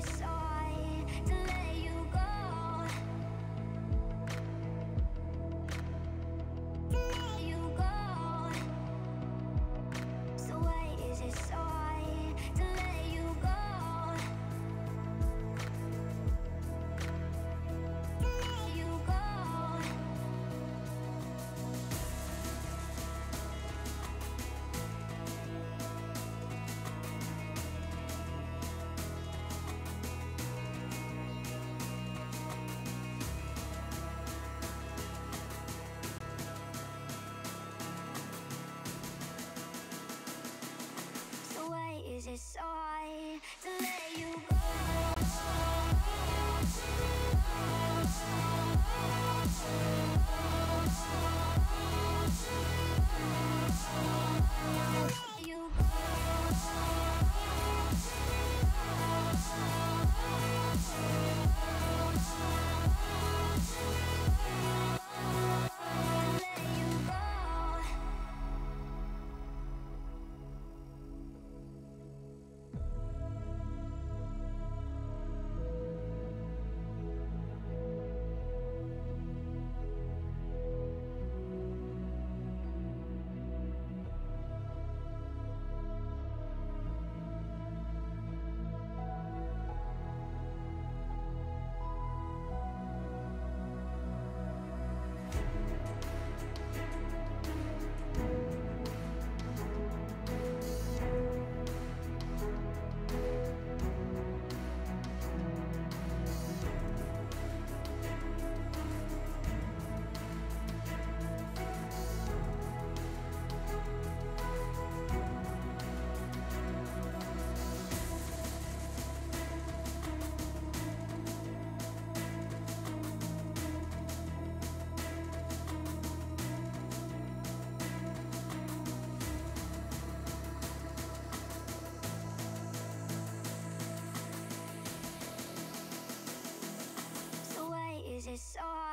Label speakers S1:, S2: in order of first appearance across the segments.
S1: decide is it so hard? It's so hard.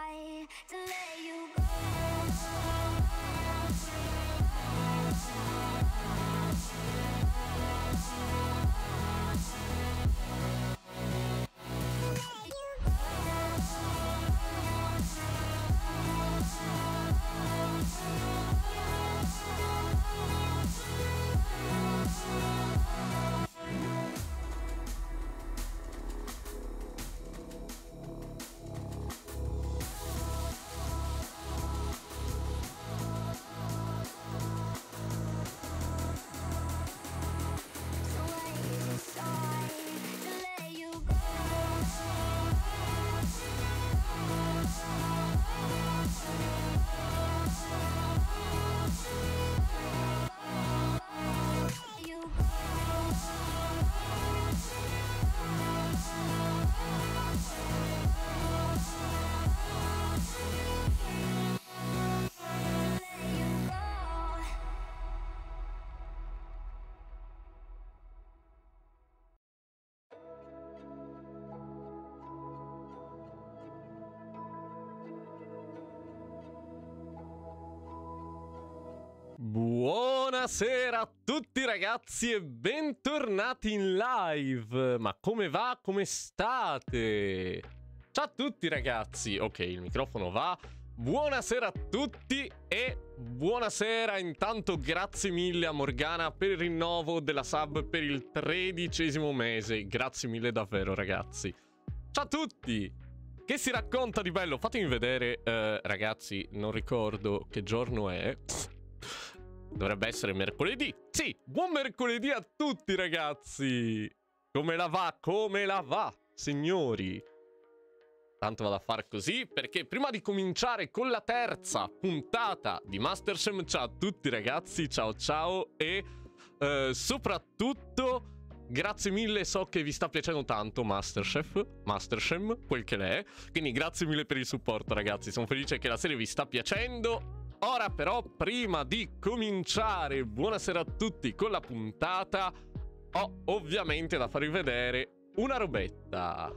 S2: Buonasera a tutti ragazzi e bentornati in live! Ma come va? Come state? Ciao a tutti ragazzi! Ok, il microfono va. Buonasera a tutti e buonasera intanto grazie mille a Morgana per il rinnovo della sub per il tredicesimo mese. Grazie mille davvero ragazzi. Ciao a tutti! Che si racconta di bello? Fatemi vedere, eh, ragazzi, non ricordo che giorno è. Dovrebbe essere mercoledì. Sì, buon mercoledì a tutti ragazzi. Come la va? Come la va, signori? Tanto vado a far così perché prima di cominciare con la terza puntata di Masterchef, ciao a tutti ragazzi, ciao ciao e eh, soprattutto... Grazie mille, so che vi sta piacendo tanto Masterchef, Masterchef, quel che l'è. Quindi grazie mille per il supporto ragazzi, sono felice che la serie vi sta piacendo Ora però, prima di cominciare, buonasera a tutti con la puntata, ho ovviamente da farvi vedere una robetta.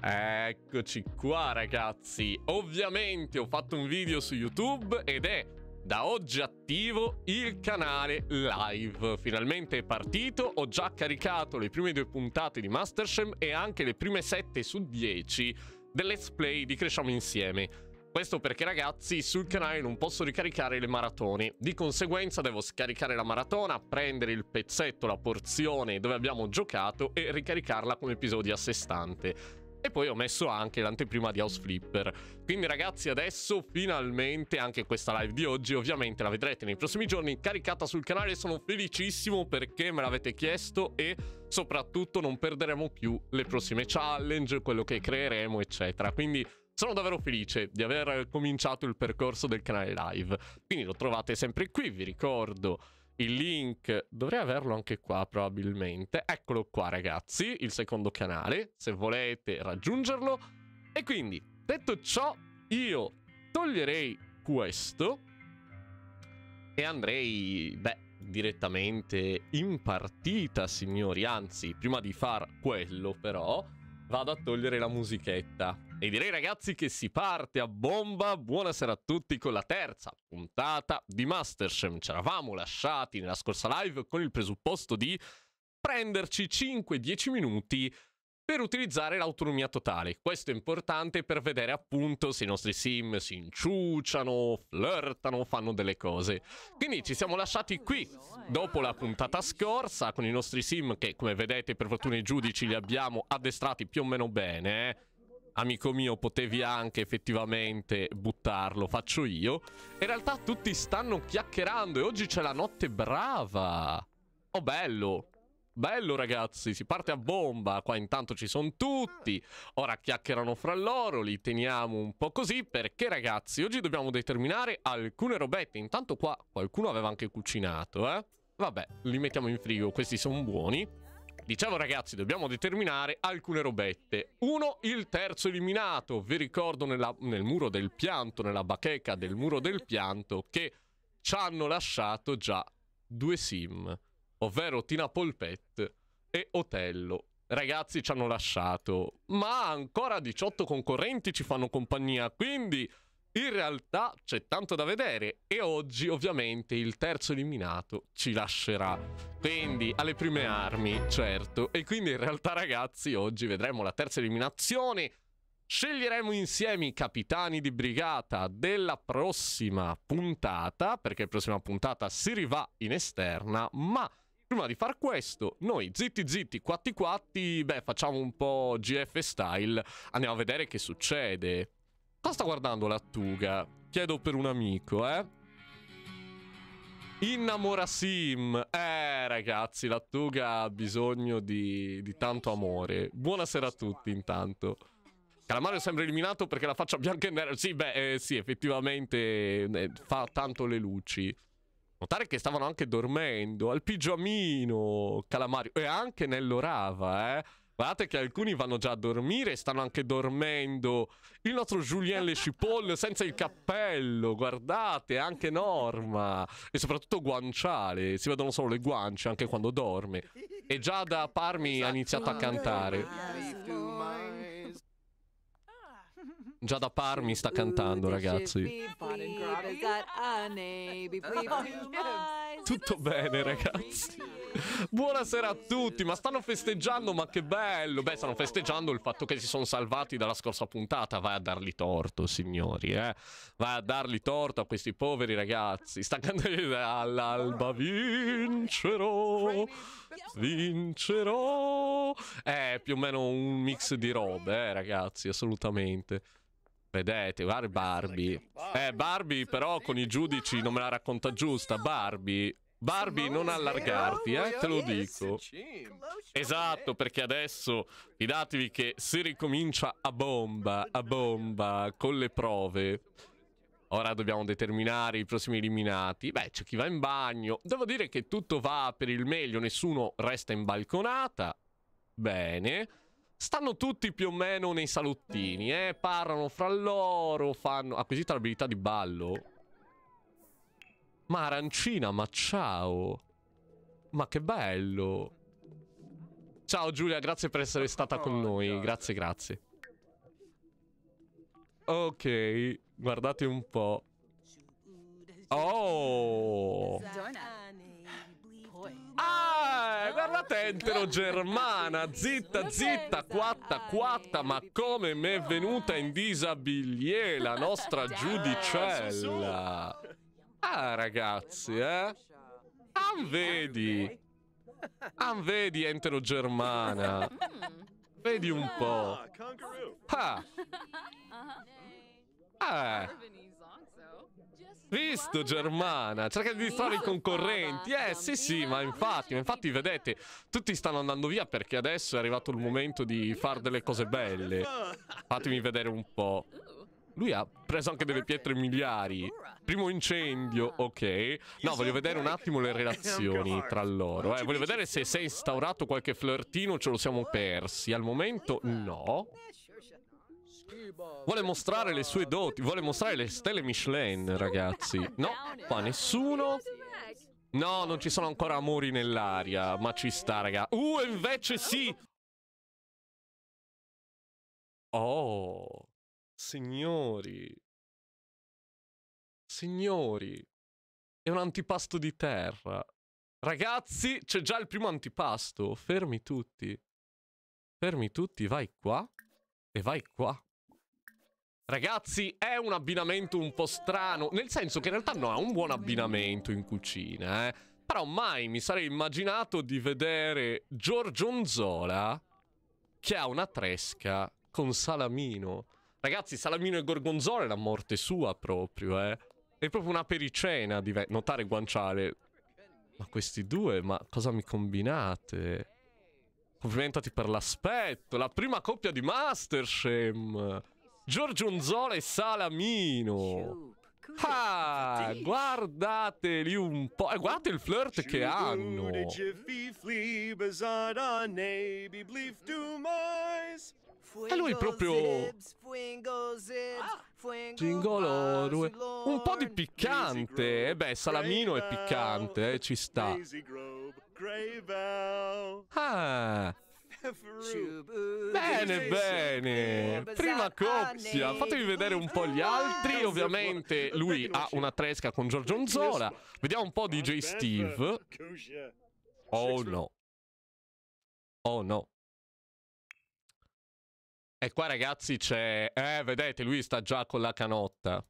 S2: Eccoci qua ragazzi, ovviamente ho fatto un video su YouTube ed è da oggi attivo il canale live. Finalmente è partito, ho già caricato le prime due puntate di Masterchef e anche le prime 7 su 10 del Let's Play di Cresciamo Insieme. Questo perché ragazzi sul canale non posso ricaricare le maratoni, di conseguenza devo scaricare la maratona, prendere il pezzetto, la porzione dove abbiamo giocato e ricaricarla come episodio a sé stante. E poi ho messo anche l'anteprima di House Flipper. Quindi ragazzi adesso finalmente anche questa live di oggi ovviamente la vedrete nei prossimi giorni caricata sul canale. Sono felicissimo perché me l'avete chiesto e soprattutto non perderemo più le prossime challenge, quello che creeremo eccetera. Quindi sono davvero felice di aver cominciato il percorso del canale live, quindi lo trovate sempre qui, vi ricordo il link, dovrei averlo anche qua probabilmente, eccolo qua ragazzi, il secondo canale, se volete raggiungerlo. E quindi, detto ciò, io toglierei questo e andrei, beh, direttamente in partita signori, anzi, prima di far quello però vado a togliere la musichetta. E direi ragazzi che si parte a bomba, buonasera a tutti con la terza puntata di Masterchef. Ci eravamo lasciati nella scorsa live con il presupposto di prenderci 5-10 minuti per utilizzare l'autonomia totale. Questo è importante per vedere appunto se i nostri sim si inciuciano, flirtano, fanno delle cose. Quindi ci siamo lasciati qui, dopo la puntata scorsa, con i nostri sim che come vedete per fortuna i giudici li abbiamo addestrati più o meno bene, eh. amico mio, potevi anche effettivamente buttarlo, faccio io. In realtà tutti stanno chiacchierando e oggi c'è la notte brava. Oh bello. Bello ragazzi, si parte a bomba, qua intanto ci sono tutti, ora chiacchierano fra loro, li teniamo un po' così perché ragazzi oggi dobbiamo determinare alcune robette, intanto qua qualcuno aveva anche cucinato eh, vabbè li mettiamo in frigo, questi sono buoni. Dicevo ragazzi, dobbiamo determinare alcune robette. Uno, il terzo eliminato. Vi ricordo nella, nel muro del pianto, nella bacheca del muro del pianto, che ci hanno lasciato già due sim ovvero Tina Polpette e Otello. Ragazzi ci hanno lasciato, ma ancora 18 concorrenti ci fanno compagnia, quindi in realtà c'è tanto da vedere e oggi ovviamente il terzo eliminato ci lascerà. Quindi alle prime armi, certo. E quindi in realtà ragazzi oggi vedremo la terza eliminazione. Sceglieremo insieme i capitani di brigata della prossima puntata, perché la prossima puntata si rivà in esterna, ma Prima di far questo, noi zitti zitti, quatti quatti, beh, facciamo un po' GF style. Andiamo a vedere che succede. Cosa sta guardando Lattuga? Chiedo per un amico, eh. Innamora Sim. Eh, ragazzi, Lattuga ha bisogno di, di tanto amore. Buonasera a tutti, intanto. Calamario sembra eliminato perché la faccia bianca e nera. Sì, beh, eh, sì, effettivamente eh, fa tanto le luci. Notare che stavano anche dormendo, al pigiamino, Calamario, e anche nell'orava, eh. Guardate che alcuni vanno già a dormire, stanno anche dormendo. Il nostro Julien Le Cipolle senza il cappello, guardate, anche Norma. E soprattutto guanciale, si vedono solo le guance anche quando dorme. E già da Parmi ha iniziato a cantare.
S1: Esatto.
S2: Già da Parmi sta cantando, ragazzi. Tutto bene, ragazzi. Buonasera a tutti, ma stanno festeggiando, ma che bello! Beh, stanno festeggiando il fatto che si sono salvati dalla scorsa puntata. Vai a dargli torto, signori, eh. Vai a dargli torto a questi poveri ragazzi. Sta cantando all'alba vincerò, vincerò. È più o meno un mix di robe, eh, ragazzi, assolutamente. Vedete, guarda Barbie. Eh, Barbie però con i giudici non me la racconta giusta. Barbie, Barbie, non allargarti, eh, te lo dico. Esatto, perché adesso fidatevi che si ricomincia a bomba, a bomba, con le prove. Ora dobbiamo determinare i prossimi eliminati. Beh, c'è chi va in bagno. Devo dire che tutto va per il meglio, nessuno resta in balconata. Bene. Stanno tutti più o meno nei salottini, eh. Parlano fra loro, fanno... Acquisita l'abilità di ballo. Ma arancina, ma ciao. Ma che bello. Ciao Giulia, grazie per essere stata con oh, noi. Grazie, grazie. Ok, guardate un po'. Oh! Ah, guarda te, germana, zitta, zitta, quatta, quatta, ma come mi è venuta in disabilie la nostra giudicella. Ah, ragazzi, eh? Ah, vedi. Ah, vedi, enterogermana. Vedi un po'. Ah. Ah. Eh. Visto Germana, cerca di distrarre i concorrenti. Eh sì sì, ma infatti, ma infatti vedete, tutti stanno andando via perché adesso è arrivato il momento di fare delle cose belle. Fatemi vedere un po'. Lui ha preso anche delle pietre miliari. Primo incendio, ok. No, voglio vedere un attimo le relazioni tra loro. Eh, voglio vedere se si è instaurato qualche flirtino, o ce lo siamo persi. Al momento no. Vuole mostrare le sue doti, vuole mostrare le stelle Michelin, ragazzi. No, qua nessuno. No, non ci sono ancora amori nell'aria, ma ci sta, raga. Uh, invece sì! Oh, signori. Signori. È un antipasto di terra. Ragazzi, c'è già il primo antipasto. Fermi tutti. Fermi tutti, vai qua e vai qua. Ragazzi, è un abbinamento un po' strano, nel senso che in realtà no, è un buon abbinamento in cucina, eh. Però mai mi sarei immaginato di vedere Giorgio Onzola che ha una tresca con Salamino. Ragazzi, Salamino e Gorgonzola è la morte sua proprio, eh. È proprio una pericena di... Notare guanciale. Ma questi due, ma cosa mi combinate? Complimentati per l'aspetto, la prima coppia di Masterchef. Giorgio Unzola e Salamino. Ah, guardateli un po'. eh, guardate il flirt che hanno. E lui proprio... Gingolorue. Un po' di piccante. E eh, beh, Salamino è piccante, eh, ci sta. Ah,
S1: Uh, bene, bene. Eh, Prima coppia. Ah, fatevi vedere
S2: un po' gli ah, altri. Ovviamente lui ha una tresca con Giorgio Onzola. Vediamo un po' DJ Steve.
S1: Eh.
S2: Oh no. Oh no. E qua ragazzi c'è... Eh, vedete, lui sta già con la canotta.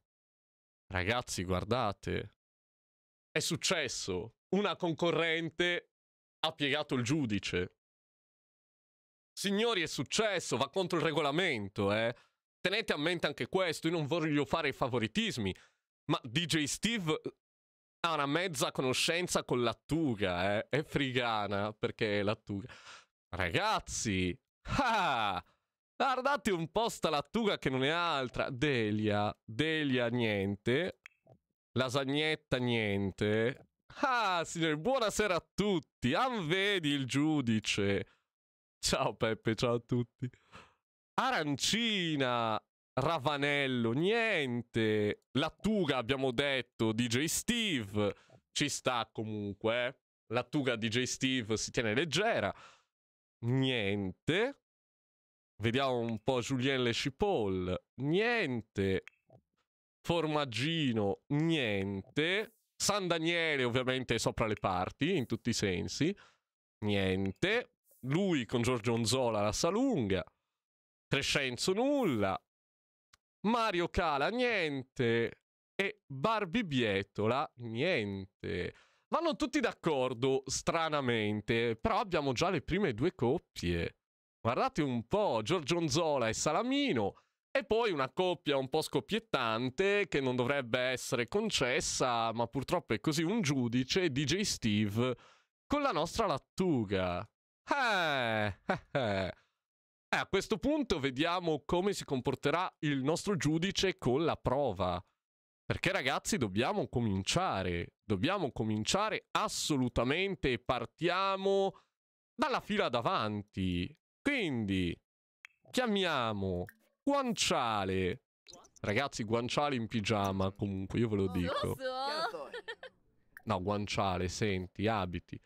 S2: Ragazzi, guardate. È successo. Una concorrente ha piegato il giudice. Signori, è successo, va contro il regolamento, eh. Tenete a mente anche questo, io non voglio fare favoritismi, ma DJ Steve eh, ha una mezza conoscenza con Lattuga, eh. È frigana, perché è Lattuga. Ragazzi, ah, guardate un po' sta Lattuga che non è altra. Delia, Delia niente. Lasagnetta niente. Ah, signori, buonasera a tutti. Anvedi il giudice. Ciao Peppe, ciao a tutti. Arancina, Ravanello, niente. Lattuga abbiamo detto, DJ Steve, ci sta comunque. Eh? Lattuga DJ Steve si tiene leggera. Niente. Vediamo un po' Julien Le Cipoll. Niente. Formaggino, niente. San Daniele ovviamente sopra le parti, in tutti i sensi. Niente lui con Giorgio Onzola la Salunga, Crescenzo nulla, Mario Cala niente e Barbie Bietola niente. Vanno tutti d'accordo, stranamente, però abbiamo già le prime due coppie. Guardate un po', Giorgio Onzola e Salamino, e poi una coppia un po' scoppiettante che non dovrebbe essere concessa, ma purtroppo è così un giudice, DJ Steve, con la nostra Lattuga. Eh, eh, eh. eh, a questo punto vediamo come si comporterà il nostro giudice con la prova. Perché ragazzi dobbiamo cominciare, dobbiamo cominciare assolutamente, e partiamo dalla fila davanti. Quindi chiamiamo Guanciale. Ragazzi, Guanciale in pigiama comunque, io ve lo oh, dico. No, Guanciale, senti, abiti.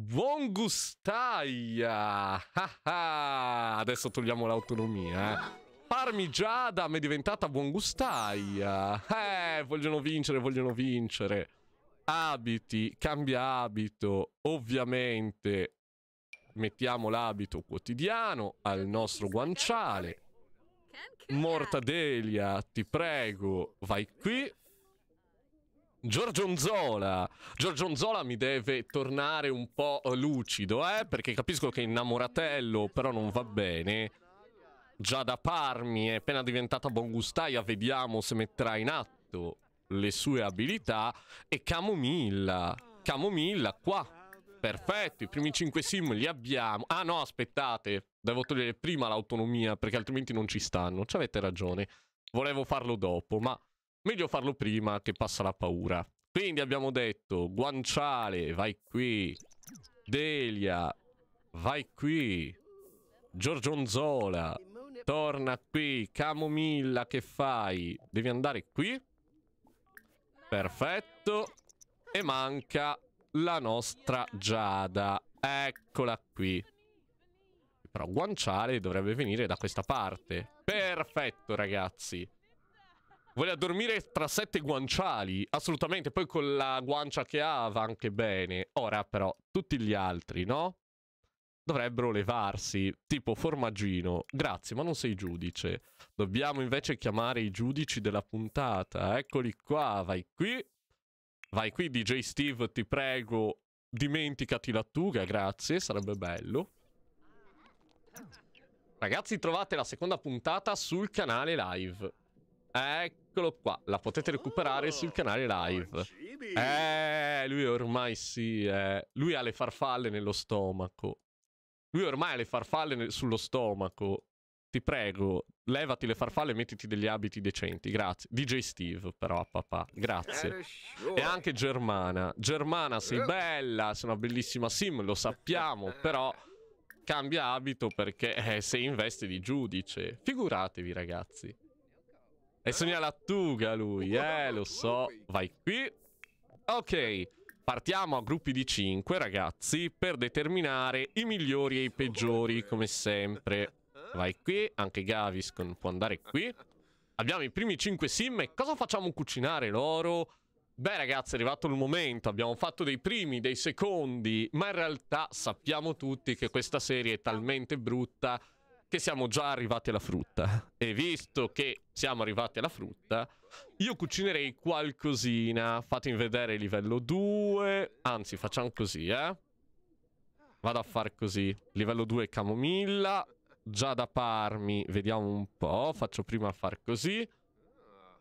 S2: Buon gustaia! Ah, ah! Adesso togliamo l'autonomia, eh. Parmigiada mi è diventata buon gustaia. Eh, vogliono vincere, vogliono vincere. Abiti, cambia abito, ovviamente. Mettiamo l'abito quotidiano al nostro guanciale. Mortadelia, ti prego, vai qui. Giorgio Onzola. Giorgio Onzola mi deve tornare un po' lucido, eh? Perché capisco che è innamoratello, però non va bene. Già da Parmi è appena diventata bongustaia, vediamo se metterà in atto le sue abilità. E Camomilla. Camomilla qua. Perfetto, i primi 5 sim li abbiamo. Ah no, aspettate. Devo togliere prima l'autonomia, perché altrimenti non ci stanno. Ci avete ragione. Volevo farlo dopo, ma... Meglio farlo prima che passa la paura. Quindi abbiamo detto guanciale, vai qui. Delia, vai qui. Giorgionzola, torna qui. Camomilla, che fai? Devi andare qui. Perfetto. E manca la nostra Giada. Eccola qui. Però guanciale dovrebbe venire da questa parte. Perfetto, ragazzi. Voleva dormire tra sette guanciali, assolutamente. Poi con la guancia che ha va anche bene. Ora però, tutti gli altri, no? Dovrebbero levarsi, tipo formaggino. Grazie, ma non sei giudice. Dobbiamo invece chiamare i giudici della puntata. Eccoli qua, vai qui. Vai qui, DJ Steve, ti prego. Dimenticati lattuga, grazie, sarebbe bello. Ragazzi, trovate la seconda puntata sul canale live. Eccolo qua, la potete recuperare sul canale ah, live. Eh, lui ormai sì, eh. lui ha le farfalle nello stomaco. Lui ormai ha le farfalle sullo stomaco. Ti prego, levati le farfalle e mettiti degli abiti decenti. Grazie. DJ Steve, però, papà. Grazie. Eh, e anche Germana. Germana, sei eh. bella, sei una bellissima sim, lo sappiamo, eh. però cambia abito perché eh, sei in veste di giudice. Figuratevi, ragazzi. E sogna lattuga lui, eh, lo so. Vai qui. Ok, partiamo a gruppi di 5, ragazzi, per determinare i migliori e i peggiori, come sempre. Vai qui, anche Gaviscon può andare qui. Abbiamo i primi 5 sim e cosa facciamo cucinare loro? Beh ragazzi è arrivato il momento, abbiamo fatto dei primi, dei secondi, ma in realtà sappiamo tutti che questa serie è talmente brutta che siamo già arrivati alla frutta. E visto che siamo arrivati alla frutta, io cucinerei qualcosina. Fatemi vedere il livello 2. Anzi, facciamo così, eh. Vado a far così. Livello 2 camomilla. Già da parmi, vediamo un po'. Faccio prima a far così.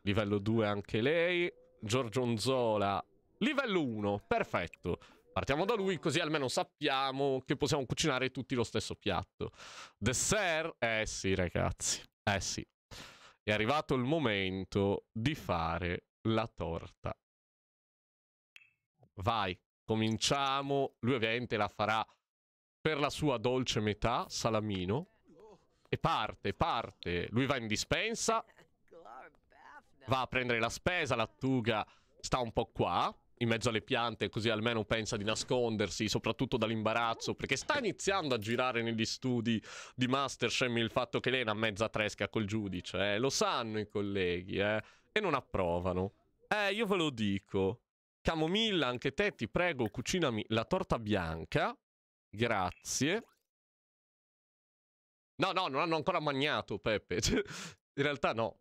S2: Livello 2 anche lei. Giorgionzola. Livello 1, perfetto. Partiamo da lui così almeno sappiamo che possiamo cucinare tutti lo stesso piatto. Dessert? Eh sì ragazzi, eh sì. È arrivato il momento di fare la torta. Vai, cominciamo. Lui ovviamente la farà per la sua dolce metà, Salamino. E parte, parte. Lui va in dispensa. Va a prendere la spesa, lattuga sta un po' qua in mezzo alle piante, così almeno pensa di nascondersi, soprattutto dall'imbarazzo, perché sta iniziando a girare negli studi di Masterchef il fatto che lei è una mezza tresca col giudice, eh. lo sanno i colleghi, eh, e non approvano. Eh, io ve lo dico. Camomilla, anche te, ti prego, cucinami la torta bianca. Grazie. No, no, non hanno ancora magnato, Peppe. in realtà no.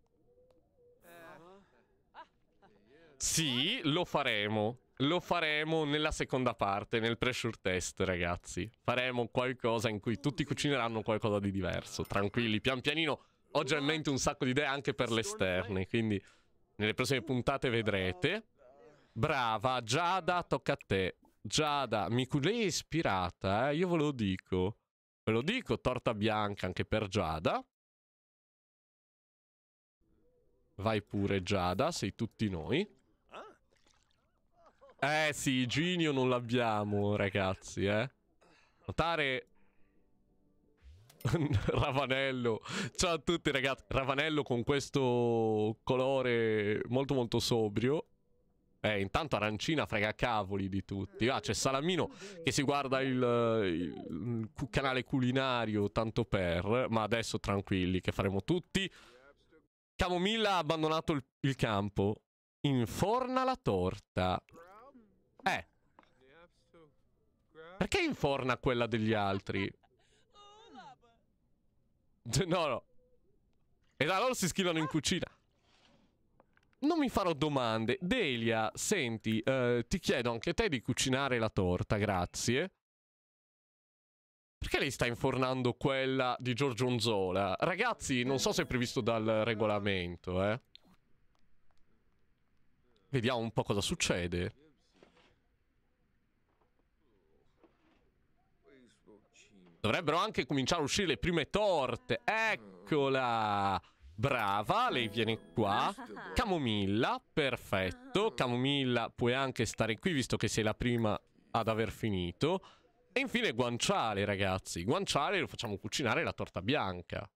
S2: Sì, lo faremo. Lo faremo nella seconda parte, nel pressure test, ragazzi. Faremo qualcosa in cui tutti cucineranno qualcosa di diverso. Tranquilli, pian pianino. Ho già in mente un sacco di idee anche per l'esterno. quindi nelle prossime puntate vedrete. Brava, Giada, tocca a te. Giada, mi Miku, lei è ispirata, eh? Io ve lo dico. Ve lo dico, torta bianca anche per Giada. Vai pure Giada, sei tutti noi. Eh sì, genio non l'abbiamo, ragazzi, eh. Notare... Ravanello. Ciao a tutti, ragazzi. Ravanello con questo colore molto molto sobrio. Eh, intanto Arancina frega cavoli di tutti. Ah, c'è Salamino che si guarda il, il, il canale culinario, tanto per. Ma adesso tranquilli, che faremo tutti. Camomilla ha abbandonato il, il campo. Inforna la torta. Eh. Perché inforna quella degli altri? No, no. E da loro si schivano in cucina. Non mi farò domande. Delia, senti, eh, ti chiedo anche te di cucinare la torta, grazie. Perché lei sta infornando quella di Giorgio Onzola? Ragazzi, non so se è previsto dal regolamento, eh. Vediamo un po' cosa succede. Dovrebbero anche cominciare a uscire le prime torte. Eccola! Brava, lei viene qua. Camomilla, perfetto. Ah. Camomilla, puoi anche stare qui visto che sei la prima ad aver finito. E infine guanciale, ragazzi. Guanciale lo facciamo cucinare la torta bianca.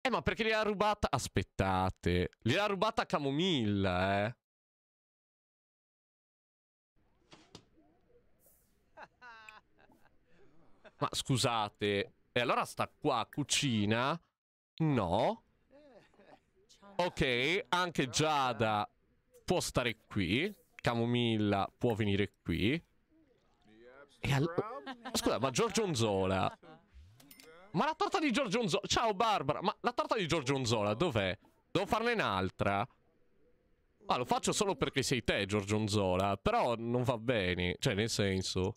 S2: Eh, ma perché ha rubata? Aspettate. ha rubata Camomilla, eh. Ma scusate, e allora sta qua, cucina? No. Ok, anche Giada può stare qui. Camomilla può venire qui. E allora... Scusa, ma Giorgio Onzola... Ma la torta di Giorgio Onzola... Ciao Barbara, ma la torta di Giorgio Onzola dov'è? Devo farne un'altra? Ma ah, lo faccio solo perché sei te, Giorgio Onzola. Però non va bene. Cioè, nel senso...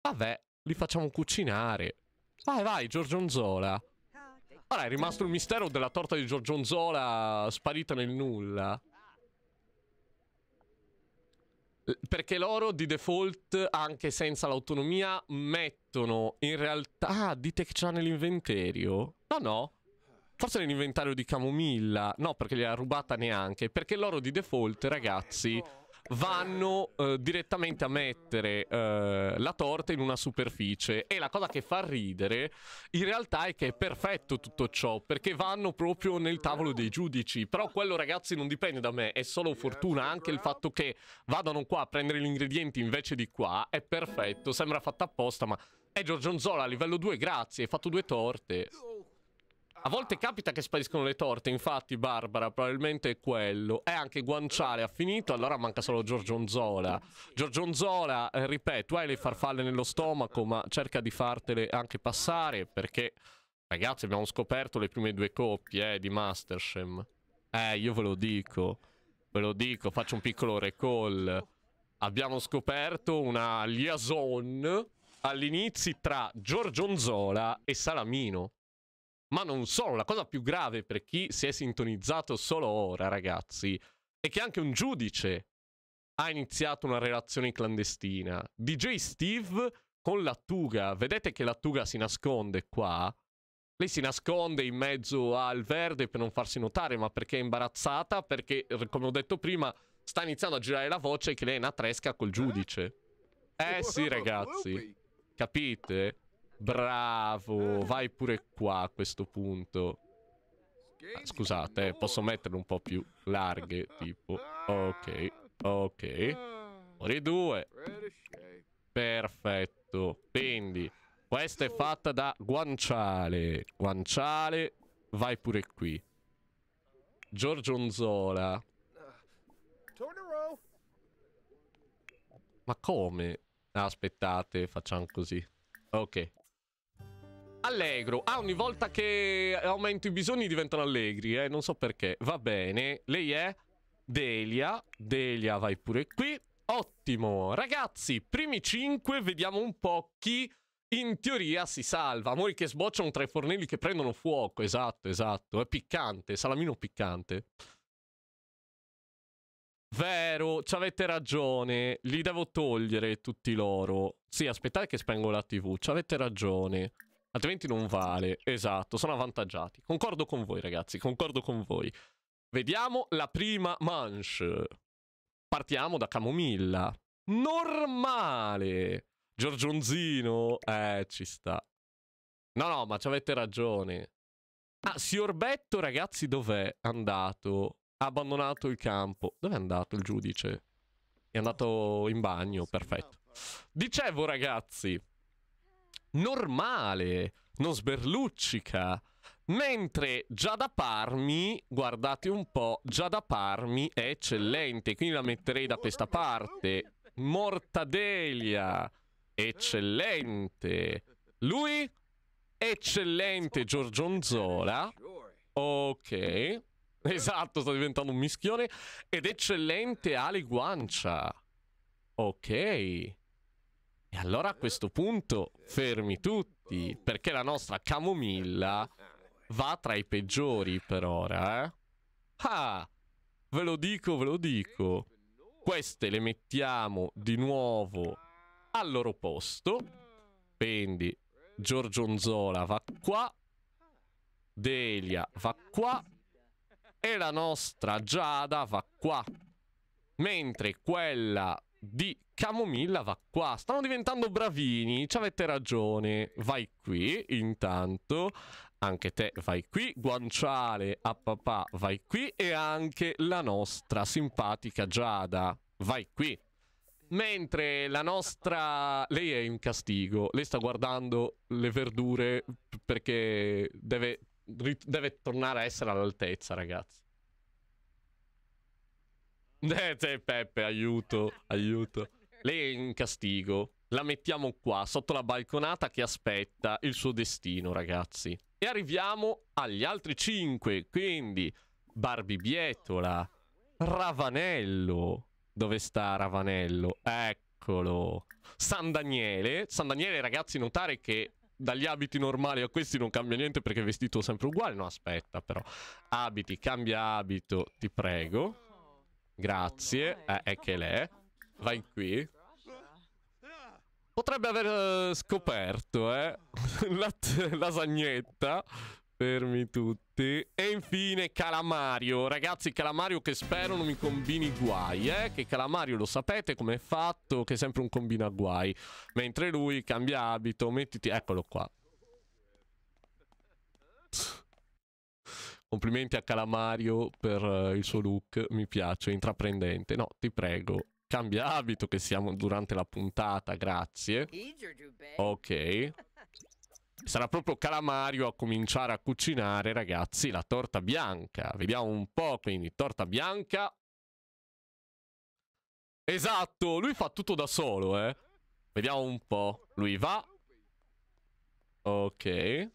S2: Vabbè, li facciamo cucinare. Vai, vai, Giorgionzola. Ora è rimasto il mistero della torta di Giorgionzola sparita nel nulla. Perché loro di default, anche senza l'autonomia, mettono in realtà... Ah, dite che c'ha nell'inventario? No, no. Forse nell'inventario di Camomilla. No, perché gliel'ha rubata neanche. Perché loro di default, ragazzi vanno eh, direttamente a mettere eh, la torta in una superficie. E la cosa che fa ridere in realtà è che è perfetto tutto ciò, perché vanno proprio nel tavolo dei giudici. Però quello ragazzi non dipende da me, è solo fortuna anche il fatto che vadano qua a prendere gli ingredienti invece di qua, è perfetto, sembra fatta apposta, ma... È Giorgionzola, livello 2, grazie, hai fatto due torte. A volte capita che spariscono le torte, infatti Barbara probabilmente è quello. E anche Guanciale ha finito, allora manca solo Giorgionzola. Giorgionzola, eh, ripeto, hai le farfalle nello stomaco, ma cerca di fartele anche passare, perché ragazzi abbiamo scoperto le prime due coppie eh, di Masterchef. Eh, io ve lo dico, ve lo dico, faccio un piccolo recall. Abbiamo scoperto una liaison all'inizio tra Giorgionzola e Salamino. Ma non solo, la cosa più grave per chi si è sintonizzato solo ora, ragazzi, è che anche un giudice ha iniziato una relazione clandestina. DJ Steve con Lattuga, vedete che Lattuga si nasconde qua? Lei si nasconde in mezzo al verde per non farsi notare, ma perché è imbarazzata, perché, come ho detto prima, sta iniziando a girare la voce che lei è una tresca col giudice. Eh, eh sì, ragazzi. capite? Capite? Bravo, vai pure qua a questo punto. Ah, scusate, posso metterle un po' più larghe, tipo. Ok, ok. Fuori due. Perfetto. Quindi, questa è fatta da guanciale. Guanciale, vai pure qui. Giorgio Onzola. Ma come? Ah, aspettate, facciamo così. Ok. Allegro. Ah, ogni volta che aumento i bisogni diventano allegri, eh. Non so perché. Va bene. Lei è Delia. Delia, vai pure qui. Ottimo. Ragazzi, primi 5, vediamo un po' chi in teoria si salva. Amori che sbocciano tra i fornelli che prendono fuoco. Esatto, esatto. È piccante, salamino piccante. Vero, ci avete ragione. Li devo togliere tutti loro. Sì, aspettate che spengo la TV. Ci avete ragione altrimenti non vale. Esatto, sono avvantaggiati. Concordo con voi, ragazzi, concordo con voi. Vediamo la prima manche. Partiamo da Camomilla. Normale! Giorgionzino, eh, ci sta. No, no, ma ci avete ragione. Ah, Siorbetto, ragazzi, dov'è andato? Ha abbandonato il campo. Dov'è andato il giudice? È andato in bagno, perfetto. Dicevo, ragazzi, normale, non sberluccica. Mentre già da Parmi, guardate un po', già da Parmi è eccellente, quindi la metterei da questa parte. Mortadelia, eccellente. Lui, eccellente, Giorgionzola. Ok, esatto, sta diventando un mischione. Ed eccellente Ale Guancia. Ok. E allora a questo punto fermi tutti, perché la nostra camomilla va tra i peggiori per ora, eh? Ah, ve lo dico, ve lo dico. Queste le mettiamo di nuovo al loro posto. Quindi Giorgionzola va qua, Delia va qua e la nostra Giada va qua. Mentre quella di Camomilla va qua. Stanno diventando bravini. Ci avete ragione. Vai qui, intanto. Anche te vai qui. Guanciale a papà vai qui. E anche la nostra simpatica Giada vai qui. Mentre la nostra... Lei è in castigo. Lei sta guardando le verdure perché deve, deve tornare a essere all'altezza, ragazzi. Eh, Peppe, aiuto, aiuto lei è in castigo, la mettiamo qua sotto la balconata che aspetta il suo destino, ragazzi. E arriviamo agli altri cinque, quindi Barbibietola, Ravanello. Dove sta Ravanello? Eccolo. San Daniele. San Daniele, ragazzi, notare che dagli abiti normali a questi non cambia niente perché è vestito sempre uguale. No, aspetta però. Abiti, cambia abito, ti prego. Grazie. Eh, è che l'è. Vai qui potrebbe aver eh, scoperto, eh. La lasagnetta. Fermi tutti. E infine Calamario. Ragazzi, Calamario che spero non mi combini guai, eh? Che Calamario lo sapete come è fatto, che è sempre un combina guai. Mentre lui cambia abito, mettiti... Eccolo qua. Complimenti a Calamario per eh, il suo look, mi piace, intraprendente. No, ti prego, Cambia abito che siamo durante la puntata, grazie. Ok. Sarà proprio Calamario a cominciare a cucinare, ragazzi, la torta bianca. Vediamo un po', quindi, torta bianca. Esatto, lui fa tutto da solo, eh. Vediamo un po'. Lui va. Ok.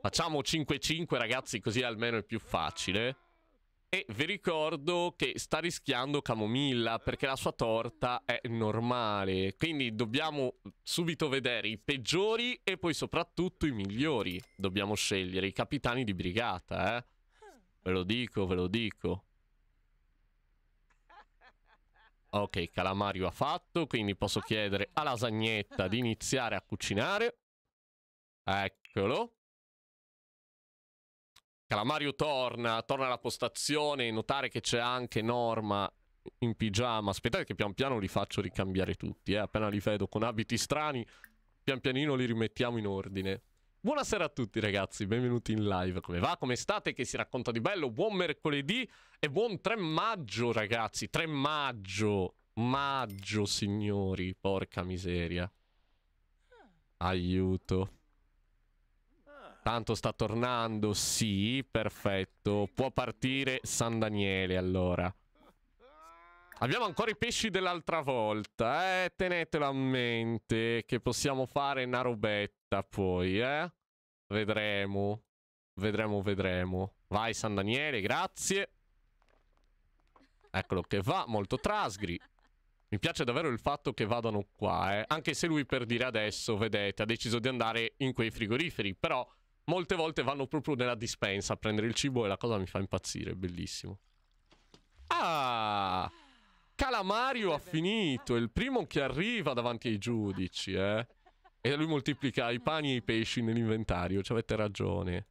S2: Facciamo 5-5, ragazzi, così almeno è più facile. E vi ricordo che sta rischiando camomilla perché la sua torta è normale. Quindi dobbiamo subito vedere i peggiori e poi soprattutto i migliori. Dobbiamo scegliere i capitani di brigata, eh. Ve lo dico, ve lo dico. Ok, calamario ha fatto, quindi posso chiedere a Lasagnetta di iniziare a cucinare. Eccolo. Calamario torna, torna alla postazione, notare che c'è anche Norma in pigiama. Aspettate che pian piano li faccio ricambiare tutti, eh. appena li vedo con abiti strani, pian pianino li rimettiamo in ordine. Buonasera a tutti ragazzi, benvenuti in live. Come va? Come state? Che si racconta di bello? Buon mercoledì e buon 3 maggio ragazzi, 3 maggio, maggio signori, porca miseria. Aiuto. Tanto sta tornando, sì, perfetto. Può partire San Daniele allora. Abbiamo ancora i pesci dell'altra volta, eh. Tenetelo a mente che possiamo fare una robetta poi, eh. Vedremo. Vedremo, vedremo. Vai San Daniele, grazie. Eccolo che va, molto trasgri. Mi piace davvero il fatto che vadano qua, eh. Anche se lui per dire adesso, vedete, ha deciso di andare in quei frigoriferi, però... Molte volte vanno proprio nella dispensa a prendere il cibo e la cosa mi fa impazzire, è bellissimo. Ah! Calamario ha finito, è il primo che arriva davanti ai giudici, eh. E lui moltiplica i pani e i pesci nell'inventario, ci avete ragione.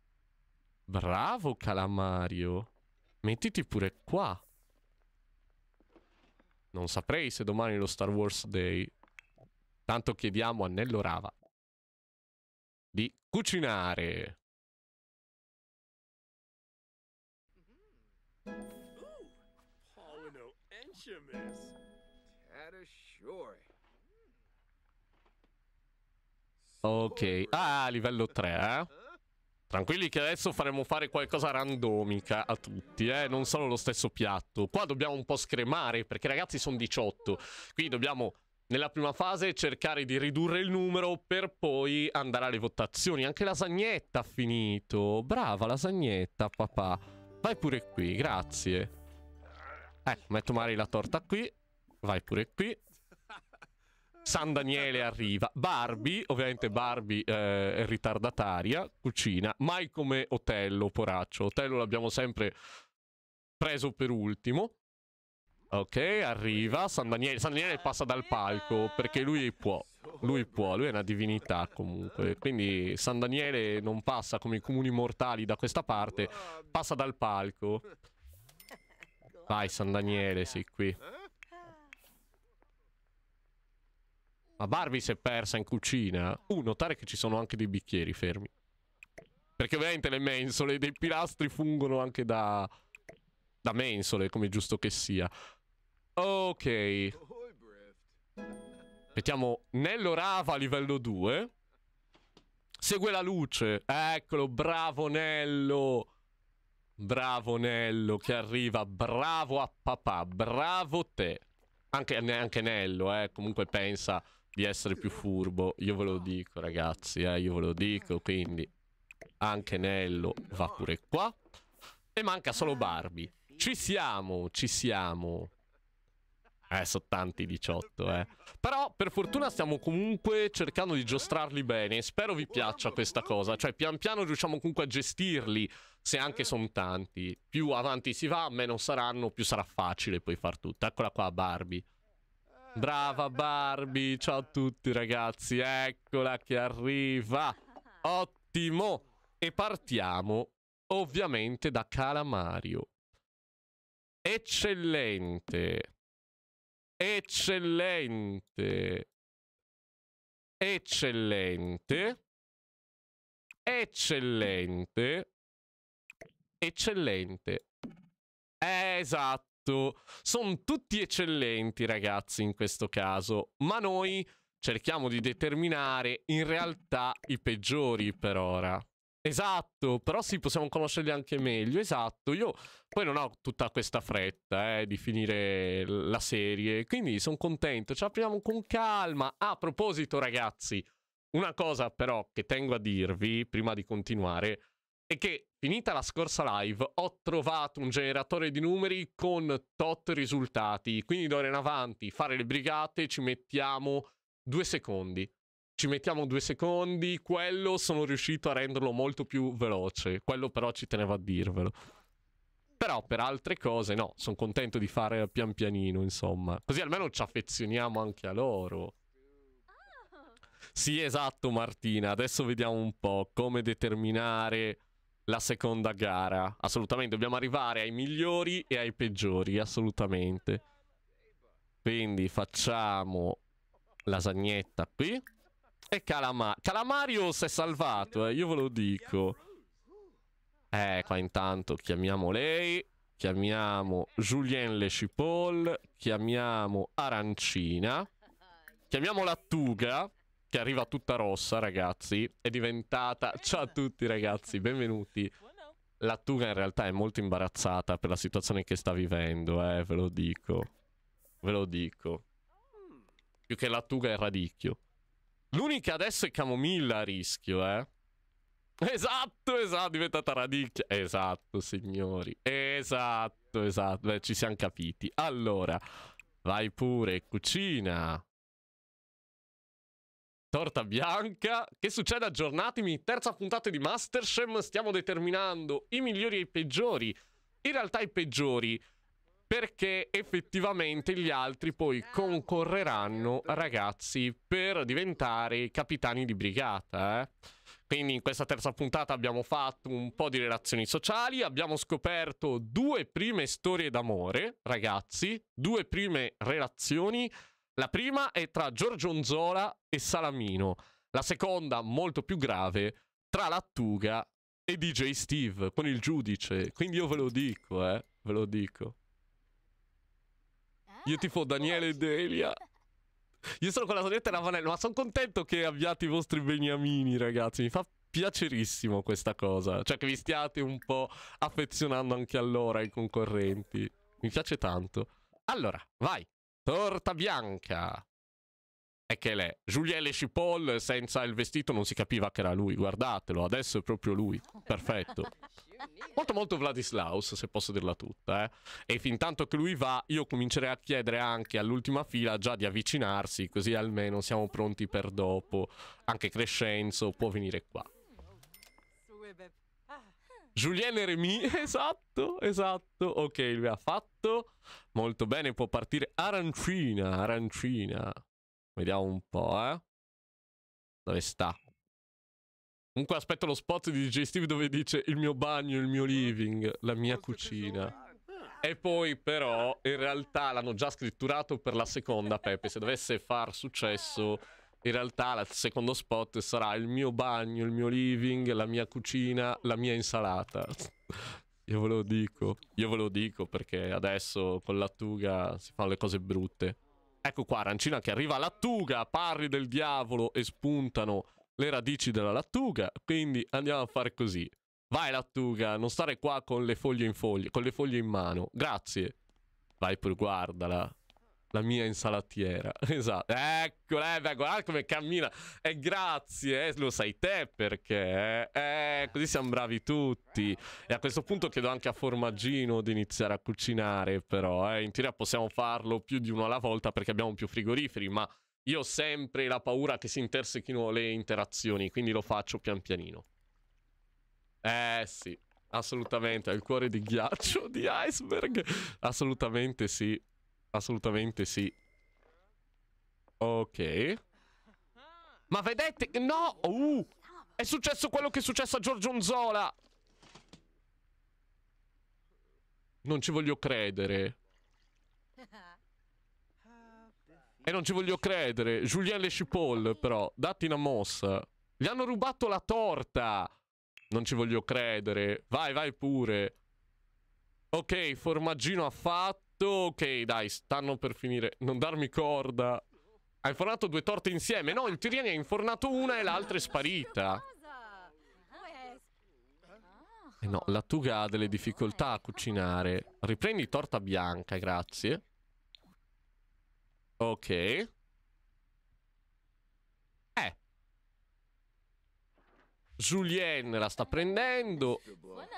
S2: Bravo Calamario. Mettiti pure qua. Non saprei se domani è lo Star Wars Day. Tanto chiediamo a Nello Rava di cucinare. Ok, ah, livello 3, eh? Tranquilli che adesso faremo fare qualcosa randomica a tutti, eh? Non solo lo stesso piatto. Qua dobbiamo un po' scremare, perché ragazzi sono 18. Qui dobbiamo nella prima fase cercare di ridurre il numero per poi andare alle votazioni. Anche la Sagnetta ha finito. Brava la Sagnetta, papà. Vai pure qui, grazie. Eh, metto Mari la torta qui. Vai pure qui. San Daniele arriva. Barbie, ovviamente Barbie eh, è ritardataria, cucina. Mai come Otello, poraccio. Otello l'abbiamo sempre preso per ultimo. Ok, arriva San Daniele. San Daniele passa dal palco perché lui può. Lui può, lui è una divinità comunque. Quindi San Daniele non passa come i comuni mortali da questa parte, passa dal palco. Vai San Daniele, sei qui. Ma Barbie si è persa in cucina. Uh, notare che ci sono anche dei bicchieri fermi. Perché ovviamente le mensole dei pilastri fungono anche da da mensole, come giusto che sia. Ok. Mettiamo Nello Rava a livello 2. Segue la luce. Eccolo, bravo Nello. Bravo Nello che arriva. Bravo a papà. Bravo te. Anche, anche Nello, eh. Comunque pensa di essere più furbo. Io ve lo dico, ragazzi. Eh, io ve lo dico. Quindi anche Nello va pure qua. E manca solo Barbie. Ci siamo, ci siamo. Eh, sono tanti 18, eh. Però, per fortuna, stiamo comunque cercando di giostrarli bene. Spero vi piaccia questa cosa. Cioè, pian piano riusciamo comunque a gestirli, se anche sono tanti. Più avanti si va, meno saranno, più sarà facile poi far tutto. Eccola qua, Barbie. Brava Barbie, ciao a tutti ragazzi, eccola che arriva. Ottimo! E partiamo, ovviamente, da Calamario. Eccellente! eccellente,
S3: eccellente,
S2: eccellente, eccellente. esatto, sono tutti eccellenti ragazzi in questo caso, ma noi cerchiamo di determinare in realtà i peggiori per ora. Esatto, però sì, possiamo conoscerli anche meglio, esatto. Io poi non ho tutta questa fretta eh, di finire la serie, quindi sono contento, ci apriamo con calma. Ah, a proposito ragazzi, una cosa però che tengo a dirvi prima di continuare è che finita la scorsa live ho trovato un generatore di numeri con tot risultati, quindi d'ora in avanti fare le brigate ci mettiamo due secondi ci mettiamo due secondi, quello sono riuscito a renderlo molto più veloce, quello però ci tenevo a dirvelo. Però per altre cose no, sono contento di fare pian pianino, insomma. Così almeno ci affezioniamo anche a loro. Sì, esatto Martina, adesso vediamo un po' come determinare la seconda gara. Assolutamente, dobbiamo arrivare ai migliori e ai peggiori, assolutamente. Quindi facciamo lasagnetta qui. E Calama Calamario si è salvato, eh, io ve lo dico. Eh, qua intanto chiamiamo lei. Chiamiamo Julien Le Cipolle. Chiamiamo Arancina. Chiamiamo Lattuga che arriva tutta rossa, ragazzi. È diventata... Ciao a tutti, ragazzi, benvenuti. Lattuga in realtà è molto imbarazzata per la situazione che sta vivendo, eh, ve lo dico. Ve lo dico. Più che Lattuga Tuga è radicchio. L'unica adesso è camomilla a rischio, eh. Esatto, esatto, diventata radicchia. Esatto, signori. Esatto, esatto. Beh, ci siamo capiti. Allora, vai pure, cucina. Torta bianca. Che succede? Aggiornatemi. Terza puntata di Mastershem. Stiamo determinando i migliori e i peggiori. In realtà i peggiori perché effettivamente gli altri poi concorreranno, ragazzi, per diventare capitani di brigata, eh? Quindi in questa terza puntata abbiamo fatto un po' di relazioni sociali, abbiamo scoperto due prime storie d'amore, ragazzi, due prime relazioni. La prima è tra Giorgio Onzola e Salamino, la seconda, molto più grave, tra Lattuga e DJ Steve con il giudice. Quindi io ve lo dico, eh, ve lo dico. Io tifo Daniele e Delia. Io sono con la Sonetta Ravanello, ma sono contento che abbiate i vostri beniamini, ragazzi. Mi fa piacerissimo questa cosa. Cioè che vi stiate un po' affezionando anche allora ai concorrenti. Mi piace tanto. Allora, vai. Torta bianca. E che l'è? Julien Le Cipolle senza il vestito non si capiva che era lui. Guardatelo, adesso è proprio lui. Perfetto. Molto molto Vladislaus, se posso dirla tutta. Eh. E fin tanto che lui va, io comincerei a chiedere anche all'ultima fila già di avvicinarsi, così almeno siamo pronti per dopo. Anche Crescenzo può venire qua. Julien Remy, esatto, esatto. Ok, lui ha fatto. Molto bene, può partire arancina, arancina. Vediamo un po', eh. Dove sta? Comunque aspetto lo spot di DJ Steve dove dice il mio bagno, il mio living, la mia cucina. E poi però in realtà l'hanno già scritturato per la seconda Pepe, Se dovesse far successo, in realtà il secondo spot sarà il mio bagno, il mio living, la mia cucina, la mia insalata. Io ve lo dico, io ve lo dico perché adesso con l'attuga si fanno le cose brutte. Ecco qua, Arancina che arriva all'attuga, parri del diavolo e spuntano le radici della lattuga, quindi andiamo a fare così. Vai lattuga, non stare qua con le foglie in foglie, con le foglie in mano. Grazie. Vai pure, guardala. La mia insalatiera. Esatto. Eccola, eh, guarda come cammina. E eh, grazie, eh, lo sai te perché. Eh. eh, così siamo bravi tutti. E a questo punto chiedo anche a Formaggino di iniziare a cucinare, però. Eh. In teoria possiamo farlo più di uno alla volta perché abbiamo più frigoriferi, ma io ho sempre la paura che si intersechino le interazioni, quindi lo faccio pian pianino. Eh sì, assolutamente, è il cuore di ghiaccio di iceberg. Assolutamente sì, assolutamente sì. Ok. Ma vedete, no, uh, è successo quello che è successo a Giorgio Onzola. Non ci voglio credere. E non ci voglio credere. Julien Le Chipolle, però, datti una mossa. Gli hanno rubato la torta. Non ci voglio credere. Vai, vai pure. Ok, formaggino ha fatto. Ok, dai, stanno per finire. Non darmi corda. Ha infornato due torte insieme. No, il Tiriani ha infornato una e l'altra è sparita. Eh no, la tuga ha delle difficoltà a cucinare. Riprendi torta bianca, grazie. Ok. Eh. Julien la sta prendendo.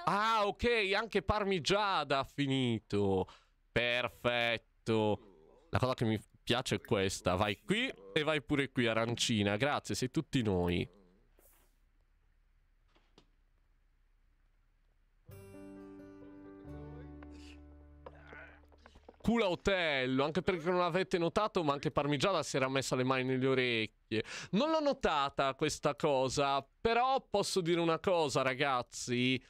S2: Ah, ok, anche Parmigiada ha finito. Perfetto. La cosa che mi piace è questa. Vai qui e vai pure qui, arancina. Grazie, sei tutti noi. Cula Hotello, anche perché non avete notato, ma anche Parmigiana si era messa le mani nelle orecchie. Non l'ho notata questa cosa, però posso dire una cosa, ragazzi.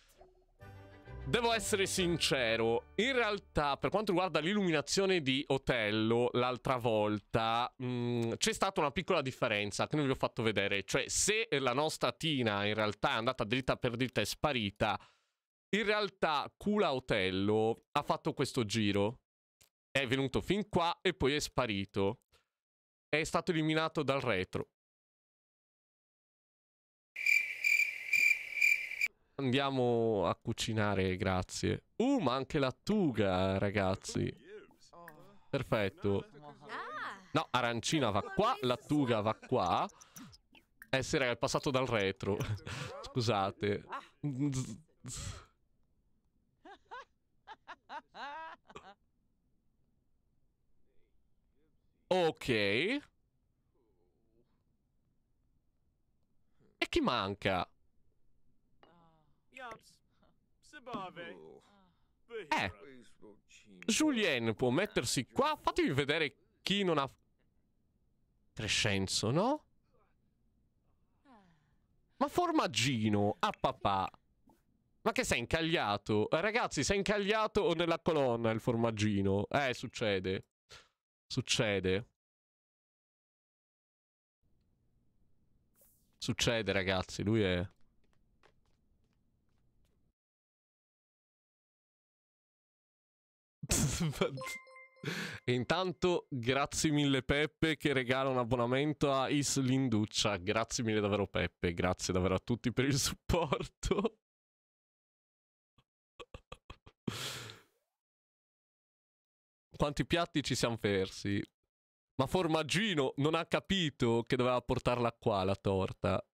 S2: Devo essere sincero, in realtà per quanto riguarda l'illuminazione di Otello l'altra volta mm, c'è stata una piccola differenza che non vi ho fatto vedere, cioè se la nostra Tina in realtà è andata dritta per dritta e sparita, in realtà Cula Otello ha fatto questo giro è venuto fin qua e poi è sparito. È stato eliminato dal retro. Andiamo a cucinare, grazie. Uh, ma anche lattuga, ragazzi. Perfetto. No, arancina va qua, lattuga va qua. Eh sì, raga, è passato dal retro. Scusate. Ok. E chi manca? Eh. Julien può mettersi qua. Fatemi vedere chi non ha... Crescenzo, no? Ma formaggino, a ah, papà. Ma che sei incagliato? ragazzi, sei incagliato nella colonna il formaggino? Eh, succede. Succede. Succede, ragazzi. Lui è... e intanto grazie mille Peppe che regala un abbonamento a Is Linduccia. Grazie mille davvero Peppe, grazie davvero a tutti per il supporto. quanti piatti ci siamo persi. Ma Formaggino non ha capito che doveva portarla qua la torta.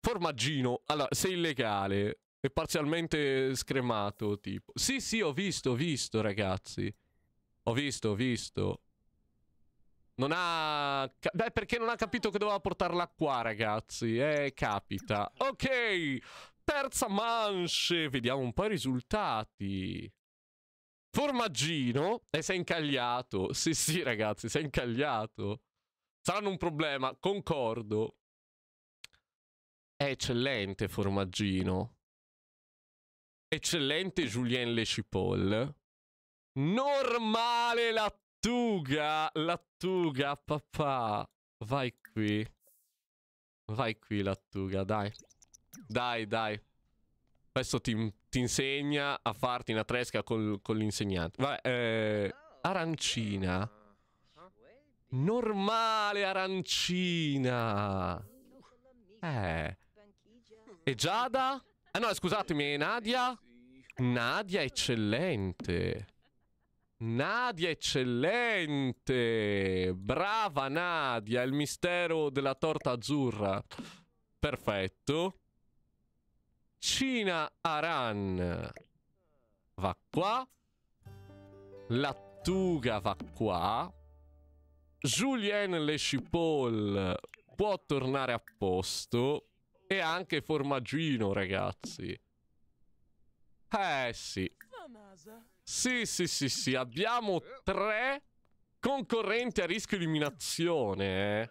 S2: Formaggino, allora, sei illegale. È parzialmente scremato, tipo. Sì, sì, ho visto, ho visto, ragazzi. Ho visto, ho visto. Non ha... Beh, perché non ha capito che doveva portarla qua, ragazzi. Eh, capita. Ok, terza manche. Vediamo un po' i risultati. Formaggino e si è incagliato. Sì, sì, ragazzi, si è incagliato. Saranno un problema, concordo. È eccellente Formaggino. Eccellente Julien Le Cipolle. Normale Lattuga. Lattuga, papà. Vai qui. Vai qui, Lattuga, dai. Dai, dai. Questo ti, ti, insegna a farti una tresca col, con l'insegnante. Vabbè, eh, arancina. Normale arancina. Eh. E Giada? Ah no, scusatemi, Nadia? Nadia eccellente. Nadia eccellente. Brava Nadia, il mistero della torta azzurra. Perfetto. Cina Aran va qua. Lattuga va qua. Julien Le Cipolle può tornare a posto. E anche Formaggino, ragazzi. Eh sì. Sì, sì, sì, sì. Abbiamo tre concorrenti a rischio eliminazione. Eh.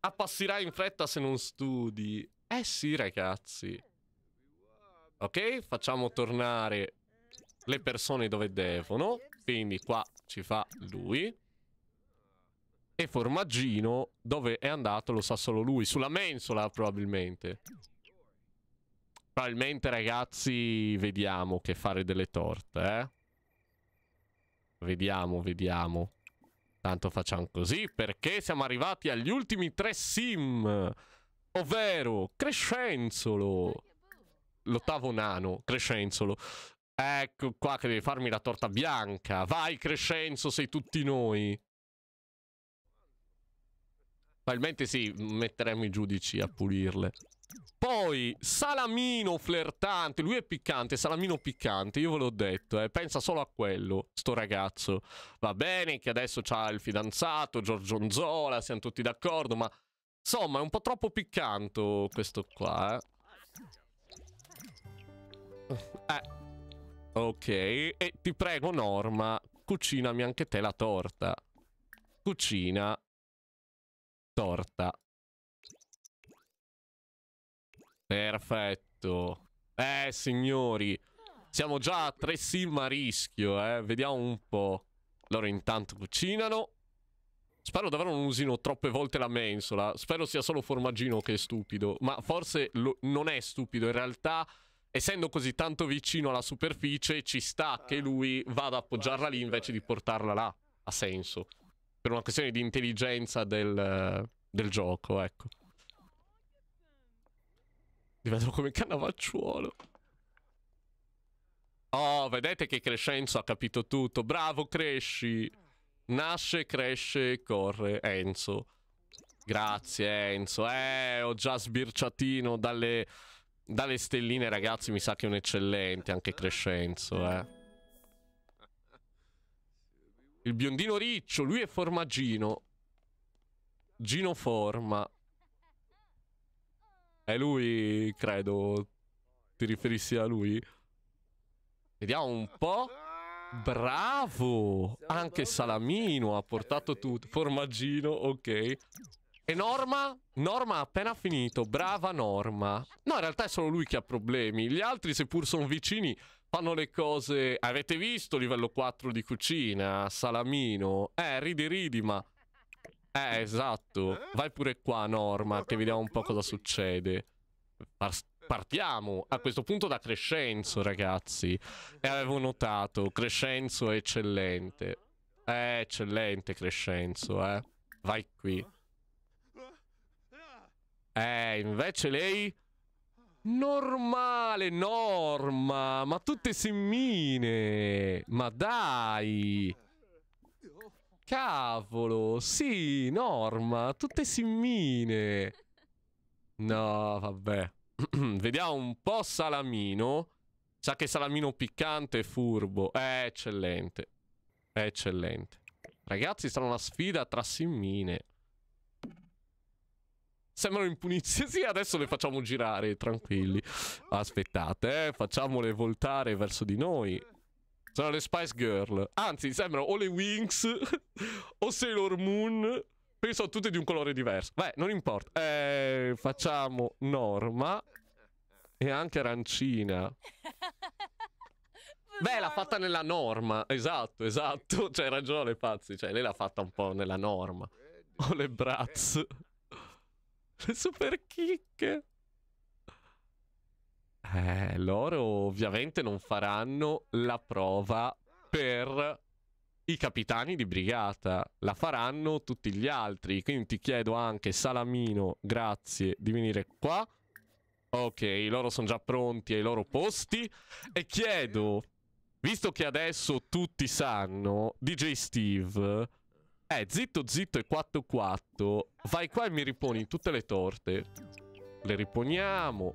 S2: Appasserai in fretta se non studi. Eh sì, ragazzi. Ok, facciamo tornare le persone dove devono. Quindi qua ci fa lui. E formaggino, dove è andato lo sa solo lui. Sulla mensola probabilmente. Probabilmente ragazzi vediamo che fare delle torte, eh. Vediamo, vediamo. Tanto facciamo così perché siamo arrivati agli ultimi tre sim. Ovvero Crescenzolo, l'ottavo nano, Crescenzolo. Ecco qua che devi farmi la torta bianca. Vai Crescenzo, sei tutti noi. Probabilmente sì, metteremo i giudici a pulirle. Poi, Salamino flirtante. Lui è piccante, Salamino piccante. Io ve l'ho detto, eh. Pensa solo a quello, sto ragazzo. Va bene che adesso c'ha il fidanzato, Giorgio Onzola, siamo tutti d'accordo, ma... Insomma, è un po' troppo piccante questo qua, eh. Eh. Ok, e ti prego Norma, cucinami anche te la torta. Cucina. Torta. Perfetto. Eh, signori. Siamo già a tre sim a rischio, eh. Vediamo un po'. Loro intanto cucinano. Spero davvero non usino troppe volte la mensola. Spero sia solo formaggino che è stupido. Ma forse non è stupido, in realtà essendo così tanto vicino alla superficie, ci sta che ah. lui vada ad appoggiarla lì invece di portarla là. Ha senso. Per una questione di intelligenza del, del gioco, ecco. Diventano come cannavacciuolo. Oh, vedete che Crescenzo ha capito tutto. Bravo, cresci. Nasce, cresce, corre. Enzo. Grazie, Enzo. Eh, ho già sbirciatino dalle dalle stelline, ragazzi, mi sa che è un eccellente anche Crescenzo, eh. Il biondino riccio, lui è formaggino. Gino Forma. È lui, credo. Ti riferissi a lui? Vediamo un po'. Bravo! Anche Salamino ha portato tutto. Formaggino, ok. E Norma? Norma ha appena finito. Brava Norma. No, in realtà è solo lui che ha problemi. Gli altri, seppur sono vicini, fanno le cose... Avete visto livello 4 di cucina? Salamino. Eh, ridi, ridi, ma... Eh, esatto. Vai pure qua, Norma, che vediamo un po' cosa succede. Partiamo a questo punto da Crescenzo, ragazzi. E avevo notato, Crescenzo è eccellente. È eccellente Crescenzo, eh. Vai qui. Eh, invece lei... Normale, norma, ma tutte semmine. Ma dai. Cavolo, sì, norma, tutte semmine. No, vabbè. Vediamo un po' Salamino. Sa che Salamino piccante e furbo. È eh, eccellente. È eccellente. Ragazzi, sarà una sfida tra simmine. Sembrano impunizia. Sì, adesso le facciamo girare, tranquilli. Aspettate, eh. Facciamole voltare verso di noi. Sono le Spice Girl. Anzi, sembrano o le Winx o Sailor Moon. Penso tutte di un colore diverso. Beh, non importa. Eh, facciamo Norma. E anche Arancina. Beh, l'ha fatta nella norma. Esatto, esatto. Cioè, ragione, pazzi. Cioè, lei l'ha fatta un po' nella norma. O le Bratz. Le super chicche. Eh, loro ovviamente non faranno la prova per i capitani di brigata. La faranno tutti gli altri. Quindi ti chiedo anche, Salamino, grazie di venire qua. Ok, loro sono già pronti ai loro posti. E chiedo, visto che adesso tutti sanno, DJ Steve eh, zitto, zitto e 4-4. Vai qua e mi riponi tutte le torte. Le riponiamo.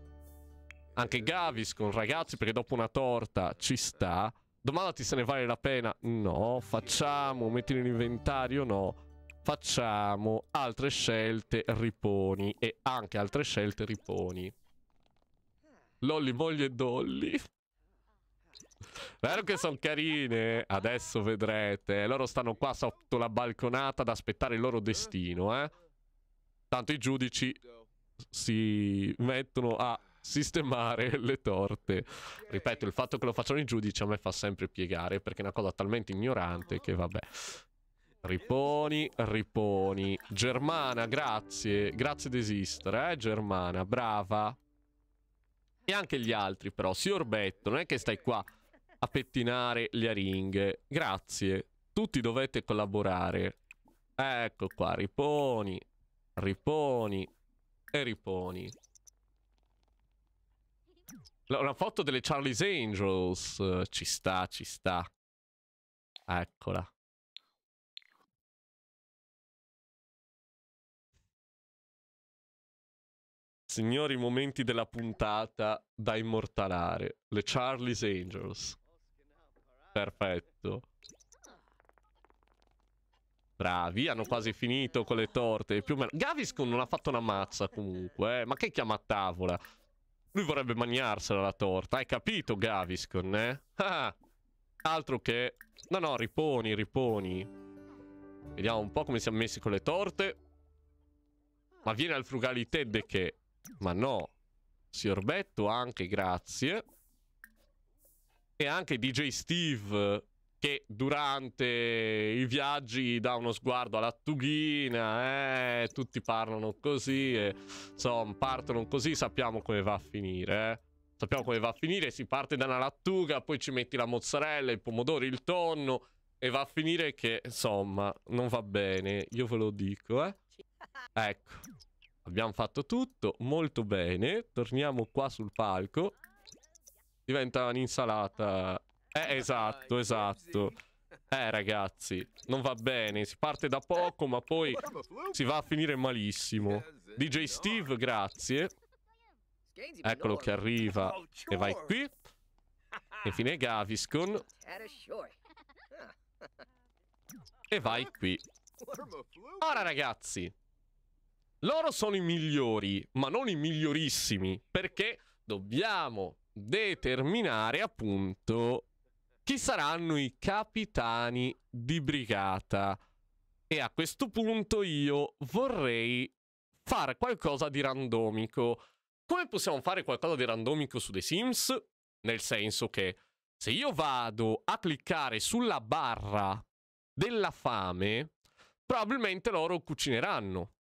S2: Anche Gavis con ragazzi, perché dopo una torta ci sta. Domandati se ne vale la pena? No. Facciamo, metti nell'inventario? No. Facciamo altre scelte, riponi. E anche altre scelte, riponi. Lolli, moglie e Dolly. Vero che sono carine, adesso vedrete. Loro stanno qua sotto la balconata ad aspettare il loro destino, eh. Tanto i giudici si mettono a sistemare le torte. Ripeto, il fatto che lo facciano i giudici a me fa sempre piegare, perché è una cosa talmente ignorante che vabbè. Riponi, riponi. Germana, grazie. Grazie di esistere, eh, Germana. Brava. E anche gli altri, però. Si Orbetto, non è che stai qua a pettinare le aringhe. Grazie. Tutti dovete collaborare. Ecco qua, riponi, riponi e riponi. Una foto delle Charlie's Angels. Ci sta, ci sta.
S3: Eccola.
S2: Signori, momenti della puntata da immortalare. Le Charlie's Angels. Perfetto. Bravi, hanno quasi finito con le torte. Più meno... Gaviscon non ha fatto una mazza comunque. Eh? Ma che chiama a tavola? Lui vorrebbe mangiarsela la torta. Hai capito Gaviscon, eh? Ah, altro che... No, no, riponi, riponi. Vediamo un po' come siamo messi con le torte. Ma viene al frugalite de che... Ma no. Si Siorbetto anche, grazie e anche DJ Steve che durante i viaggi dà uno sguardo alla tughina, eh, tutti parlano così, e, insomma, partono così, sappiamo come va a finire. Eh. Sappiamo come va a finire, si parte da una lattuga, poi ci metti la mozzarella, i pomodori, il tonno e va a finire che, insomma, non va bene, io ve lo dico, eh. Ecco, abbiamo fatto tutto, molto bene, torniamo qua sul palco. Diventa un'insalata. Eh, esatto, esatto. Eh, ragazzi, non va bene. Si parte da poco, ma poi si va a finire malissimo. DJ Steve, grazie. Eccolo che arriva. E vai qui. E fine Gaviscon. E vai qui. Ora, ragazzi. Loro sono i migliori, ma non i migliorissimi. Perché dobbiamo determinare appunto chi saranno i capitani di brigata. E a questo punto io vorrei fare qualcosa di randomico. Come possiamo fare qualcosa di randomico su The Sims? Nel senso che se io vado a cliccare sulla barra della fame, probabilmente loro cucineranno.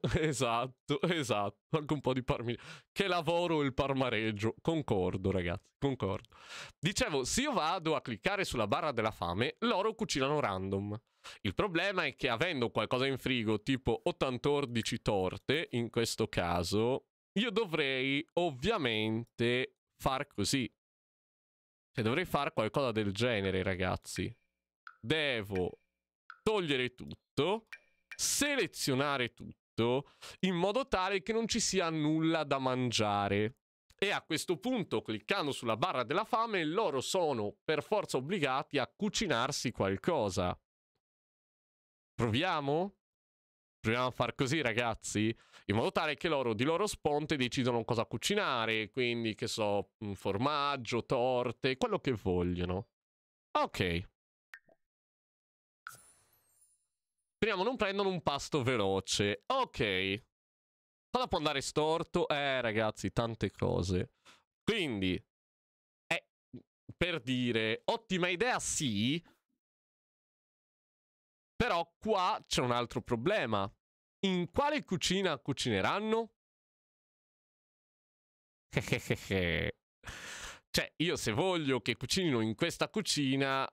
S2: Esatto, esatto. Anche un po' di parmigiano. Che lavoro il parmareggio. Concordo, ragazzi, concordo. Dicevo, se io vado a cliccare sulla barra della fame, loro cucinano random. Il problema è che avendo qualcosa in frigo, tipo 814 torte, in questo caso, io dovrei ovviamente far così. Cioè, dovrei fare qualcosa del genere, ragazzi. Devo togliere tutto, selezionare tutto in modo tale che non ci sia nulla da mangiare. E a questo punto, cliccando sulla barra della fame, loro sono per forza obbligati a cucinarsi qualcosa. Proviamo? Proviamo a far così, ragazzi, in modo tale che loro di loro sponte decidano cosa cucinare, quindi che so, formaggio, torte, quello che vogliono. Ok, Speriamo non prendano un pasto veloce. Ok. Cosa può andare storto? Eh, ragazzi, tante cose. Quindi, eh, per dire, ottima idea sì, però qua c'è un altro problema. In quale cucina cucineranno? cioè, io se voglio che cucinino in questa cucina,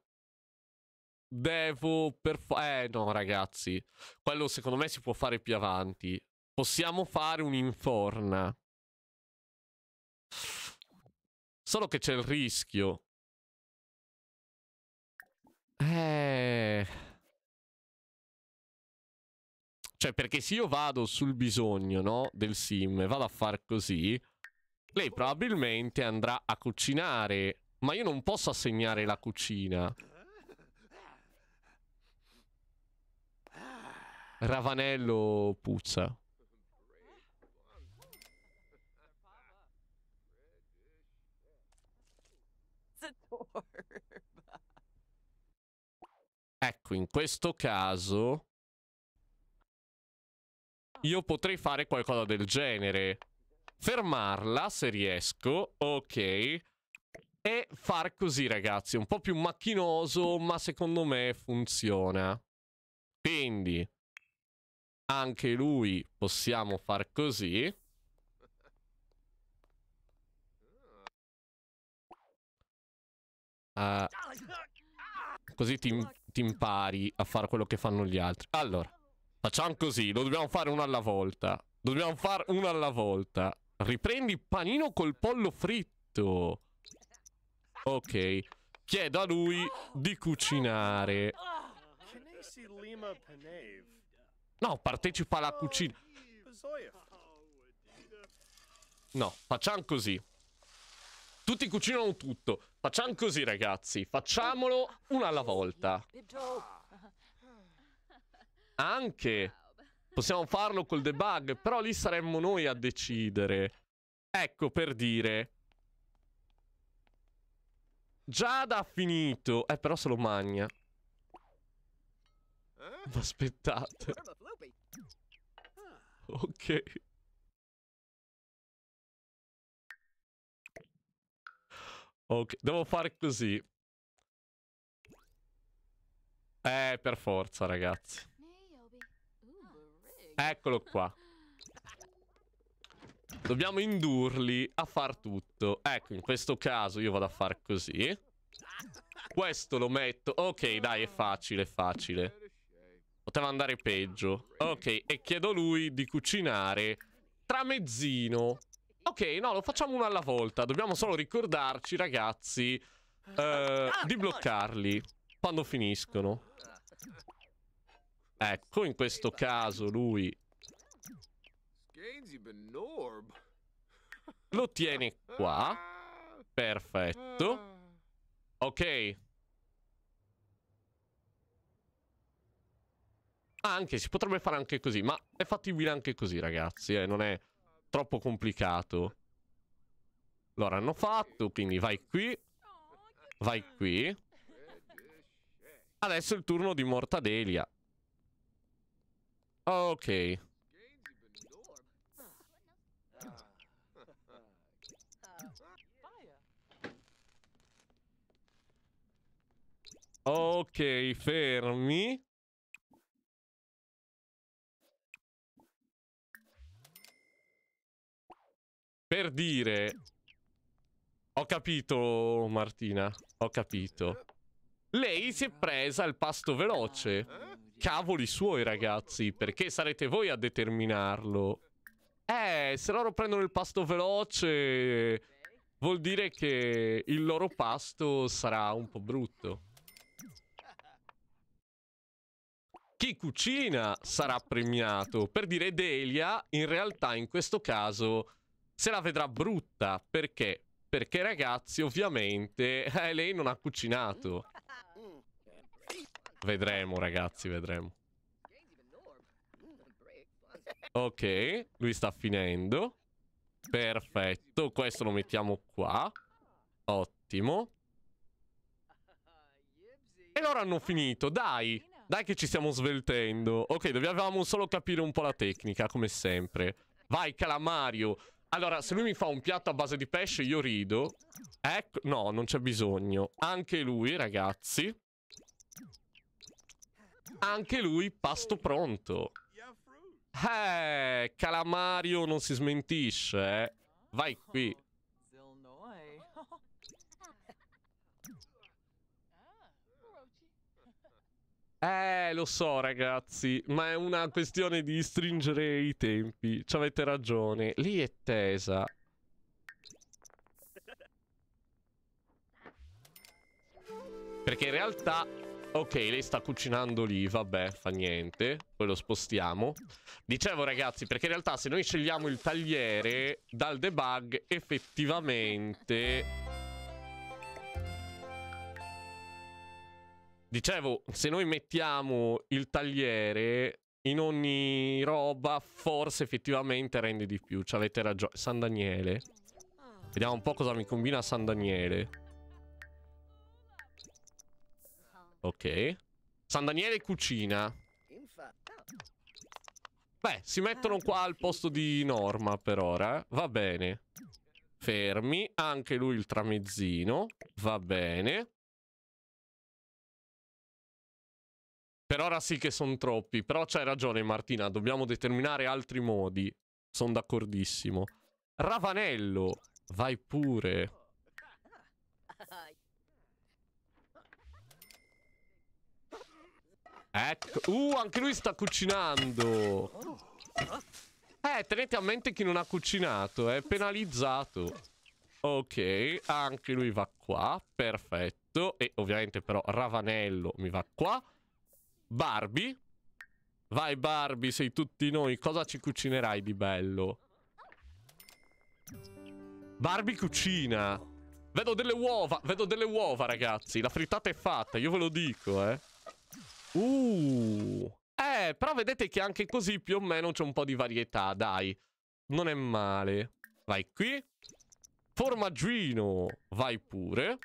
S2: devo per fa- eh no ragazzi quello secondo me si può fare più avanti possiamo fare un'inforna
S3: solo che c'è il rischio
S2: eh cioè perché se io vado sul bisogno no del sim e vado a far così lei probabilmente andrà a cucinare ma io non posso assegnare la cucina Ravanello puzza. Ecco, in questo caso... Io potrei fare qualcosa del genere. Fermarla, se riesco. Ok. E far così, ragazzi. Un po' più macchinoso, ma secondo me funziona. Quindi... Anche lui possiamo far così. Uh, così ti, ti impari a fare quello che fanno gli altri. Allora, facciamo così. Lo dobbiamo fare uno alla volta. Dobbiamo fare uno alla volta. Riprendi panino col pollo fritto. Ok. Chiedo a lui di cucinare.
S1: Can I see Lima Panave?
S2: No, partecipa alla cucina. No, facciamo così. Tutti cucinano tutto. Facciamo così, ragazzi. Facciamolo una alla volta. Anche. Possiamo farlo col debug, però lì saremmo noi a decidere. Ecco, per dire... Giada ha finito. Eh, però se lo magna. Ma eh? aspettate. Ah. Ok. Ok, devo fare così. Eh, per forza, ragazzi. Eccolo qua. Dobbiamo indurli a far tutto. Ecco, in questo caso io vado a far così. Questo lo metto... Ok, dai, è facile, è facile. Poteva andare peggio. Ok, e chiedo lui di cucinare tramezzino. Ok, no, lo facciamo uno alla volta. Dobbiamo solo ricordarci, ragazzi, eh, di bloccarli quando finiscono. Ecco, in questo caso lui lo tiene qua. Perfetto. Ok. Anche, si potrebbe fare anche così, ma è fattibile anche così, ragazzi, eh, non è troppo complicato. Allora, hanno fatto, quindi vai qui, vai qui. Adesso è il turno di Mortadelia. Ok.
S3: Ok, fermi.
S2: Per dire... Ho capito, Martina. Ho capito. Lei si è presa il pasto veloce. Cavoli suoi, ragazzi. Perché sarete voi a determinarlo. Eh, se loro prendono il pasto veloce... Vuol dire che il loro pasto sarà un po' brutto. Chi cucina sarà premiato. Per dire Delia, in realtà in questo caso se la vedrà brutta. Perché? Perché ragazzi, ovviamente, eh, lei non ha cucinato. Vedremo, ragazzi, vedremo. Ok, lui sta finendo. Perfetto, questo lo mettiamo qua. Ottimo. E loro hanno finito, dai! Dai che ci stiamo sveltendo. Ok, dovevamo solo capire un po' la tecnica, come sempre. Vai, Calamario! Allora, se lui mi fa un piatto a base di pesce, io rido. Ecco, no, non c'è bisogno. Anche lui, ragazzi. Anche lui, pasto pronto. Eh, Calamario non si smentisce, eh. Vai qui. Eh, lo so ragazzi, ma è una questione di stringere i tempi. Ci avete ragione, lì è tesa. Perché in realtà... Ok, lei sta cucinando lì, vabbè, fa niente. Poi lo spostiamo. Dicevo ragazzi, perché in realtà se noi scegliamo il tagliere dal debug, effettivamente... Dicevo, se noi mettiamo il tagliere in ogni roba, forse effettivamente rende di più. Ci avete ragione. San Daniele. Vediamo un po' cosa mi combina San Daniele. Ok. San Daniele cucina. Beh, si mettono qua al posto di Norma per ora. Va bene. Fermi. Anche lui il tramezzino. Va bene. Per ora sì che sono troppi, però c'hai ragione Martina, dobbiamo determinare altri modi. Sono d'accordissimo. Ravanello, vai pure. Ecco. Uh, anche lui sta cucinando. Eh, tenete a mente chi non ha cucinato, è penalizzato. Ok, anche lui va qua, perfetto. E ovviamente però Ravanello mi va qua. Barbie. Vai Barbie, sei tutti noi. Cosa ci cucinerai di bello? Barbie cucina. Vedo delle uova, vedo delle uova ragazzi. La frittata è fatta, io ve lo dico, eh. Uh. Eh, però vedete che anche così più o meno c'è un po' di varietà, dai. Non è male. Vai qui. Formaggino, vai pure.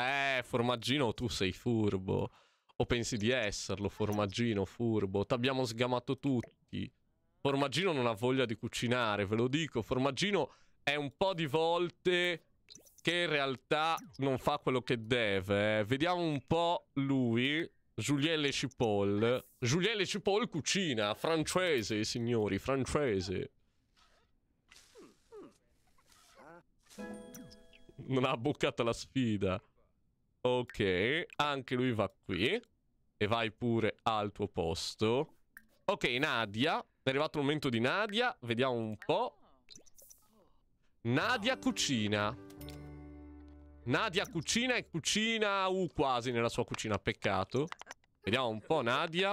S2: Eh, formaggino, tu sei furbo. O pensi di esserlo, formaggino, furbo. T'abbiamo sgamato tutti. Formaggino non ha voglia di cucinare, ve lo dico. Formaggino è un po' di volte che in realtà non fa quello che deve. Eh. Vediamo un po' lui, Julien Le Cipolle. Julien Le Cipolle cucina, francese, signori, francese. Non ha boccato la sfida. Ok, anche lui va qui. E vai pure al tuo posto. Ok, Nadia. È arrivato il momento di Nadia. Vediamo un po'. Nadia cucina. Nadia cucina e cucina uh, quasi nella sua cucina, peccato. Vediamo un po' Nadia.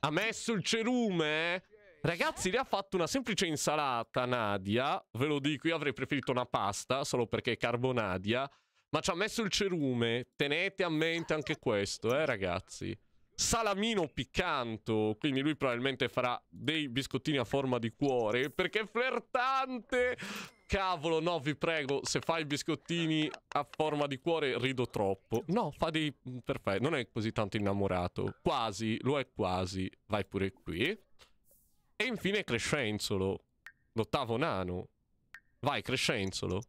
S2: Ha messo il cerume? eh? Ragazzi, lì ha fatto una semplice insalata, Nadia. Ve lo dico, io avrei preferito una pasta, solo perché è carbonadia. Ma ci ha messo il cerume. Tenete a mente anche questo, eh, ragazzi. Salamino piccanto. Quindi lui probabilmente farà dei biscottini a forma di cuore. Perché è flirtante! Cavolo, no, vi prego, se fai i biscottini a forma di cuore rido troppo. No, fa dei... Mm, perfetto, non è così tanto innamorato. Quasi, lo è quasi. Vai pure qui. E infine Crescenzolo. L'ottavo nano. Vai, Crescenzolo.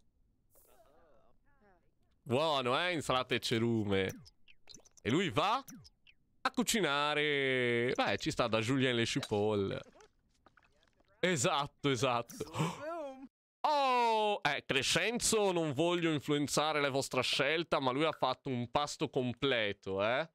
S2: Buono, eh, insalata e cerume. E lui va a cucinare... Beh, ci sta da Julien le cipolle. Esatto, esatto. Oh, eh, Crescenzo, non voglio influenzare la vostra scelta, ma lui ha fatto un pasto completo, eh.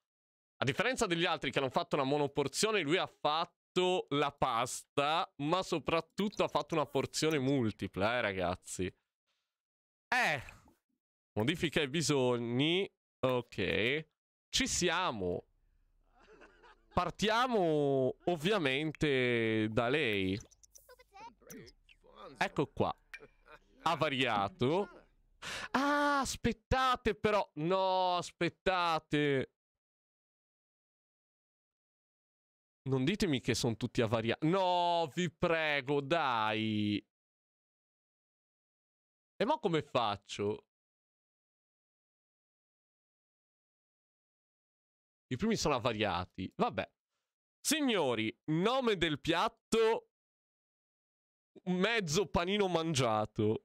S2: A differenza degli altri che hanno fatto una monoporzione, lui ha fatto fatto la pasta, ma soprattutto ha fatto una porzione multipla, eh, ragazzi. Eh, modifica i bisogni. Ok, ci siamo. Partiamo ovviamente da lei. Ecco qua. Ha variato. Ah, aspettate però. No, aspettate. Non ditemi che sono tutti avariati. No,
S3: vi prego, dai. E mo come faccio?
S2: I primi sono avariati. Vabbè. Signori, nome del piatto. Mezzo panino mangiato.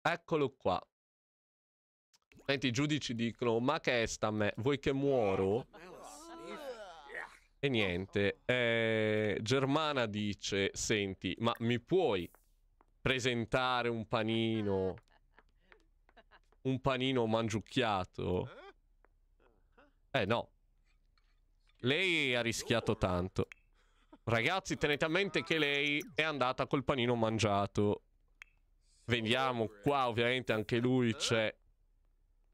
S2: Eccolo qua. Senti, i giudici dicono, ma che è sta a me? Vuoi che muoro? E niente, eh, Germana dice, senti, ma mi puoi presentare un panino, un panino mangiucchiato? Eh, eh no, lei ha rischiato tanto. Ragazzi, tenete a mente che lei è andata col panino mangiato. Vediamo qua, ovviamente anche lui c'è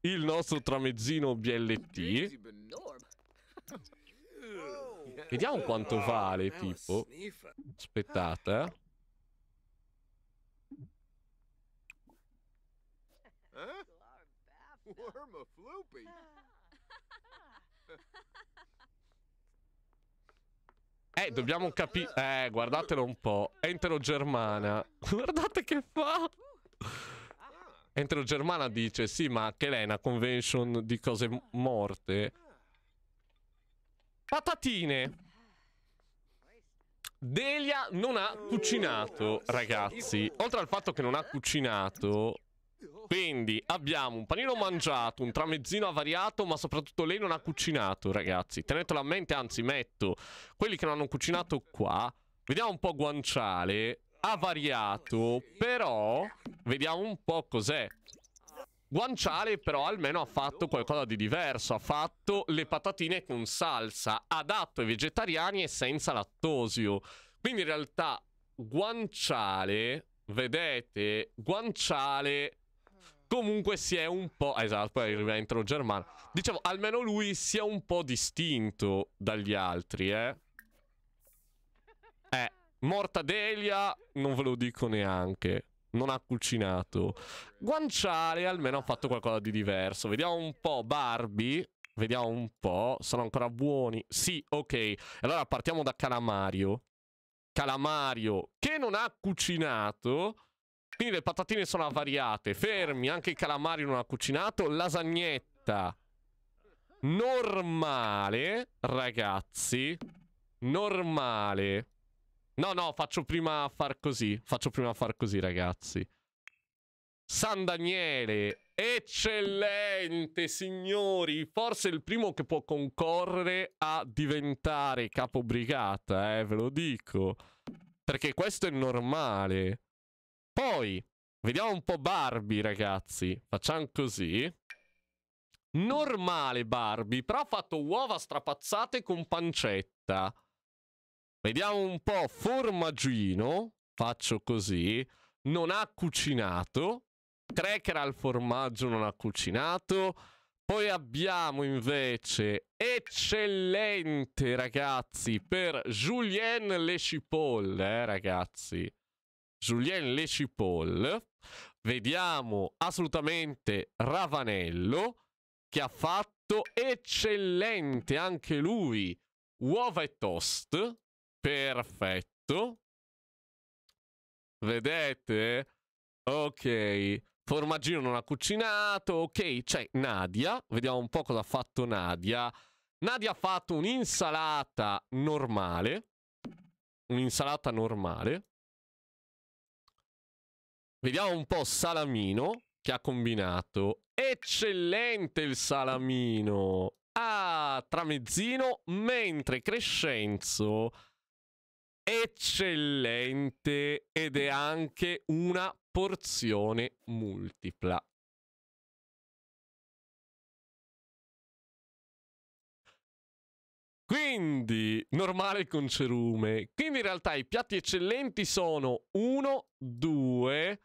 S2: il nostro tramezzino BLT.
S1: Vediamo quanto ah, vale, tipo.
S2: Aspettate. Eh, eh dobbiamo capire... Eh, guardatelo un po'. Entero Germana. Guardate che fa! Entero ah. Germana dice, sì, ma che lei è una convention di cose morte. Patatine. Delia non ha cucinato, ragazzi. Oltre al fatto che non ha cucinato, quindi abbiamo un panino mangiato, un tramezzino avariato, ma soprattutto lei non ha cucinato, ragazzi. Tenetelo a mente, anzi metto quelli che non hanno cucinato qua. Vediamo un po' guanciale, avariato, però vediamo un po' cos'è. Guanciale però almeno ha fatto qualcosa di diverso, ha fatto le patatine con salsa, adatto ai vegetariani e senza lattosio. Quindi in realtà Guanciale, vedete, Guanciale comunque si è un po'... Ah, esatto, poi arriva entro Germano. Diciamo, almeno lui si è un po' distinto dagli altri, eh. Eh, Mortadelia non ve lo dico neanche non ha cucinato. Guanciale almeno ha fatto qualcosa di diverso. Vediamo un po' Barbie. Vediamo un po'. Sono ancora buoni. Sì, ok. Allora partiamo da Calamario. Calamario che non ha cucinato. Quindi le patatine sono avariate. Fermi, anche il calamario non ha cucinato. Lasagnetta. Normale, ragazzi. Normale. No, no, faccio prima a far così. Faccio prima a far così, ragazzi. San Daniele, eccellente, signori. Forse il primo che può concorrere a diventare capobrigata, eh, ve lo dico. Perché questo è normale. Poi, vediamo un po' Barbie, ragazzi. Facciamo così. Normale Barbie, però ha fatto uova strapazzate con pancetta. Vediamo un po', formaggino, faccio così, non ha cucinato, cracker al formaggio non ha cucinato, poi abbiamo invece, eccellente ragazzi, per Julien le cipolle, eh, ragazzi, Julien le cipolle, vediamo assolutamente Ravanello, che ha fatto eccellente anche lui, uova e toast, Perfetto. Vedete? Ok. Formaggino non ha cucinato. Ok, c'è Nadia. Vediamo un po' cosa ha fatto Nadia. Nadia ha fatto un'insalata normale. Un'insalata normale. Vediamo un po' Salamino che ha combinato. Eccellente il Salamino! Ah, tramezzino, mentre Crescenzo eccellente ed è anche una porzione multipla. Quindi, normale con cerume. Quindi in realtà i piatti eccellenti sono 1, 2,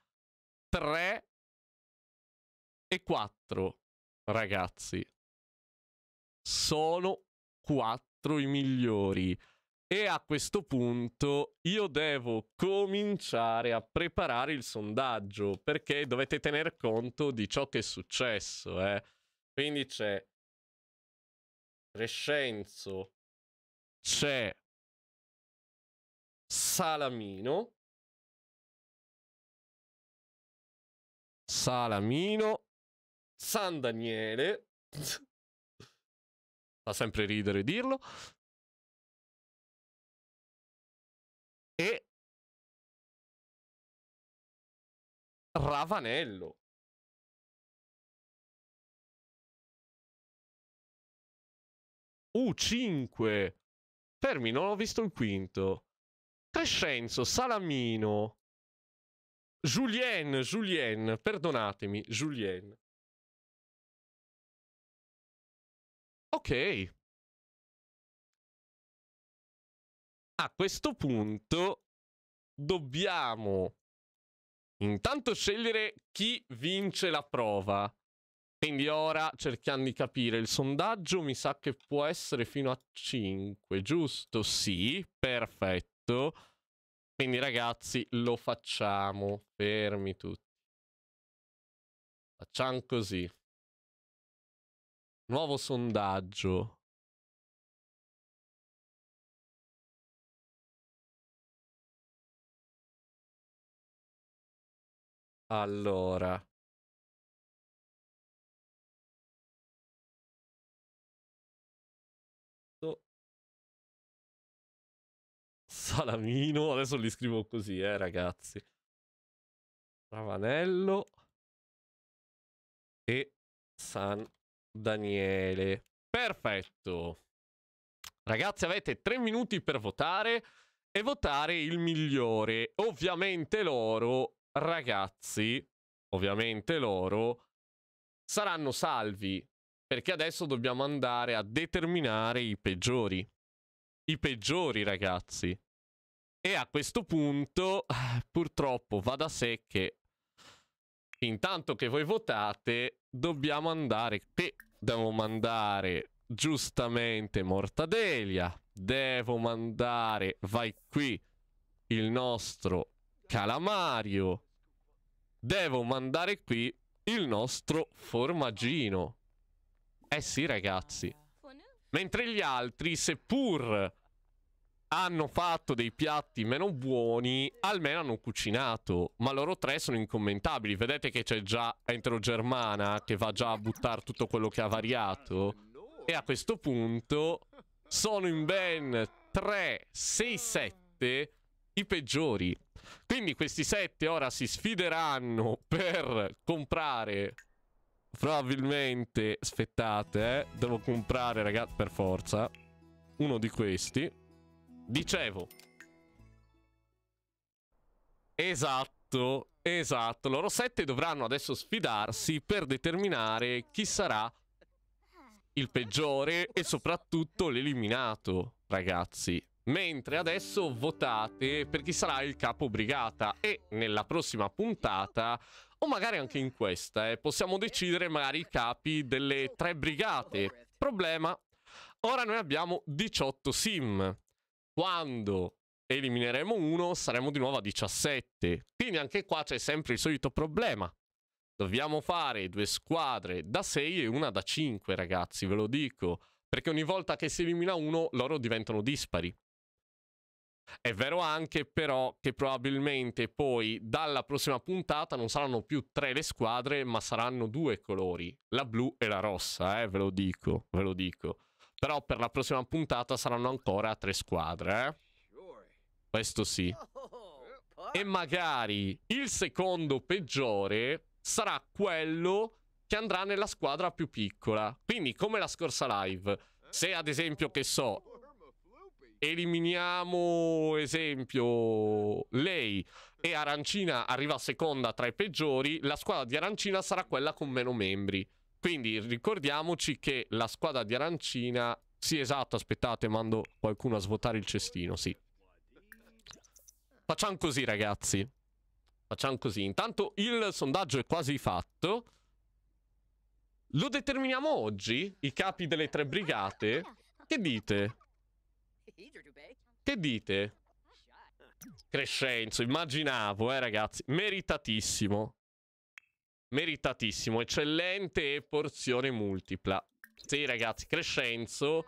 S2: 3 e 4. Ragazzi, sono 4 i migliori. E a questo punto io devo cominciare a preparare il sondaggio perché dovete tener conto di ciò che è successo. Eh. Quindi c'è
S3: Crescenzo, c'è Salamino, Salamino, San Daniele, fa sempre ridere dirlo, e Ravanello.
S2: U5. Fermi, non ho visto il quinto. Crescenzo, Salamino. Julien, Julien, perdonatemi,
S3: Julien. Ok. A questo punto
S2: dobbiamo intanto scegliere chi vince la prova. Quindi ora cerchiamo di capire, il sondaggio mi sa che può essere fino a 5, giusto? Sì, perfetto. Quindi ragazzi lo facciamo, fermi tutti. Facciamo così. Nuovo sondaggio.
S3: Allora. Salamino, adesso li scrivo così, eh ragazzi. Ravanello
S2: e San Daniele. Perfetto. Ragazzi, avete tre minuti per votare e votare il migliore. Ovviamente loro ragazzi, ovviamente loro, saranno salvi. Perché adesso dobbiamo andare a determinare i peggiori. I peggiori, ragazzi. E a questo punto, purtroppo, va da sé che intanto che voi votate, dobbiamo andare... Che devo mandare giustamente Mortadelia. Devo mandare, vai qui, il nostro Calamario devo mandare qui il nostro formaggino. Eh sì, ragazzi. Mentre gli altri, seppur hanno fatto dei piatti meno buoni, almeno hanno cucinato. Ma loro tre sono incommentabili. Vedete che c'è già Entro Germana che va già a buttare tutto quello che ha variato. E a questo punto sono in ben 3, 6, 7 i peggiori. Quindi questi sette ora si sfideranno per comprare... Probabilmente... Aspettate, eh. Devo comprare, ragazzi, per forza. Uno di questi. Dicevo. Esatto, esatto. Loro sette dovranno adesso sfidarsi per determinare chi sarà il peggiore e soprattutto l'eliminato, ragazzi. Mentre adesso votate per chi sarà il capo brigata e nella prossima puntata o magari anche in questa eh, possiamo decidere magari i capi delle tre brigate. Problema, ora noi abbiamo 18 sim. Quando elimineremo uno saremo di nuovo a 17. Quindi anche qua c'è sempre il solito problema. Dobbiamo fare due squadre da 6 e una da 5 ragazzi, ve lo dico. Perché ogni volta che si elimina uno loro diventano dispari. È vero anche però che probabilmente poi dalla prossima puntata non saranno più tre le squadre, ma saranno due colori, la blu e la rossa, eh, ve lo dico, ve lo dico. Però per la prossima puntata saranno ancora tre squadre, eh. Questo sì. Oh, e magari il secondo peggiore sarà quello che andrà nella squadra più piccola. Quindi come la scorsa live, se ad esempio che so, eliminiamo esempio lei e Arancina arriva seconda tra i peggiori, la squadra di Arancina sarà quella con meno membri. Quindi ricordiamoci che la squadra di Arancina, sì esatto, aspettate, mando qualcuno a svuotare il cestino, sì. Facciamo così ragazzi. Facciamo così. Intanto il sondaggio è quasi fatto. Lo determiniamo oggi, i capi delle tre brigate? Che dite? Che dite? Crescenzo, immaginavo, eh ragazzi. Meritatissimo. Meritatissimo, eccellente e porzione multipla. Sì ragazzi, Crescenzo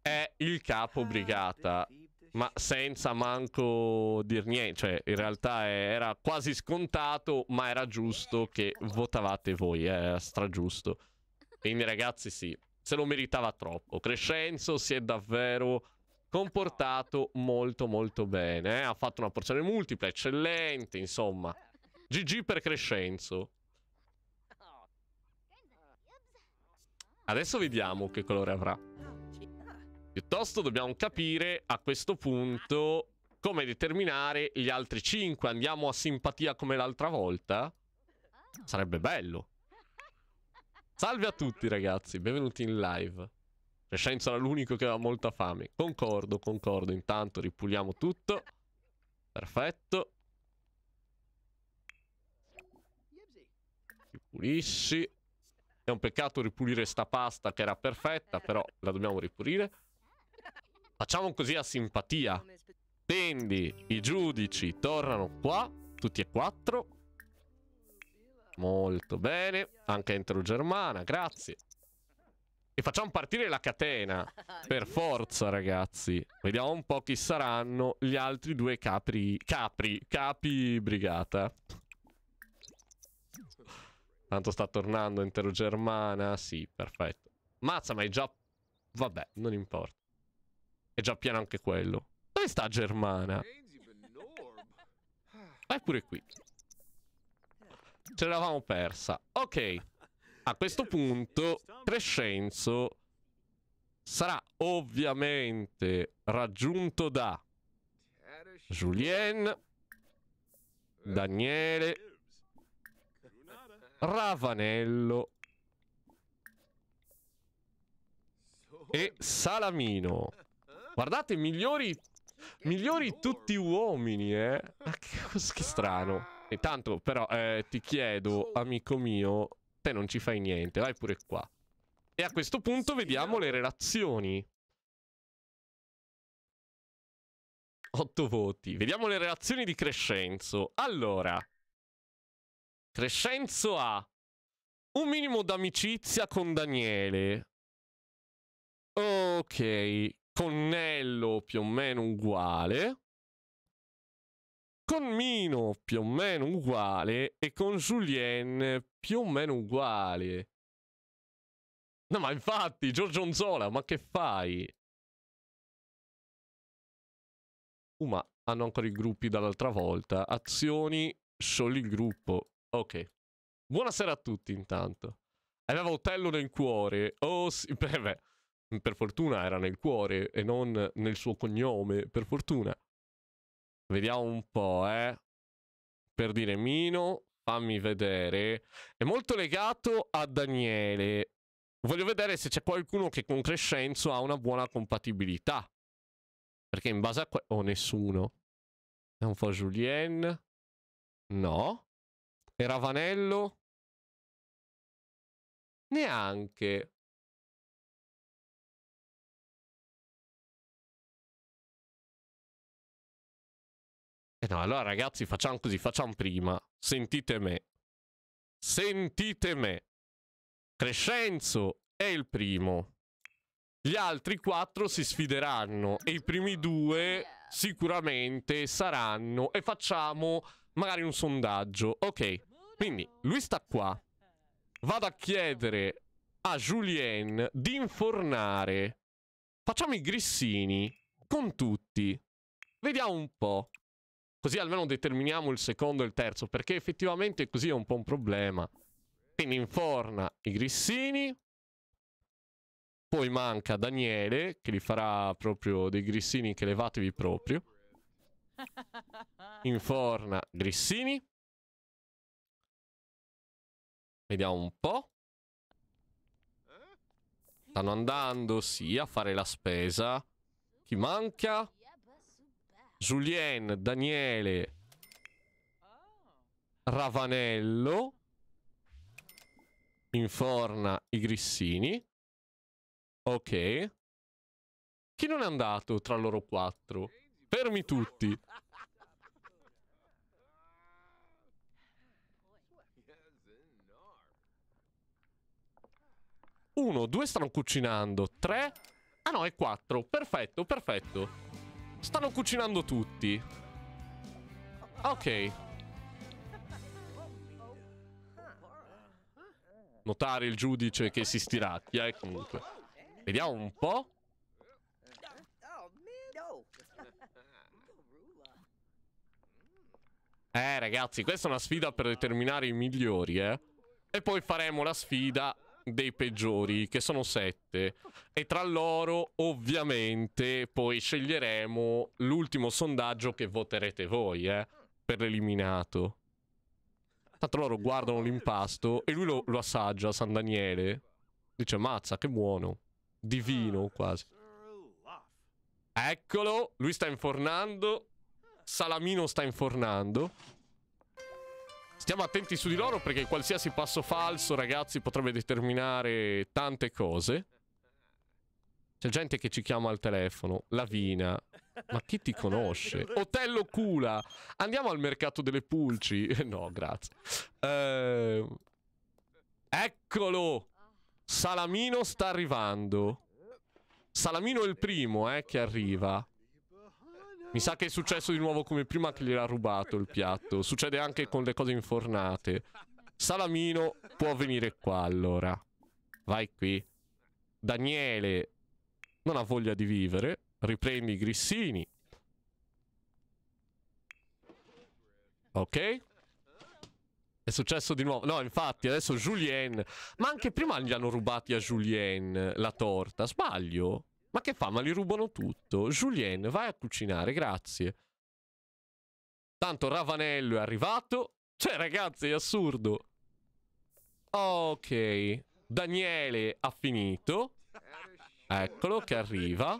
S2: è il capo brigata. Ma senza manco dir niente. Cioè, in realtà era quasi scontato, ma era giusto che votavate voi. Eh, era stragiusto. Quindi ragazzi sì, se lo meritava troppo. Crescenzo si è davvero comportato molto molto bene. Eh? Ha fatto una porzione multipla, eccellente, insomma. GG per Crescenzo. Adesso vediamo che colore avrà. Piuttosto dobbiamo capire a questo punto come determinare gli altri 5. Andiamo a simpatia come l'altra volta? Sarebbe bello. Salve a tutti ragazzi, benvenuti in live. Cioè Shine sarà l'unico che aveva molta fame. Concordo, concordo. Intanto ripuliamo tutto. Perfetto. Ripulisci. È un peccato ripulire sta pasta che era perfetta, però la dobbiamo ripulire. Facciamo così a simpatia. Quindi i giudici tornano qua, tutti e quattro. Molto bene, anche entro Germana, grazie. E facciamo partire la catena. Per forza, ragazzi. Vediamo un po' chi saranno gli altri due capri... Capri. Capi brigata. Tanto sta tornando intero Germana. Sì, perfetto. Mazza, ma è già... Vabbè, non importa. È già pieno anche quello. Dove sta Germana? Vai pure qui. Ce l'avamo persa. Ok. A questo punto Crescenzo sarà ovviamente raggiunto da Julien, Daniele, Ravanello e Salamino. Guardate, migliori, migliori tutti uomini, eh. Che, che strano. Intanto, però, eh, ti chiedo, amico mio, Te non ci fai niente, vai pure qua. E a questo punto vediamo le relazioni. 8 voti. Vediamo le relazioni di Crescenzo. Allora, Crescenzo ha un minimo d'amicizia con Daniele. Ok, con Nello più o meno uguale con Mino più o meno uguale e con Julien più o meno uguale. No, ma infatti, Giorgio Onzola, ma che fai?
S3: Uh, ma hanno ancora i gruppi dall'altra
S2: volta. Azioni, solo il gruppo. Ok. Buonasera a tutti, intanto. Aveva Otello nel cuore. Oh, sì, beh, beh. Per fortuna era nel cuore e non nel suo cognome, per fortuna. Vediamo un po', eh. Per dire Mino, fammi vedere. È molto legato a Daniele. Voglio vedere se c'è qualcuno che con Crescenzo ha una buona compatibilità. Perché in base a... Oh, nessuno. È un po'
S3: Julien. No. E Ravanello? Neanche. E eh no, allora
S2: ragazzi facciamo così, facciamo prima. Sentite me. Sentite me. Crescenzo è il primo. Gli altri quattro si sfideranno e i primi due sicuramente saranno e facciamo magari un sondaggio. Ok, quindi lui sta qua. Vado a chiedere a Julien di infornare. Facciamo i grissini con tutti. Vediamo un po'. Così almeno determiniamo il secondo e il terzo, perché effettivamente così è un po' un problema. Quindi inforna i grissini, poi manca Daniele, che gli farà proprio dei grissini che levatevi proprio. Inforna grissini. Vediamo un po'. Eh? Stanno andando, sì, a fare la spesa. Chi manca? Julien, Daniele, Ravanello, Inforna, i Grissini. Ok. Chi non è andato tra loro quattro? Fermi tutti. Uno, due stanno cucinando. Tre. Ah no, è quattro. Perfetto, perfetto. Stanno cucinando tutti. Ok. Notare il giudice che si stiracchia e comunque. Vediamo un po'. Eh ragazzi, questa è una sfida per determinare i migliori, eh. E poi faremo la sfida dei peggiori, che sono sette. E tra loro, ovviamente, poi sceglieremo l'ultimo sondaggio che voterete voi, eh, per l'eliminato. Tanto loro guardano l'impasto e lui lo, lo assaggia, San Daniele. Dice, mazza, che buono. Divino, quasi. Eccolo, lui sta infornando. Salamino sta infornando. Stiamo attenti su di loro perché qualsiasi passo falso, ragazzi, potrebbe determinare tante cose. C'è gente che ci chiama al telefono. Lavina. Ma chi ti conosce? Otello Cula. Andiamo al mercato delle pulci. No, grazie. Eh... Eccolo. Salamino sta arrivando. Salamino è il primo, eh, che arriva. Mi sa che è successo di nuovo come prima che gliel'ha rubato il piatto. Succede anche con le cose infornate. Salamino può venire qua allora. Vai qui. Daniele non ha voglia di vivere. Riprendi i grissini. Ok. È successo di nuovo. No, infatti, adesso Julien. Ma anche prima gli hanno rubati a Julien la torta. Sbaglio? Ma che fa? Ma li rubano tutto. Julien, vai a cucinare, grazie. Tanto Ravanello è arrivato. Cioè, ragazzi, è assurdo. Ok. Daniele ha finito. Eccolo che arriva.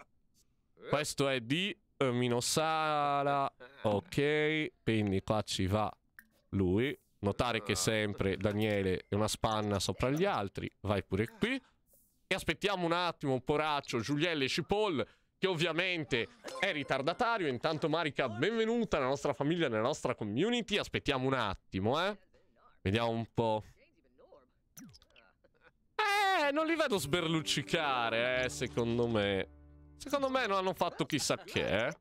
S2: Questo è di eh, Minosala. Ok. Quindi qua ci va lui. Notare che sempre Daniele è una spanna sopra gli altri. Vai pure qui. E aspettiamo un attimo, poraccio, Giulielle Cipoll, che ovviamente è ritardatario. Intanto Marika, benvenuta nella nostra famiglia, nella nostra community. Aspettiamo un attimo, eh. Vediamo un po'. Eh, non li vedo sberluccicare, eh, secondo me. Secondo me non hanno fatto chissà che, eh.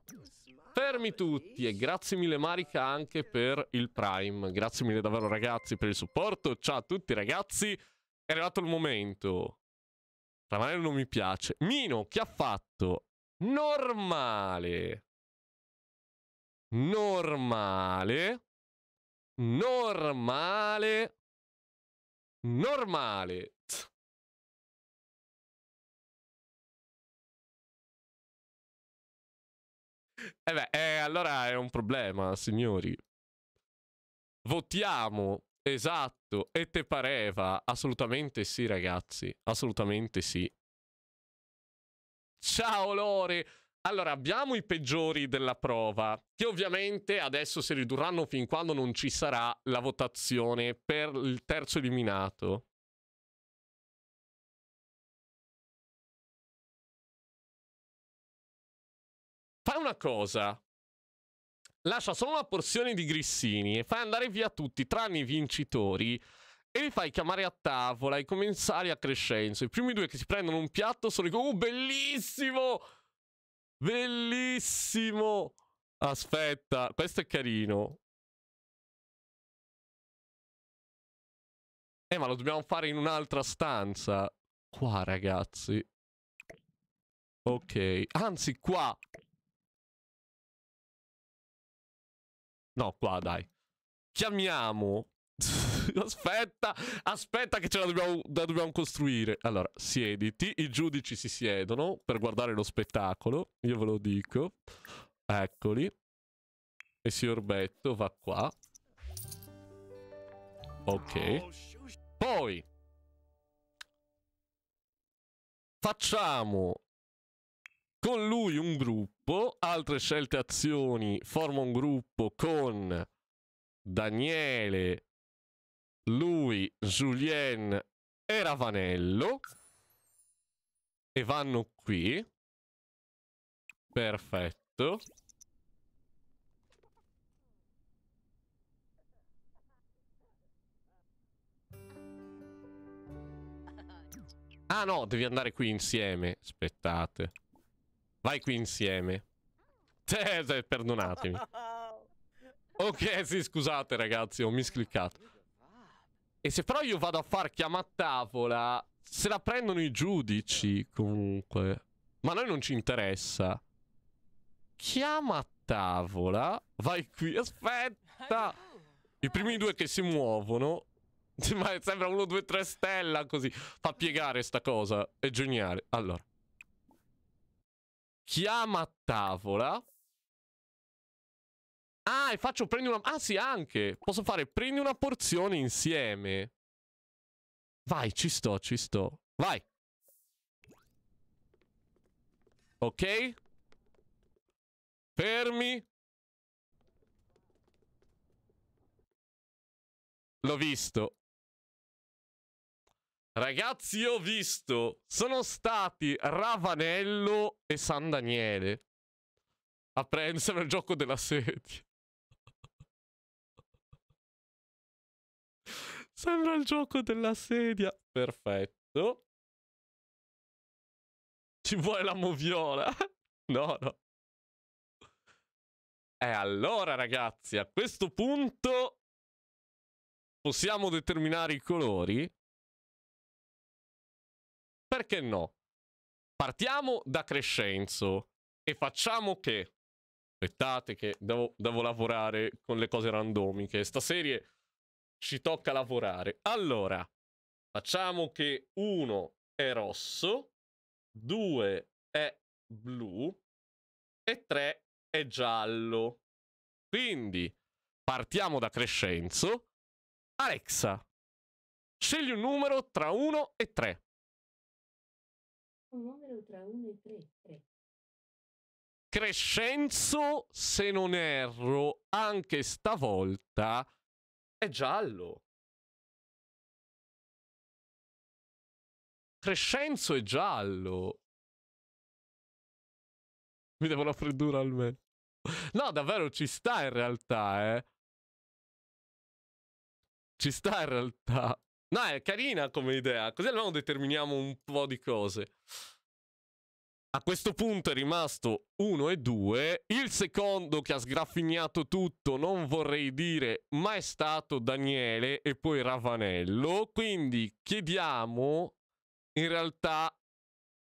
S2: Fermi tutti e grazie mille Marika anche per il Prime. Grazie mille davvero ragazzi per il supporto. Ciao a tutti ragazzi. È arrivato il momento. Ravanello non mi piace. Mino, che ha fatto? Normale. Normale.
S3: Normale. Normale.
S2: E eh beh, eh, allora è un problema, signori. Votiamo. Esatto. E te pareva? Assolutamente sì, ragazzi. Assolutamente sì. Ciao Lore! Allora, abbiamo i peggiori della prova, che ovviamente adesso si ridurranno fin quando non ci sarà la votazione per il terzo eliminato. Fai una cosa, lascia solo una porzione di grissini e fai andare via tutti, tranne i vincitori, e li fai chiamare a tavola, i commensali a crescenza. I primi due che si prendono un piatto sono i... Oh, bellissimo! Bellissimo! Aspetta, questo è carino.
S3: Eh, ma lo dobbiamo fare in un'altra stanza. Qua, ragazzi. Ok. Anzi, qua. No,
S2: qua dai. Chiamiamo. aspetta, aspetta che ce la dobbiamo, la dobbiamo costruire. Allora, siediti. I giudici si siedono per guardare lo spettacolo. Io ve lo dico. Eccoli. E signor Betto va qua. Ok. Poi facciamo con lui un gruppo, altre scelte azioni, forma un gruppo con Daniele, lui, Julien e Ravanello e vanno qui. Perfetto. Ah no, devi andare qui insieme. Aspettate. Vai qui insieme. Eh, perdonatemi. Ok, sì, scusate ragazzi, ho miscliccato. E se però io vado a far chiama a tavola, se la prendono i giudici comunque. Ma a noi non ci interessa. Chiama a tavola. Vai qui, aspetta. I primi due che si muovono. Ma sembra 1, 2, 3 stella così. Fa piegare sta cosa. È geniale. Allora. Chiama a tavola. Ah, e faccio prendi una... Ah sì, anche. Posso fare prendi una porzione insieme. Vai, ci sto, ci sto. Vai. Ok. Fermi.
S3: L'ho visto.
S2: Ragazzi, ho visto. Sono stati Ravanello e San Daniele a prendere il gioco della sedia.
S3: Sembra il gioco della sedia. Perfetto. Ci vuole la moviola. No, no. E allora, ragazzi, a questo punto possiamo determinare i colori.
S2: Perché no? Partiamo da Crescenzo e facciamo che... Aspettate che devo, devo lavorare con le cose randomiche. Sta serie ci tocca lavorare. Allora, facciamo che uno è rosso, due è blu e tre è giallo. Quindi partiamo da Crescenzo. Alexa, scegli un numero
S3: tra 1 e 3
S1: un numero tra 1 e 3. 3.
S3: Crescenzo, se non erro, anche stavolta è giallo. Crescenzo è giallo. Mi devo la freddura almeno. No, davvero ci sta in realtà, eh. Ci sta in realtà. No, è carina come
S2: idea, così almeno determiniamo un po' di cose. A questo punto è rimasto 1 e 2. Il secondo che ha sgraffignato tutto, non vorrei dire, ma è stato Daniele e poi Ravanello. Quindi chiediamo in realtà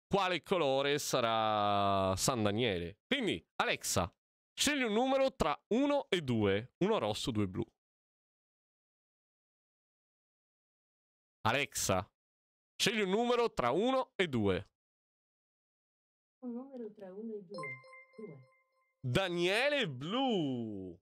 S2: quale colore sarà San Daniele. Quindi, Alexa, scegli un numero tra 1 e 2. Uno
S3: rosso, due blu. Alexa, scegli un numero tra 1 e 2. Un numero tra 1 e 2. 2.
S2: Daniele Blu.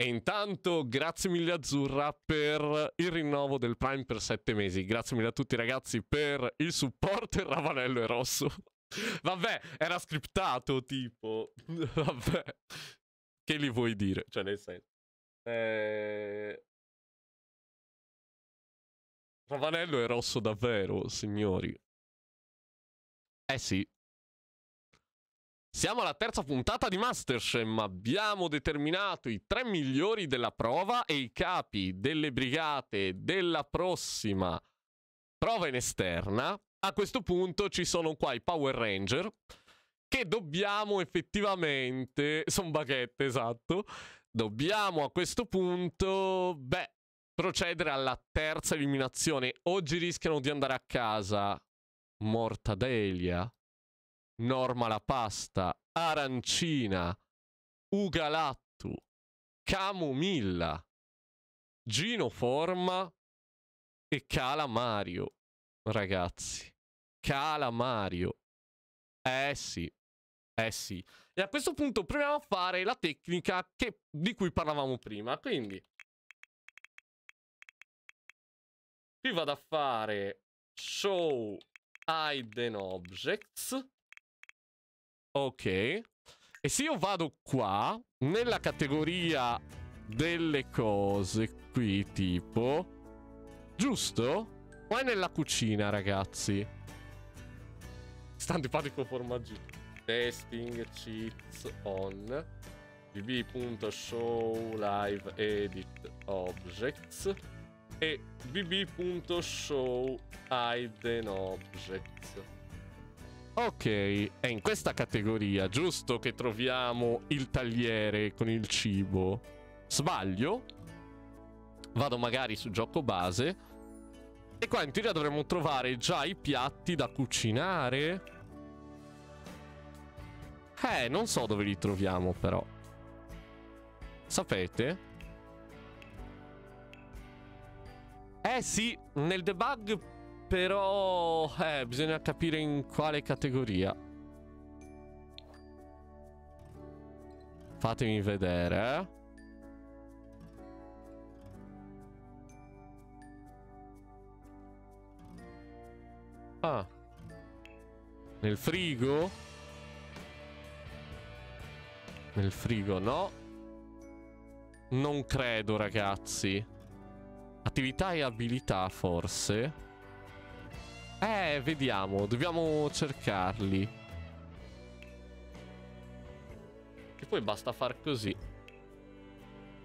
S2: E intanto grazie mille Azzurra per il rinnovo del Prime per 7 mesi. Grazie mille a tutti ragazzi per il supporto. Il Ravanello è rosso. Vabbè, era scriptato tipo. Vabbè. Che li vuoi dire? Cioè nel senso. Eh...
S3: Ravanello è rosso davvero, signori.
S2: Eh sì. Siamo alla terza puntata di Masterchef. Abbiamo determinato i tre migliori della prova e i capi delle brigate della prossima prova in esterna. A questo punto ci sono qua i Power Ranger che dobbiamo effettivamente... Sono baguette, esatto. Dobbiamo a questo punto... Beh, procedere alla terza eliminazione. Oggi rischiano di andare a casa Mortadelia, Norma la Pasta, Arancina, Ugalattu, Camomilla, Gino Forma e Calamario. Ragazzi, Calamario. Eh sì, eh sì. E a questo punto proviamo a fare la tecnica che, di cui parlavamo prima. Quindi Qui vado a fare show hidden objects. Ok. E se io vado qua, nella categoria delle cose qui, tipo... Giusto? Qua è nella cucina, ragazzi. Stantipatico formaggio. Testing cheats on db.show live edit objects e bb.showHidenObject. Ok, è in questa categoria, giusto, che troviamo il tagliere con il cibo. Sbaglio? Vado magari su gioco base. E qua in teoria dovremmo trovare già i piatti da cucinare. Eh, non so dove li troviamo però. Sapete? Eh sì, nel debug però... Eh, bisogna capire in quale categoria. Fatemi vedere. Eh. Ah. Nel frigo? Nel frigo no. Non credo, ragazzi. Attività e abilità, forse. Eh, vediamo. Dobbiamo cercarli. Che poi basta far così.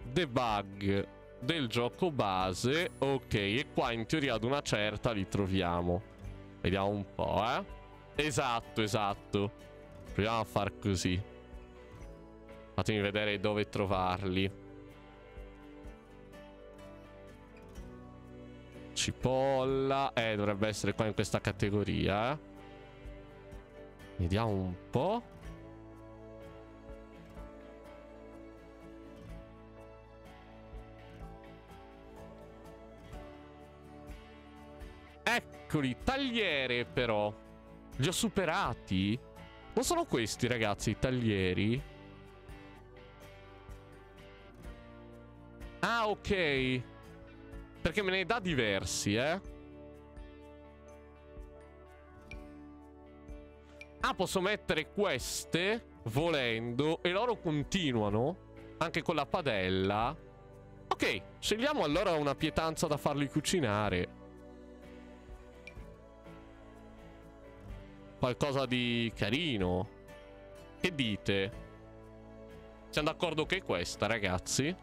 S2: Debug del gioco base. Ok, e qua in teoria ad una certa li troviamo. Vediamo un po', eh. Esatto, esatto. Proviamo a far così. Fatemi vedere dove trovarli. Cipolla. Eh, dovrebbe essere qua in questa categoria. Vediamo eh. un po'. Eccoli, tagliere però. Li ho superati? Non sono questi ragazzi i taglieri? Ah, ok. Perché me ne dà diversi, eh. Ah, posso mettere queste, volendo, e loro continuano, anche con la padella. Ok, scegliamo allora una pietanza da farli cucinare. Qualcosa di carino. Che dite? Siamo d'accordo che è questa, ragazzi?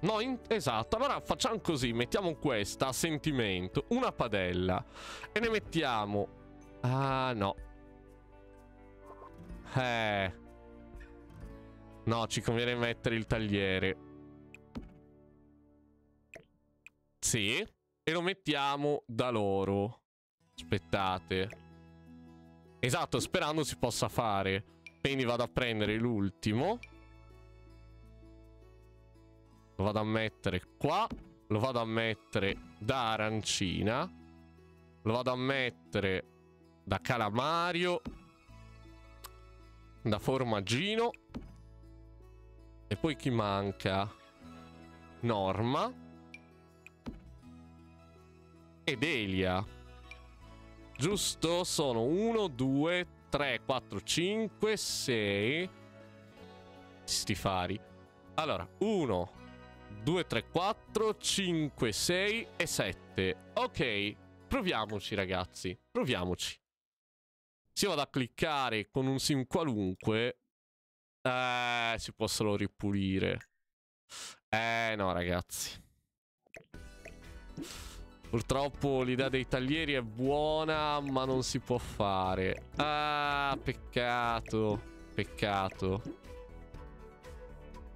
S2: No, in... esatto. Allora facciamo così. Mettiamo questa a sentimento. Una padella. E ne mettiamo... Ah, no. Eh... No, ci conviene mettere il tagliere. Sì. E lo mettiamo da loro. Aspettate. Esatto, sperando si possa fare. Quindi vado a prendere l'ultimo. Lo vado a mettere qua. Lo vado a mettere da arancina. Lo vado a mettere da calamario. Da formaggino. E poi chi manca? Norma. E Delia. Giusto? Sono 1, 2, 3, 4, 5, 6. Stifari. Allora, 1, 2, 3, 4, 5, 6 e 7. Ok, proviamoci ragazzi, proviamoci. Se vado a cliccare con un sim qualunque, eh, si può solo ripulire. Eh no ragazzi. Purtroppo l'idea dei taglieri è buona, ma non si può fare. Ah, peccato, peccato.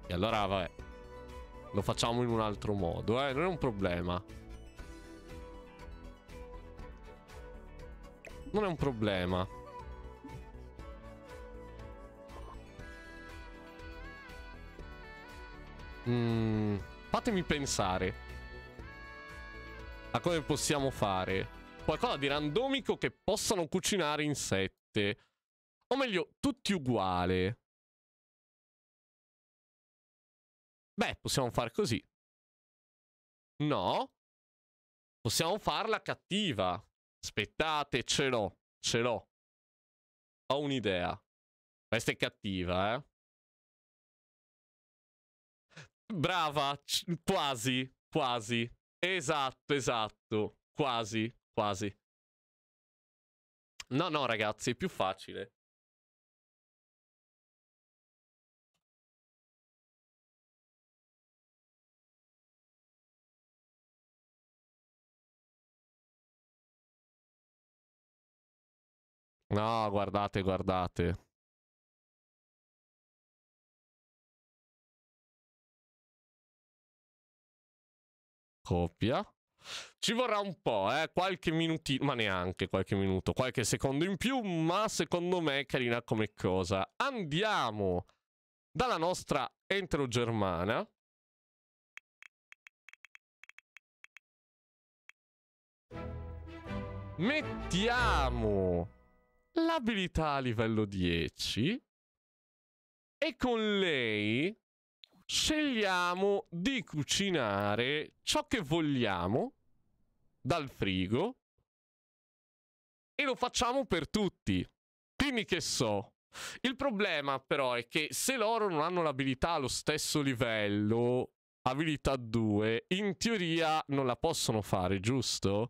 S2: E allora vabbè, lo facciamo in un altro modo, eh. Non è un problema. Non è un problema. Mm, fatemi pensare a come possiamo fare. Qualcosa di randomico che possano cucinare in O meglio, tutti uguali.
S3: Beh, possiamo fare così. No. Possiamo farla cattiva. Aspettate, ce l'ho. Ce l'ho. Ho un'idea. Questa è cattiva, eh.
S2: Brava, quasi, quasi. Esatto, esatto. Quasi, quasi. No, no,
S3: ragazzi, è più facile. No, guardate, guardate. Copia.
S2: Ci vorrà un po', eh, qualche minutino, ma neanche qualche minuto, qualche secondo in più, ma secondo me è carina come cosa. Andiamo dalla nostra entro germana. Mettiamo l'abilità a livello 10 e con lei scegliamo di cucinare ciò che vogliamo dal frigo e lo facciamo per tutti. Quindi che so. Il problema però è che se loro non hanno l'abilità allo stesso livello, abilità 2, in teoria non la possono fare, giusto?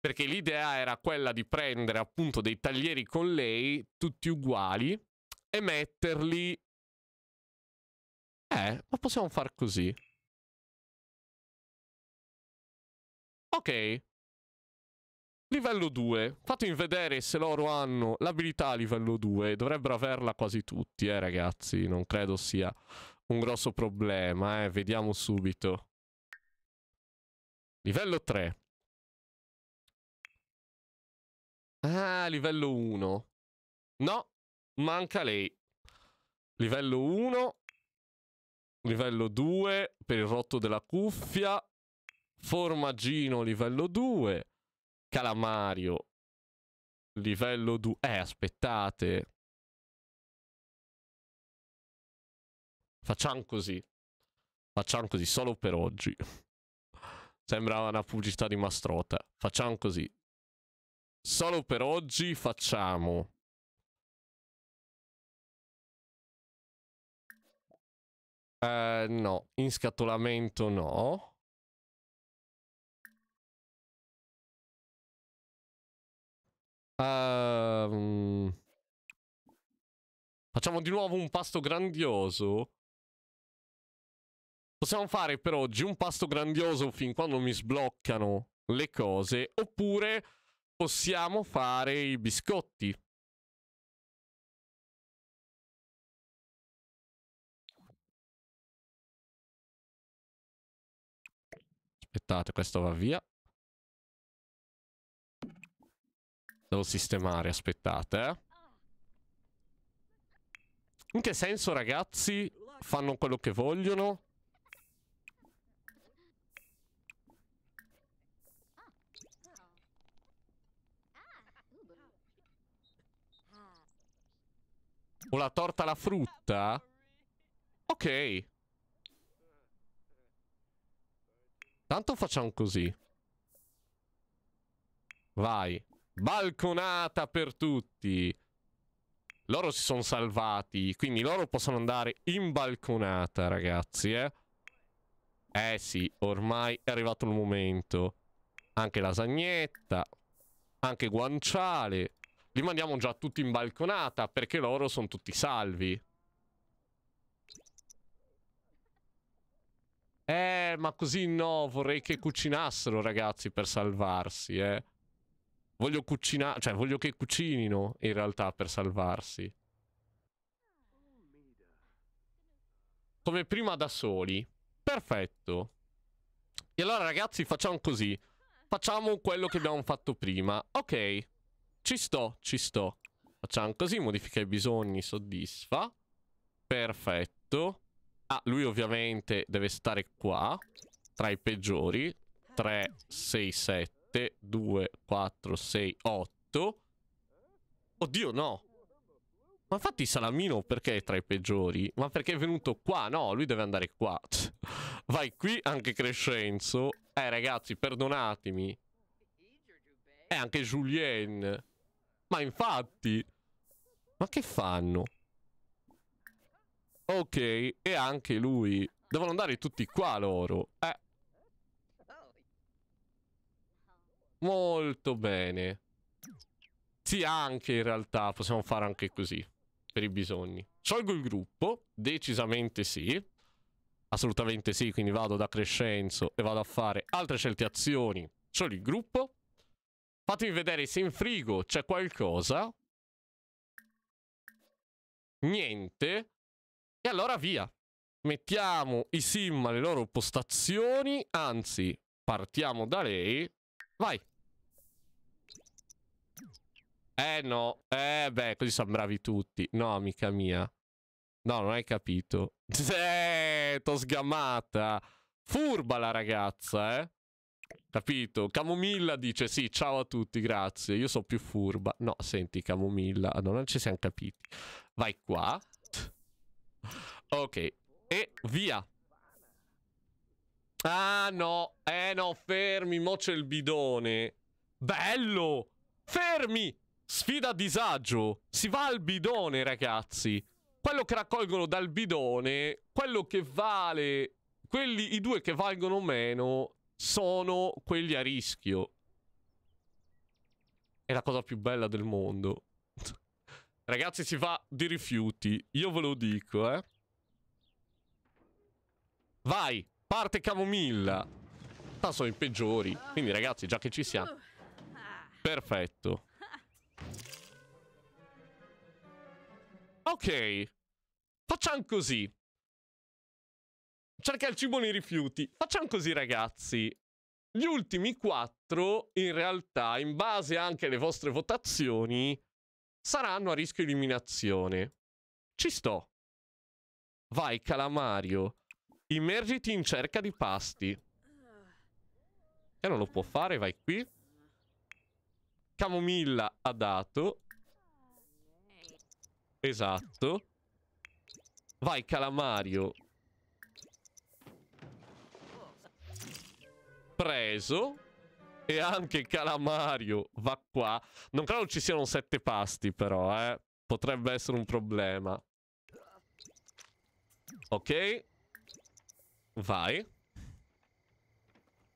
S2: perché l'idea era quella di prendere appunto dei taglieri con lei, tutti uguali, e metterli... Eh, ma possiamo far così. Ok. Livello 2. Fatemi vedere se loro hanno l'abilità a livello 2. Dovrebbero averla quasi tutti, eh ragazzi. Non credo sia un grosso problema, eh. Vediamo subito. Livello 3. Ah, livello 1. No, manca lei. Livello 1. Livello 2 per il rotto della cuffia. Formaggino livello 2. Calamario livello 2. Eh, aspettate. Facciamo così. Facciamo così, solo per oggi. Sembrava una pubblicità di Mastrota. Facciamo così. Solo per oggi facciamo...
S3: Uh, no, in scatolamento no. Uh, facciamo di nuovo
S2: un pasto grandioso. Possiamo fare per oggi un pasto grandioso fin quando mi sbloccano le cose. Oppure possiamo fare i biscotti.
S3: Aspettate, questo va via.
S2: Devo sistemare, aspettate. Eh. In che senso, ragazzi, fanno quello che vogliono? O la torta alla frutta? Ok. Tanto facciamo così. Vai. Balconata per tutti. Loro si sono salvati, quindi loro possono andare in balconata, ragazzi, eh. Eh sì, ormai è arrivato il momento. Anche lasagnetta, anche guanciale. Li mandiamo già tutti in balconata perché loro sono tutti salvi. Eh, ma così no, vorrei che cucinassero ragazzi per salvarsi, eh. Voglio cucinare, cioè voglio che cucinino in realtà per salvarsi. Come prima da soli. Perfetto. E allora ragazzi facciamo così. Facciamo quello che abbiamo fatto prima. Ok. Ci sto, ci sto. Facciamo così, modifica i bisogni, soddisfa. Perfetto. Ah, lui ovviamente deve stare qua, tra i peggiori. 3, 6, 7, 2, 4, 6, 8. Oddio, no. Ma infatti Salamino perché è tra i peggiori? Ma perché è venuto qua? No, lui deve andare qua. Vai qui, anche Crescenzo. Eh, ragazzi, perdonatemi. E anche Julien. Ma infatti... Ma che fanno? Ok, e anche lui. Devono andare tutti qua loro. Eh. Molto bene. Sì, anche in realtà possiamo fare anche così. Per i bisogni. Sciolgo il gruppo. Decisamente sì. Assolutamente sì, quindi vado da Crescenzo e vado a fare altre scelte azioni. Sciolgo il gruppo. Fatemi vedere se in frigo c'è qualcosa. Niente. E allora via. Mettiamo i sim alle loro postazioni. Anzi, partiamo da lei. Vai. Eh no. Eh beh, così sono bravi tutti. No, amica mia. No, non hai capito. Eh, t'ho sgamata. Furba la ragazza, eh. Capito? Camomilla dice sì, ciao a tutti, grazie. Io sono più furba. No, senti, Camomilla, ah, non ci siamo capiti. Vai qua. Ok, e via. Ah no, eh no, fermi, mo c'è il bidone. Bello! Fermi! Sfida a disagio. Si va al bidone, ragazzi. Quello che raccolgono dal bidone, quello che vale... Quelli, i due che valgono meno, sono quelli a rischio. È la cosa più bella del mondo. Ragazzi, si fa di rifiuti. Io ve lo dico, eh. Vai, parte camomilla. Ma sono i peggiori. Quindi, ragazzi, già che ci siamo. Perfetto. Ok. Facciamo così cerca il cibo nei rifiuti. Facciamo così ragazzi. Gli ultimi quattro, in realtà, in base anche alle vostre votazioni, saranno a rischio eliminazione. Ci sto. Vai, Calamario. Immergiti in cerca di pasti. E non lo può fare, vai qui. Camomilla ha dato. Esatto. Vai, Calamario. preso. E anche Calamario va qua. Non credo ci siano sette pasti, però, eh. Potrebbe essere un problema. Ok. Vai.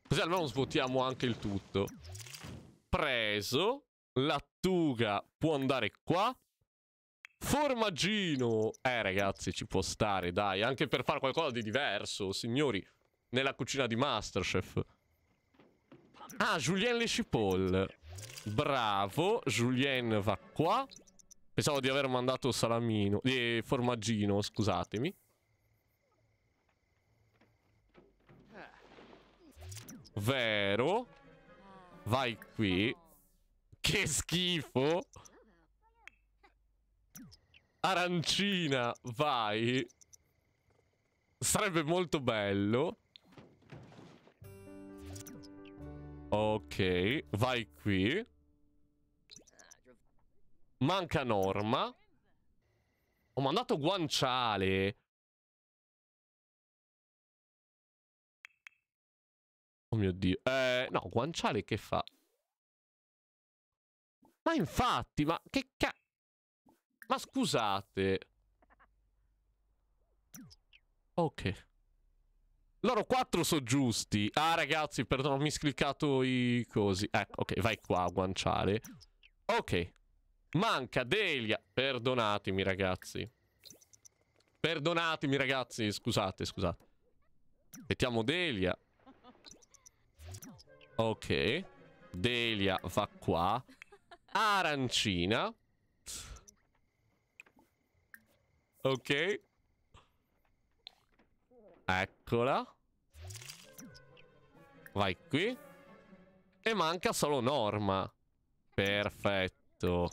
S2: Così almeno svuotiamo anche il tutto. Preso. Lattuga può andare qua. Formaggino. Eh, ragazzi, ci può stare, dai. Anche per fare qualcosa di diverso, signori. Nella cucina di Masterchef. Ah, Julien le cipolle. Bravo, Julien va qua. Pensavo di aver mandato salamino, eh, formaggino, scusatemi. Vero. Vai qui. Che schifo. Arancina, vai. Sarebbe molto bello. Ok, vai qui. Manca Norma. Ho oh, mandato
S3: guanciale.
S2: Oh mio Dio. Eh, no, guanciale che fa? Ma infatti, ma che ca... Ma scusate. Ok. Loro quattro sono giusti. Ah, ragazzi, perdono, ho miscliccato i cosi. Ecco, ok, vai qua a guanciare. Ok. Manca Delia. Perdonatemi, ragazzi. Perdonatemi, ragazzi. Scusate, scusate. Mettiamo Delia. Ok. Delia va qua. Arancina. Ok. Ecco piccola. Vai qui. E manca solo Norma. Perfetto.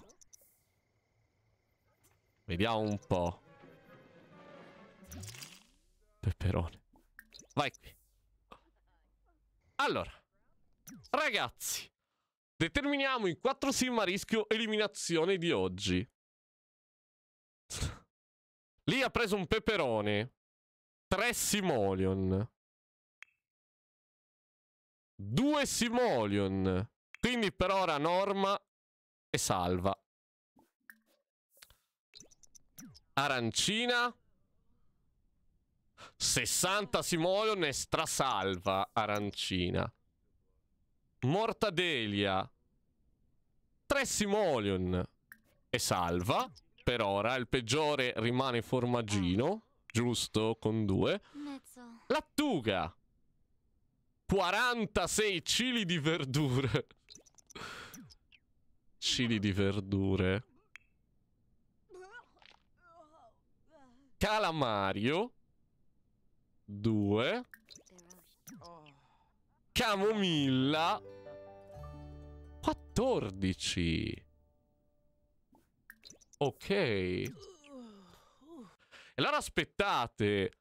S2: Vediamo un po'. Peperone. Vai qui. Allora. Ragazzi. Determiniamo i 4 sim a rischio eliminazione di oggi. Lì ha preso un peperone. 3 Simoleon. 2 Simoleon. Quindi per ora Norma e salva. Arancina. 60 Simoleon e strasalva Arancina. Mortadelia. 3 Simoleon e salva. Per ora il peggiore rimane Formaggino giusto, con due. Lattuga! 46 cili di verdure. Cili di verdure. Calamario. Due. Camomilla. 14. Ok. E allora aspettate.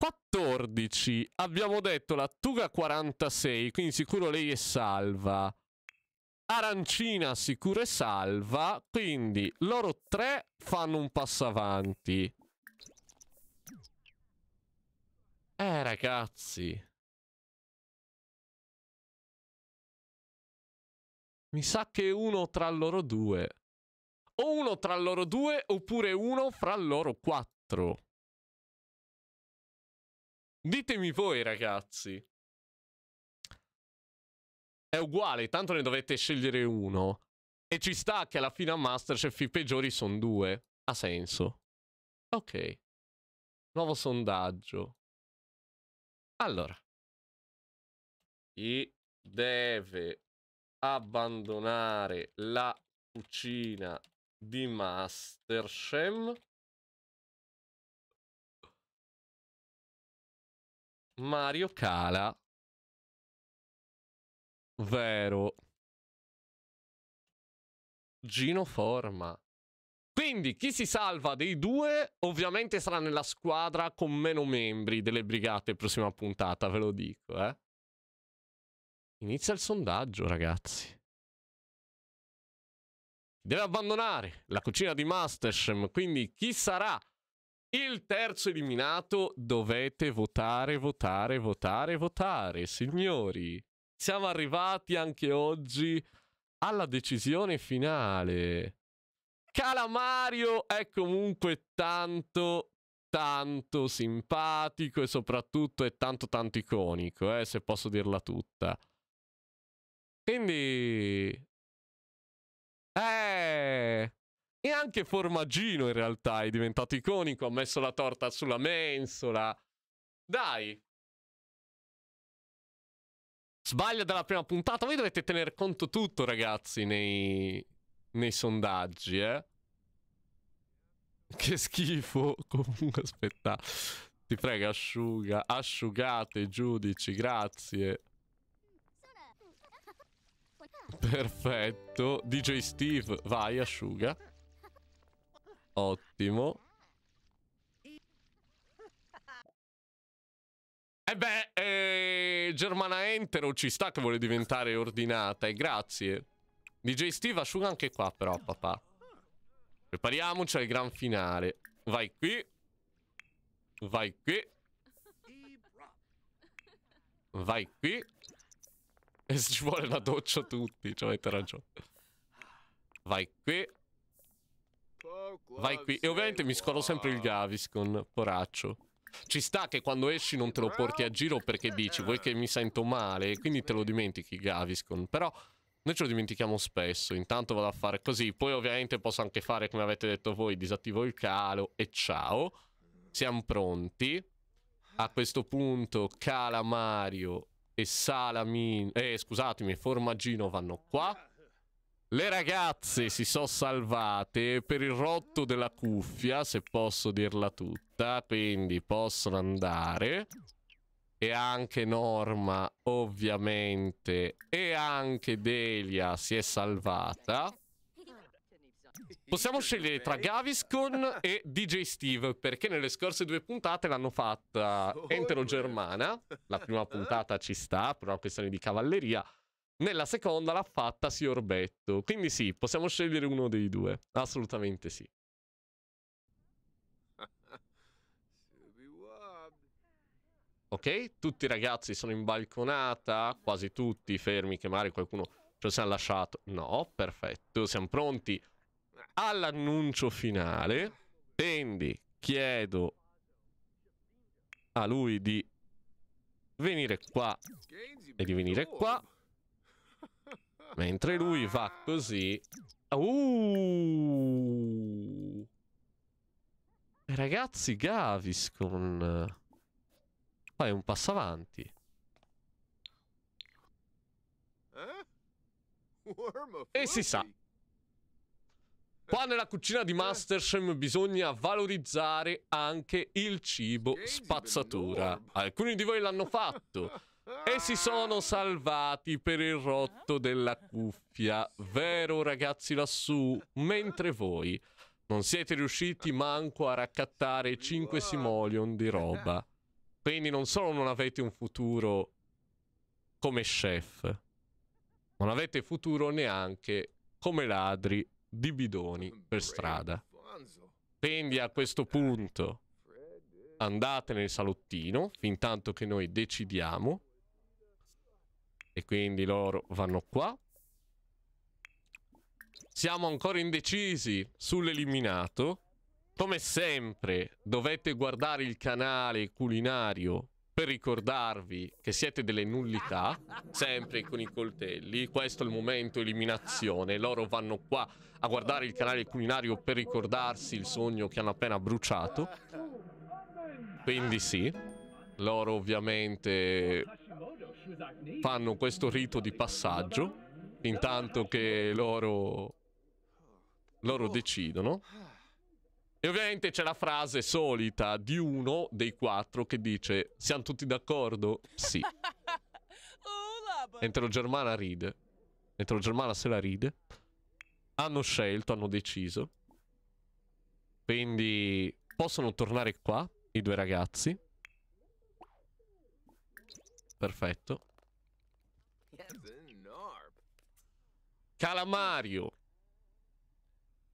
S2: 14. Abbiamo detto Lattuga 46, quindi sicuro lei è salva. Arancina sicuro è salva, quindi loro tre fanno un passo avanti. Eh ragazzi.
S3: Mi sa che uno tra
S2: loro due. O uno tra loro due oppure uno fra loro quattro. Ditemi voi, ragazzi. È uguale, tanto ne dovete scegliere uno. E ci sta che alla fine a Masterchef i peggiori sono due. Ha senso. Ok. Nuovo sondaggio. Allora. Chi deve abbandonare la cucina di Masterchef?
S3: Mario Cala. Vero.
S2: Gino Forma. Quindi chi si salva dei due ovviamente sarà nella squadra con meno membri delle brigate prossima puntata, ve lo dico, eh. Inizia il sondaggio, ragazzi. Deve abbandonare la cucina di Masterchef, quindi chi sarà il terzo eliminato dovete votare, votare, votare, votare, signori. Siamo arrivati anche oggi alla decisione finale. Calamario è comunque tanto, tanto simpatico e soprattutto è tanto, tanto iconico, eh, se posso dirla tutta. Quindi... Eh... E anche Formaggino in realtà è diventato iconico, ha messo la torta sulla mensola. Dai! Sbaglia dalla prima puntata, voi dovete tener conto tutto ragazzi nei, nei sondaggi, eh. Che schifo, comunque aspetta. Ti prego, asciuga, asciugate i giudici, grazie. Perfetto, DJ Steve, vai, asciuga. Ottimo. E eh beh, eh, Germana Entero ci sta che vuole diventare ordinata, e eh, grazie. DJ Steve asciuga anche qua però, papà. Prepariamoci al gran finale. Vai qui. Vai qui. Vai qui. E se ci vuole la doccia tutti, ci avete ragione. Vai qui. Vai qui. E ovviamente mi scordo sempre il Gaviscon, poraccio. Ci sta che quando esci non te lo porti a giro perché dici vuoi che mi sento male, quindi te lo dimentichi Gaviscon. Però noi ce lo dimentichiamo spesso, intanto vado a fare così. Poi ovviamente posso anche fare come avete detto voi, disattivo il calo e ciao. Siamo pronti. A questo punto Calamario e Salamin... Eh, scusatemi, Formaggino vanno qua. Le ragazze si sono salvate per il rotto della cuffia, se posso dirla tutta, quindi possono andare. E anche Norma, ovviamente, e anche Delia si è salvata. Possiamo scegliere tra Gaviscon e DJ Steve, perché nelle scorse due puntate l'hanno fatta Entero Germana. La prima puntata ci sta, però è una questione di cavalleria. Nella seconda l'ha fatta Siorbetto. Quindi sì, possiamo scegliere uno dei due. Assolutamente sì. Ok, tutti i ragazzi sono in balconata, quasi tutti fermi che magari qualcuno ce lo si lasciato. No, perfetto, siamo pronti all'annuncio finale. Quindi chiedo a lui di venire qua e di venire qua. Mentre lui fa così... Uh! Ragazzi, Gaviscon... Fai un passo avanti. Eh? E si sa. Qua nella cucina di eh? Masterchef bisogna valorizzare anche il cibo spazzatura. Alcuni di voi l'hanno fatto. E si sono salvati per il rotto della cuffia. Vero ragazzi lassù, mentre voi non siete riusciti manco a raccattare 5 simoleon di roba. Quindi non solo non avete un futuro come chef, non avete futuro neanche come ladri di bidoni per strada. Quindi a questo punto andate nel salottino, fin tanto che noi decidiamo e quindi loro vanno qua. Siamo ancora indecisi sull'eliminato. Come sempre, dovete guardare il canale culinario per ricordarvi che siete delle nullità, sempre con i coltelli. Questo è il momento eliminazione. Loro vanno qua a guardare il canale culinario per ricordarsi il sogno che hanno appena bruciato. Quindi sì. Loro ovviamente fanno questo rito di passaggio, intanto che loro, loro decidono. E ovviamente c'è la frase solita di uno dei quattro che dice Siamo tutti d'accordo? Sì. Entro Germana ride. Entro Germana se la ride. Hanno scelto, hanno deciso. Quindi possono tornare qua, i due ragazzi. Perfetto. Calamario.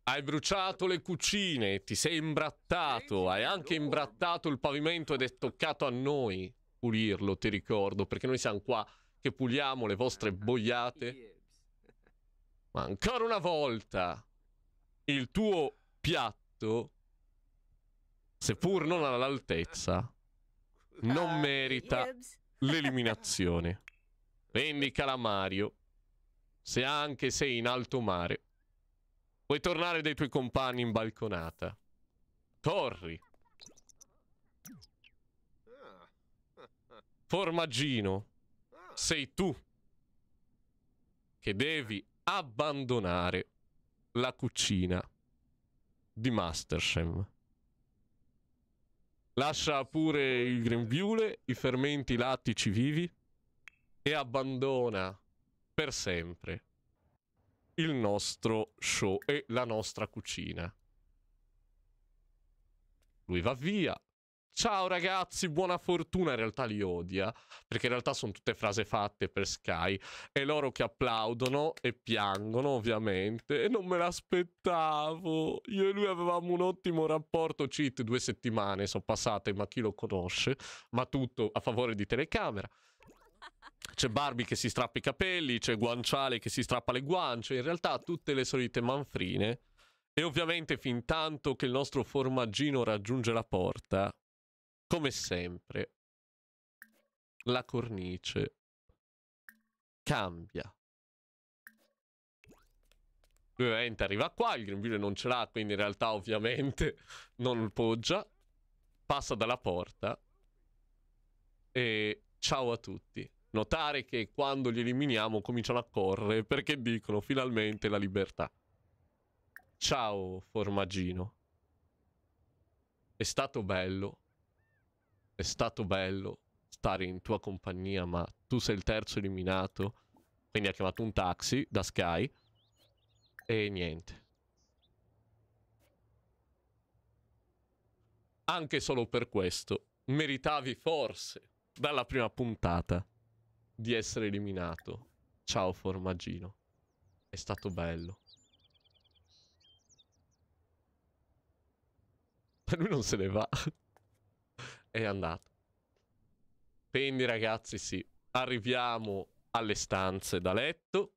S2: Hai bruciato le cucine, ti sei imbrattato, hai anche imbrattato il pavimento ed è toccato a noi pulirlo, ti ricordo, perché noi siamo qua che puliamo le vostre boiate. Ma ancora una volta, il tuo piatto, seppur non all'altezza, non ah, merita l'eliminazione. Quindi, Calamario, se anche sei in alto mare, vuoi tornare dai tuoi compagni in balconata. Corri. Formaggino, sei tu che devi abbandonare la cucina di Masterchef. Lascia pure il grembiule, i fermenti lattici vivi e abbandona per sempre il nostro show e la nostra cucina. Lui va via, ciao ragazzi, buona fortuna, in realtà li odia, perché in realtà sono tutte frasi fatte per Sky, e loro che applaudono e piangono ovviamente, e non me l'aspettavo, io e lui avevamo un ottimo rapporto, cheat, due settimane sono passate, ma chi lo conosce, ma tutto a favore di telecamera. C'è Barbie che si strappa i capelli, c'è Guanciale che si strappa le guance, in realtà tutte le solite manfrine. E ovviamente fin tanto che il nostro formaggino raggiunge la porta, come sempre, la cornice cambia. ovviamente arriva qua, il grembiule non ce l'ha, quindi in realtà ovviamente non poggia. Passa dalla porta. E ciao a tutti. Notare che quando li eliminiamo cominciano a correre perché dicono finalmente la libertà. Ciao formaggino. È stato bello è stato bello stare in tua compagnia, ma tu sei il terzo eliminato. Quindi ha chiamato un taxi da Sky. E niente. Anche solo per questo meritavi forse dalla prima puntata di essere eliminato. Ciao formaggino. È stato bello. Ma lui non se ne va è andato. Quindi ragazzi sì, arriviamo alle stanze da letto.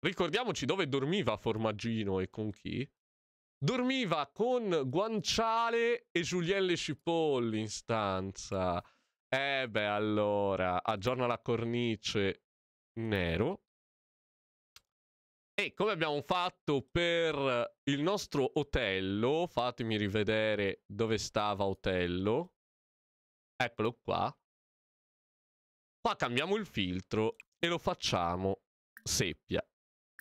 S2: Ricordiamoci dove dormiva Formaggino e con chi. Dormiva con Guanciale e Julien Le Cipolli in stanza. Eh beh, allora, aggiorna la cornice nero. E come abbiamo fatto per il nostro Otello, fatemi rivedere dove stava Otello. Eccolo qua. Qua cambiamo il filtro e lo facciamo seppia.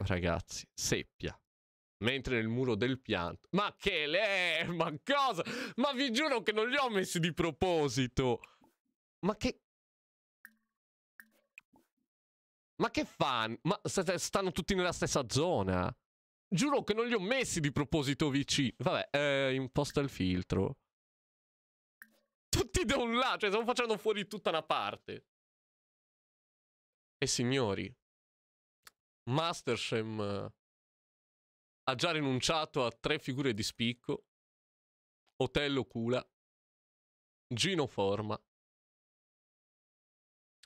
S2: Ragazzi, seppia. Mentre nel muro del pianto. Ma che le... Ma cosa? Ma vi giuro che non li ho messi di proposito. Ma che... Ma che fan? Ma st stanno tutti nella stessa zona? Giuro che non li ho messi di proposito vicini. Vabbè, eh, imposta il filtro tutti da un lato, cioè stiamo facendo fuori tutta una parte.
S3: E signori, Masterchem eh, ha già rinunciato a tre figure di spicco, Otello Cula, Gino Forma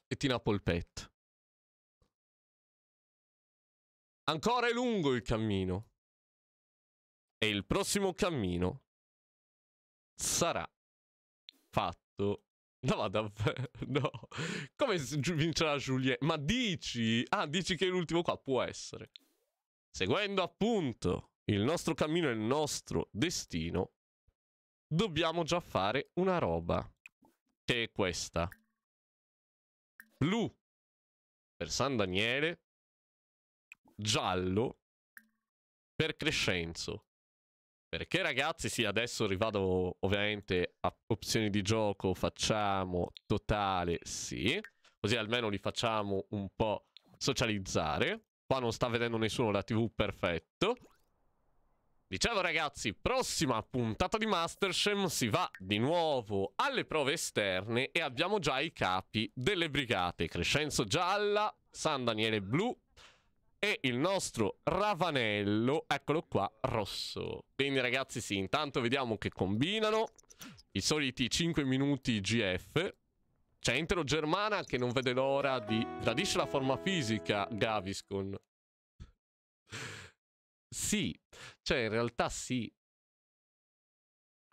S3: e Tina Polpet. Ancora è lungo il cammino e il prossimo cammino sarà
S2: fatto. No, davvero, no. Come vincerà Juliet? Ma dici? Ah, dici che è l'ultimo qua? Può essere. Seguendo appunto il nostro cammino e il nostro destino, dobbiamo già fare una roba. Che è questa. Blu per San Daniele. Giallo per Crescenzo. Perché ragazzi, sì, adesso rivado ovviamente a opzioni di gioco, facciamo totale, sì, così almeno li facciamo un po' socializzare. Qua non sta vedendo nessuno la tv, perfetto. Dicevo ragazzi, prossima puntata di Mastershem si va di nuovo alle prove esterne e abbiamo già i capi delle brigate. Crescenzo gialla, San Daniele blu e il nostro Ravanello, eccolo qua, rosso. Quindi ragazzi sì, intanto vediamo che combinano i soliti 5 minuti GF. C'è Intero Germana che non vede l'ora di... Tradisce la forma fisica Gaviscon. Sì, cioè in realtà sì.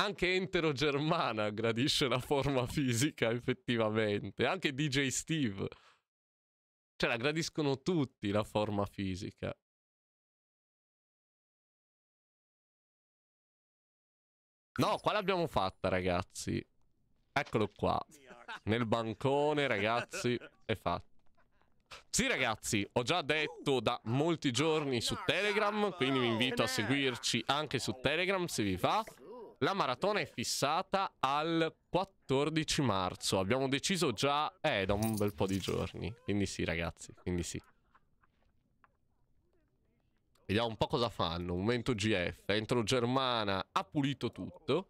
S2: Anche Entero Germana gradisce la forma fisica, effettivamente. Anche DJ Steve. Cioè, la gradiscono tutti la forma fisica.
S3: No, qua l'abbiamo fatta, ragazzi.
S2: Eccolo qua. Nel bancone, ragazzi. È fatto. Sì ragazzi, ho già detto da molti giorni su Telegram, quindi vi invito a seguirci anche su Telegram se vi fa. La maratona è fissata al 4 14 marzo. Abbiamo deciso già... Eh, da un bel po' di giorni. Quindi sì, ragazzi. Quindi sì. Vediamo un po' cosa fanno. Momento GF. Entro Germana ha pulito tutto.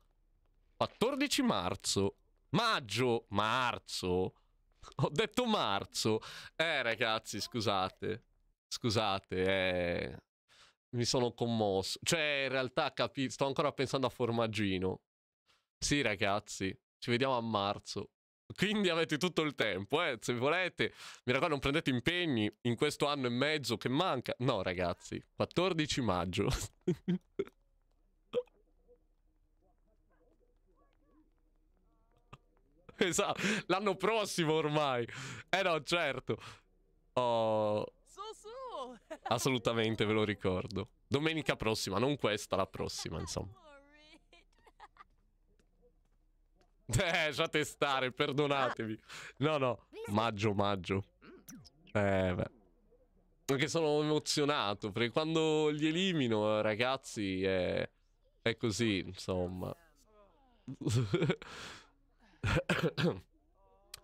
S2: 14 marzo. Maggio. Marzo. Ho detto marzo. Eh, ragazzi, scusate. Scusate, eh... Mi sono commosso. Cioè, in realtà, capi... sto ancora pensando a formaggino. Sì, ragazzi. Ci vediamo a marzo. Quindi avete tutto il tempo, eh, se volete. Mi raccomando, non prendete impegni in questo anno e mezzo che manca. No, ragazzi, 14 maggio. esatto, l'anno prossimo ormai. Eh no, certo. Oh, assolutamente, ve lo ricordo. Domenica prossima, non questa, la prossima, insomma. Eh, lasciate stare, perdonatemi. No, no, maggio, maggio. Mm. Eh, beh. Perché sono emozionato, perché quando li elimino, ragazzi, è, è così, insomma.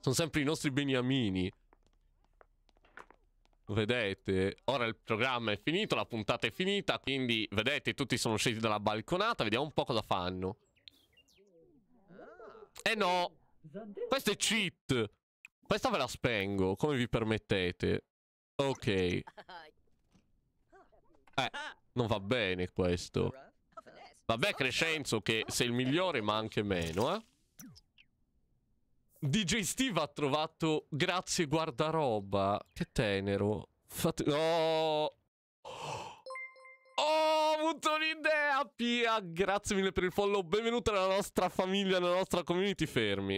S2: sono sempre i nostri beniamini. Vedete, ora il programma è finito, la puntata è finita, quindi vedete, tutti sono usciti dalla balconata, vediamo un po' cosa fanno. Eh no! Questo è cheat! Questa ve la spengo, come vi permettete. Ok. Eh, non va bene questo. Vabbè Crescenzo che sei il migliore ma anche meno, eh. DJ Steve ha trovato grazie guardaroba. Che tenero. Fate... No! Andrea Pia, grazie mille per il follow, benvenuto nella nostra famiglia, nella nostra community, fermi.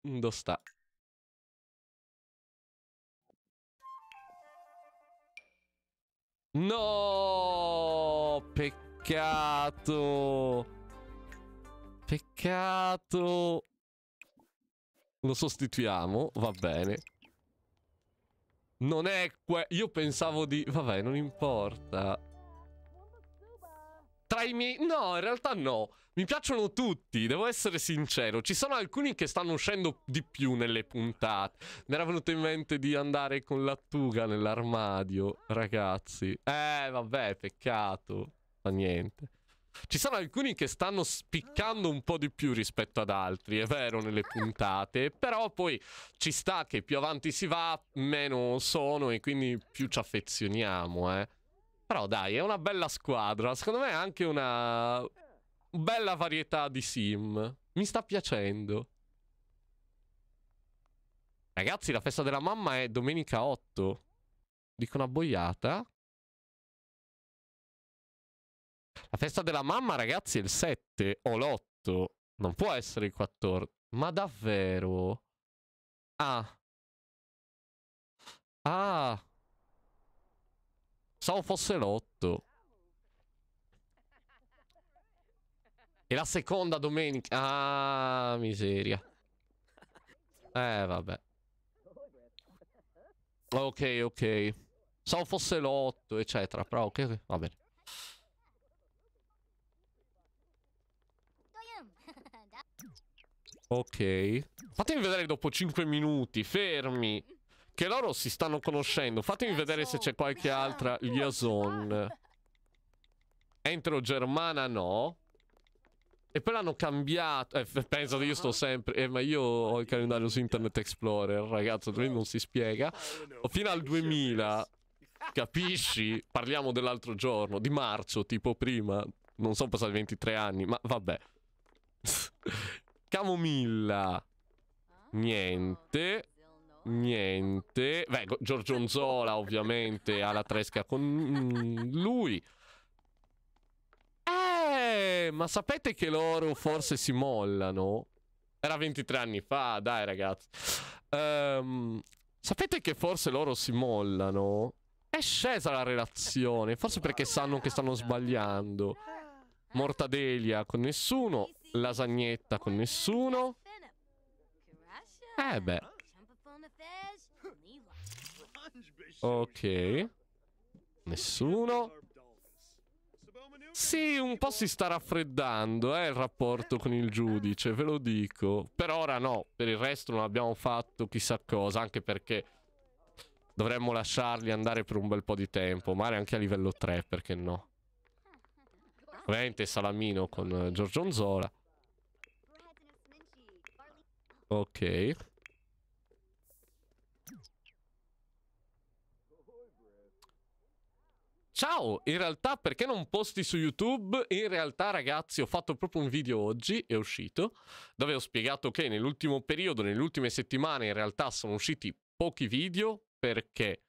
S2: Dove sta? No, peccato. Peccato. Lo sostituiamo, va bene. Non è que... Io pensavo di... Vabbè, non importa tra i miei... No, in realtà no. Mi piacciono tutti, devo essere sincero. Ci sono alcuni che stanno uscendo di più nelle puntate. Mi era venuto in mente di andare con l'attuga nell'armadio, ragazzi. Eh, vabbè, peccato. Fa niente. Ci sono alcuni che stanno spiccando un po' di più rispetto ad altri, è vero, nelle puntate, però poi ci sta che più avanti si va, meno sono e quindi più ci affezioniamo, eh. Però dai, è una bella squadra. Secondo me è anche una bella varietà di sim. Mi sta piacendo. Ragazzi, la festa della mamma è domenica 8. Dico una boiata. La festa della mamma, ragazzi, è il 7 o l'8. Non può essere il 14. Ma davvero? Ah. Ah fosse l'otto. E la seconda domenica. Ah, miseria. Eh, vabbè. Ok, ok. fosse l'otto, eccetera. Però, ok, ok. Va bene. Ok. Fatemi vedere dopo 5 minuti. Fermi. Che loro si stanno conoscendo. Fatemi vedere se c'è qualche altra liaison. Entro Germana no. E poi l'hanno cambiato. Eh, penso che io sto sempre. Eh, ma io ho il calendario su Internet Explorer, ragazzo. Lui non si spiega. fino al 2000. Capisci? Parliamo dell'altro giorno, di marzo, tipo prima. Non sono passati 23 anni, ma vabbè. Camomilla. Niente. Niente. Beh, Giorgio Onzola ovviamente ha la tresca con mm, lui. Eh, ma sapete che loro forse si mollano? Era 23 anni fa, dai ragazzi. Um, sapete che forse loro si mollano? È scesa la relazione, forse perché sanno che stanno sbagliando. Mortadelia con nessuno, lasagnetta con nessuno. Eh beh. Ok. Nessuno. Sì, un po' si sta raffreddando, eh, il rapporto con il giudice, ve lo dico. Per ora no, per il resto non abbiamo fatto chissà cosa, anche perché dovremmo lasciarli andare per un bel po' di tempo, magari anche a livello 3, perché no. Ovviamente Salamino con Giorgio Onzola. Ok. Ciao, in realtà perché non posti su YouTube? In realtà ragazzi ho fatto proprio un video oggi, è uscito, dove ho spiegato che nell'ultimo periodo, nelle ultime settimane in realtà sono usciti pochi video perché...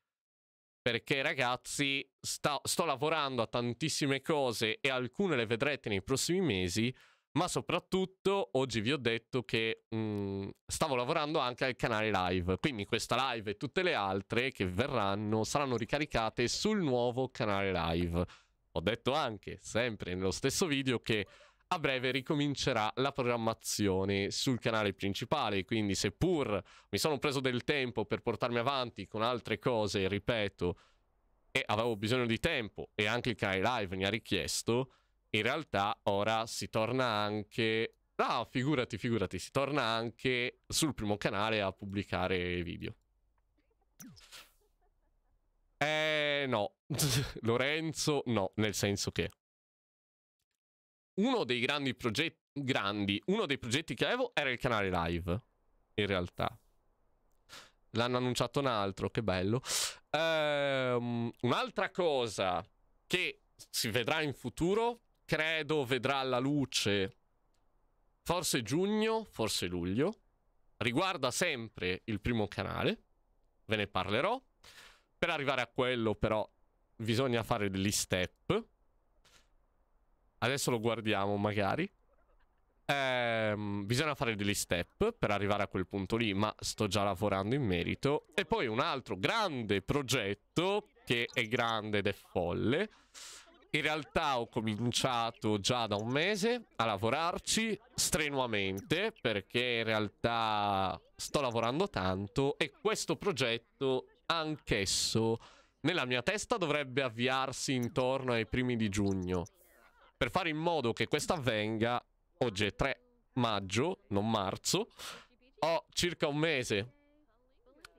S2: Perché ragazzi sta, sto lavorando a tantissime cose e alcune le vedrete nei prossimi mesi ma soprattutto oggi vi ho detto che mh, mm, stavo lavorando anche al canale live, quindi questa live e tutte le altre che verranno saranno ricaricate sul nuovo canale live. Ho detto anche, sempre nello stesso video, che a breve ricomincerà la programmazione sul canale principale, quindi seppur mi sono preso del tempo per portarmi avanti con altre cose, ripeto, e avevo bisogno di tempo e anche il canale live mi ha richiesto, in realtà ora si torna anche... Ah, figurati, figurati, si torna anche sul primo canale a pubblicare video. Eh no, Lorenzo no, nel senso che uno dei grandi progetti, grandi, uno dei progetti che avevo era il canale live, in realtà. L'hanno annunciato un altro, che bello. Ehm, un'altra cosa che si vedrà in futuro credo vedrà la luce forse giugno, forse luglio. Riguarda sempre il primo canale, ve ne parlerò. Per arrivare a quello però bisogna fare degli step. Adesso lo guardiamo magari. Ehm, bisogna fare degli step per arrivare a quel punto lì, ma sto già lavorando in merito. E poi un altro grande progetto che è grande ed è folle in realtà ho cominciato già da un mese a lavorarci strenuamente perché in realtà sto lavorando tanto e questo progetto anch'esso nella mia testa dovrebbe avviarsi intorno ai primi di giugno. Per fare in modo che questo avvenga, oggi è 3 maggio, non marzo, ho circa un mese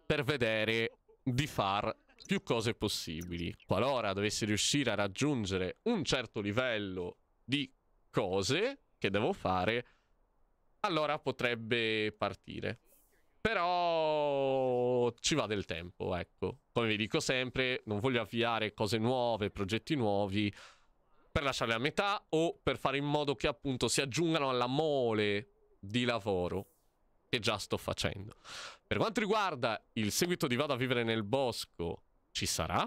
S2: per vedere di far più cose possibili. Qualora dovessi riuscire a raggiungere un certo livello di cose che devo fare, allora potrebbe partire. Però ci va del tempo, ecco. Come vi dico sempre, non voglio avviare cose nuove, progetti nuovi, per lasciarle a metà o per fare in modo che appunto si aggiungano alla mole di lavoro che già sto facendo. Per quanto riguarda il seguito di Vado a vivere nel bosco ci sarà?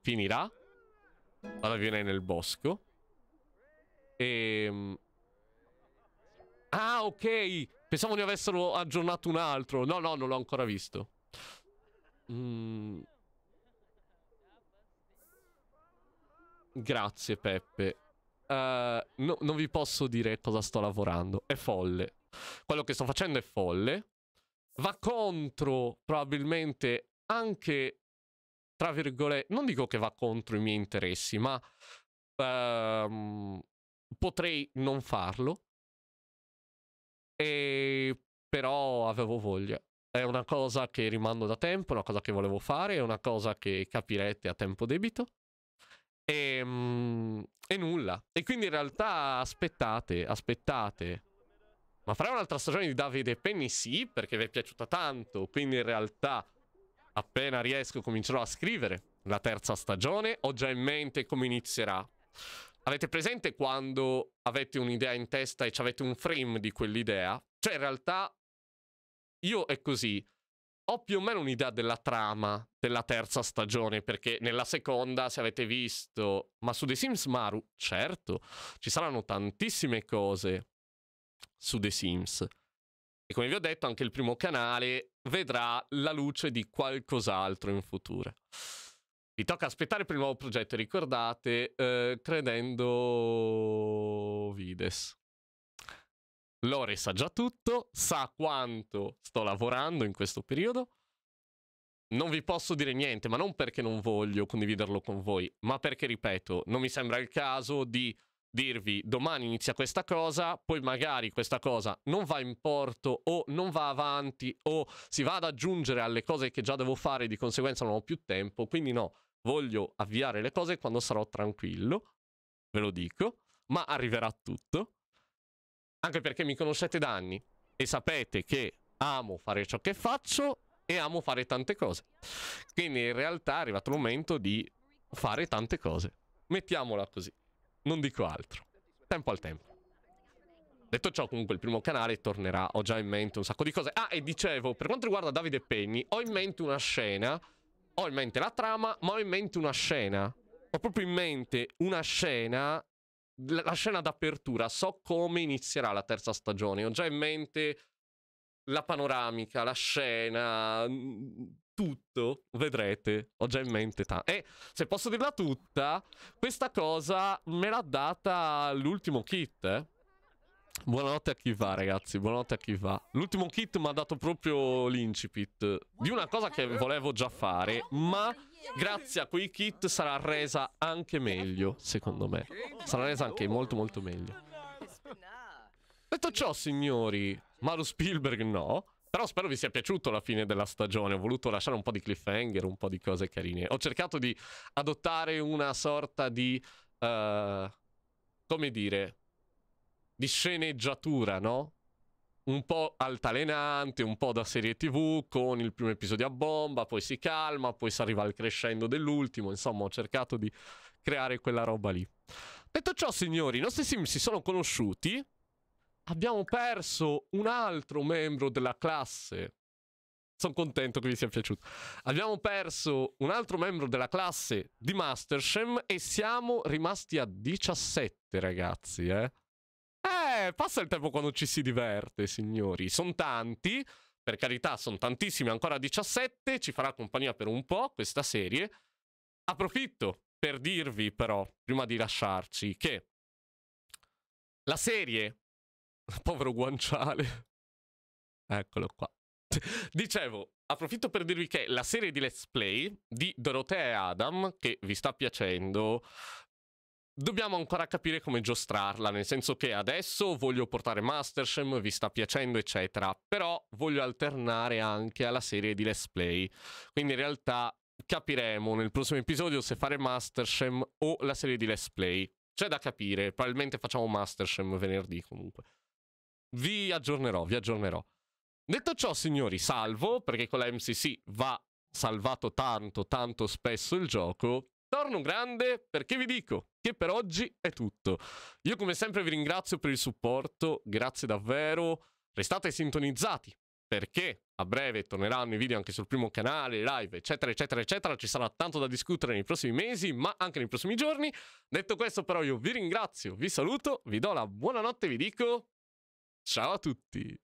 S2: Finirà? Ora viene nel bosco. E... Ehm. Ah, ok! Pensavo ne avessero aggiornato un altro. No, no, non l'ho ancora visto. Mm. Grazie, Peppe. Uh, no, non vi posso dire cosa sto lavorando. È folle. Quello che sto facendo è folle. Va contro, probabilmente, anche tra virgolette, non dico che va contro i miei interessi, ma ehm, potrei non farlo. E però avevo voglia. È una cosa che rimando da tempo, una cosa che volevo fare, è una cosa che capirete a tempo debito. E, ehm, e, nulla. E quindi in realtà aspettate, aspettate. Ma farei un'altra stagione di Davide Penny? Sì, perché vi è piaciuta tanto. Quindi in realtà Appena riesco comincerò a scrivere la terza stagione, ho già in mente come inizierà. Avete presente quando avete un'idea in testa e avete un frame di quell'idea? Cioè in realtà io è così, ho più o meno un'idea della trama della terza stagione, perché nella seconda, se avete visto, ma su The Sims Maru, certo, ci saranno tantissime cose su The Sims. E come vi ho detto, anche il primo canale vedrà la luce di qualcos'altro in futuro. Vi tocca aspettare per il nuovo progetto, ricordate, eh, credendo Vides. Lore sa già tutto, sa quanto sto lavorando in questo periodo. Non vi posso dire niente, ma non perché non voglio condividerlo con voi, ma perché, ripeto, non mi sembra il caso di dirvi domani inizia questa cosa, poi magari questa cosa non va in porto o non va avanti o si va ad aggiungere alle cose che già devo fare e di conseguenza non ho più tempo, quindi no, voglio avviare le cose quando sarò tranquillo, ve lo dico, ma arriverà tutto, anche perché mi conoscete da anni e sapete che amo fare ciò che faccio e amo fare tante cose. Quindi in realtà è arrivato il momento di fare tante cose. Mettiamola così. Non dico altro. Tempo al tempo. Detto ciò, comunque il primo canale tornerà. Ho già in mente un sacco di cose. Ah, e dicevo, per quanto riguarda Davide Penny, ho in mente una scena. Ho in mente la trama, ma ho in mente una scena. Ho proprio in mente una scena la scena d'apertura, so come inizierà la terza stagione. Ho già in mente la panoramica, la scena, mm, tutto, vedrete, ho già in mente tanto. E se posso dirla tutta, questa cosa me l'ha data l'ultimo kit, eh. Buonanotte a chi va, ragazzi. Buonanotte a chi va. L'ultimo kit mi ha dato proprio l'incipit di una cosa che volevo già fare, ma grazie a quei kit sarà resa anche meglio, secondo me. Sarà resa anche molto molto meglio. Detto ciò, signori, Mario Spielberg no. Però spero vi sia piaciuto la fine della stagione. Ho voluto lasciare un po' di cliffhanger, un po' di cose carine. Ho cercato di adottare una sorta di. Uh, come dire. di sceneggiatura, no? Un po' altalenante, un po' da serie tv, con il primo episodio a bomba, poi si calma, poi si arriva al crescendo dell'ultimo. Insomma, ho cercato di creare quella roba lì. Detto ciò, signori, i nostri sim si sono conosciuti abbiamo perso un altro membro della classe. Sono contento che vi sia piaciuto. Abbiamo perso un altro membro della classe di Masterchem e siamo rimasti a 17, ragazzi, eh. Eh, passa il tempo quando ci si diverte, signori. Sono tanti, per carità, sono tantissimi, ancora 17, ci farà compagnia per un po' questa serie. Approfitto per dirvi però, prima di lasciarci, che la serie Povero guanciale. Eccolo qua. Dicevo, approfitto per dirvi che la serie di Let's Play di Dorotea e Adam, che vi sta piacendo, dobbiamo ancora capire come giostrarla, nel senso che adesso voglio portare Mastersham, vi sta piacendo, eccetera, però voglio alternare anche alla serie di Let's Play. Quindi in realtà capiremo nel prossimo episodio se fare Mastersham o la serie di Let's Play. C'è da capire, probabilmente facciamo Mastersham venerdì comunque. Vi aggiornerò, vi aggiornerò. Detto ciò, signori, salvo, perché con la MCC va salvato tanto, tanto spesso il gioco. Torno grande perché vi dico che per oggi è tutto. Io come sempre vi ringrazio per il supporto, grazie davvero. Restate sintonizzati perché a breve torneranno i video anche sul primo canale, live, eccetera, eccetera, eccetera. Ci sarà tanto da discutere nei prossimi mesi, ma anche nei prossimi giorni. Detto questo, però, io vi ringrazio, vi saluto, vi do la buonanotte vi dico... Ciao a tutti!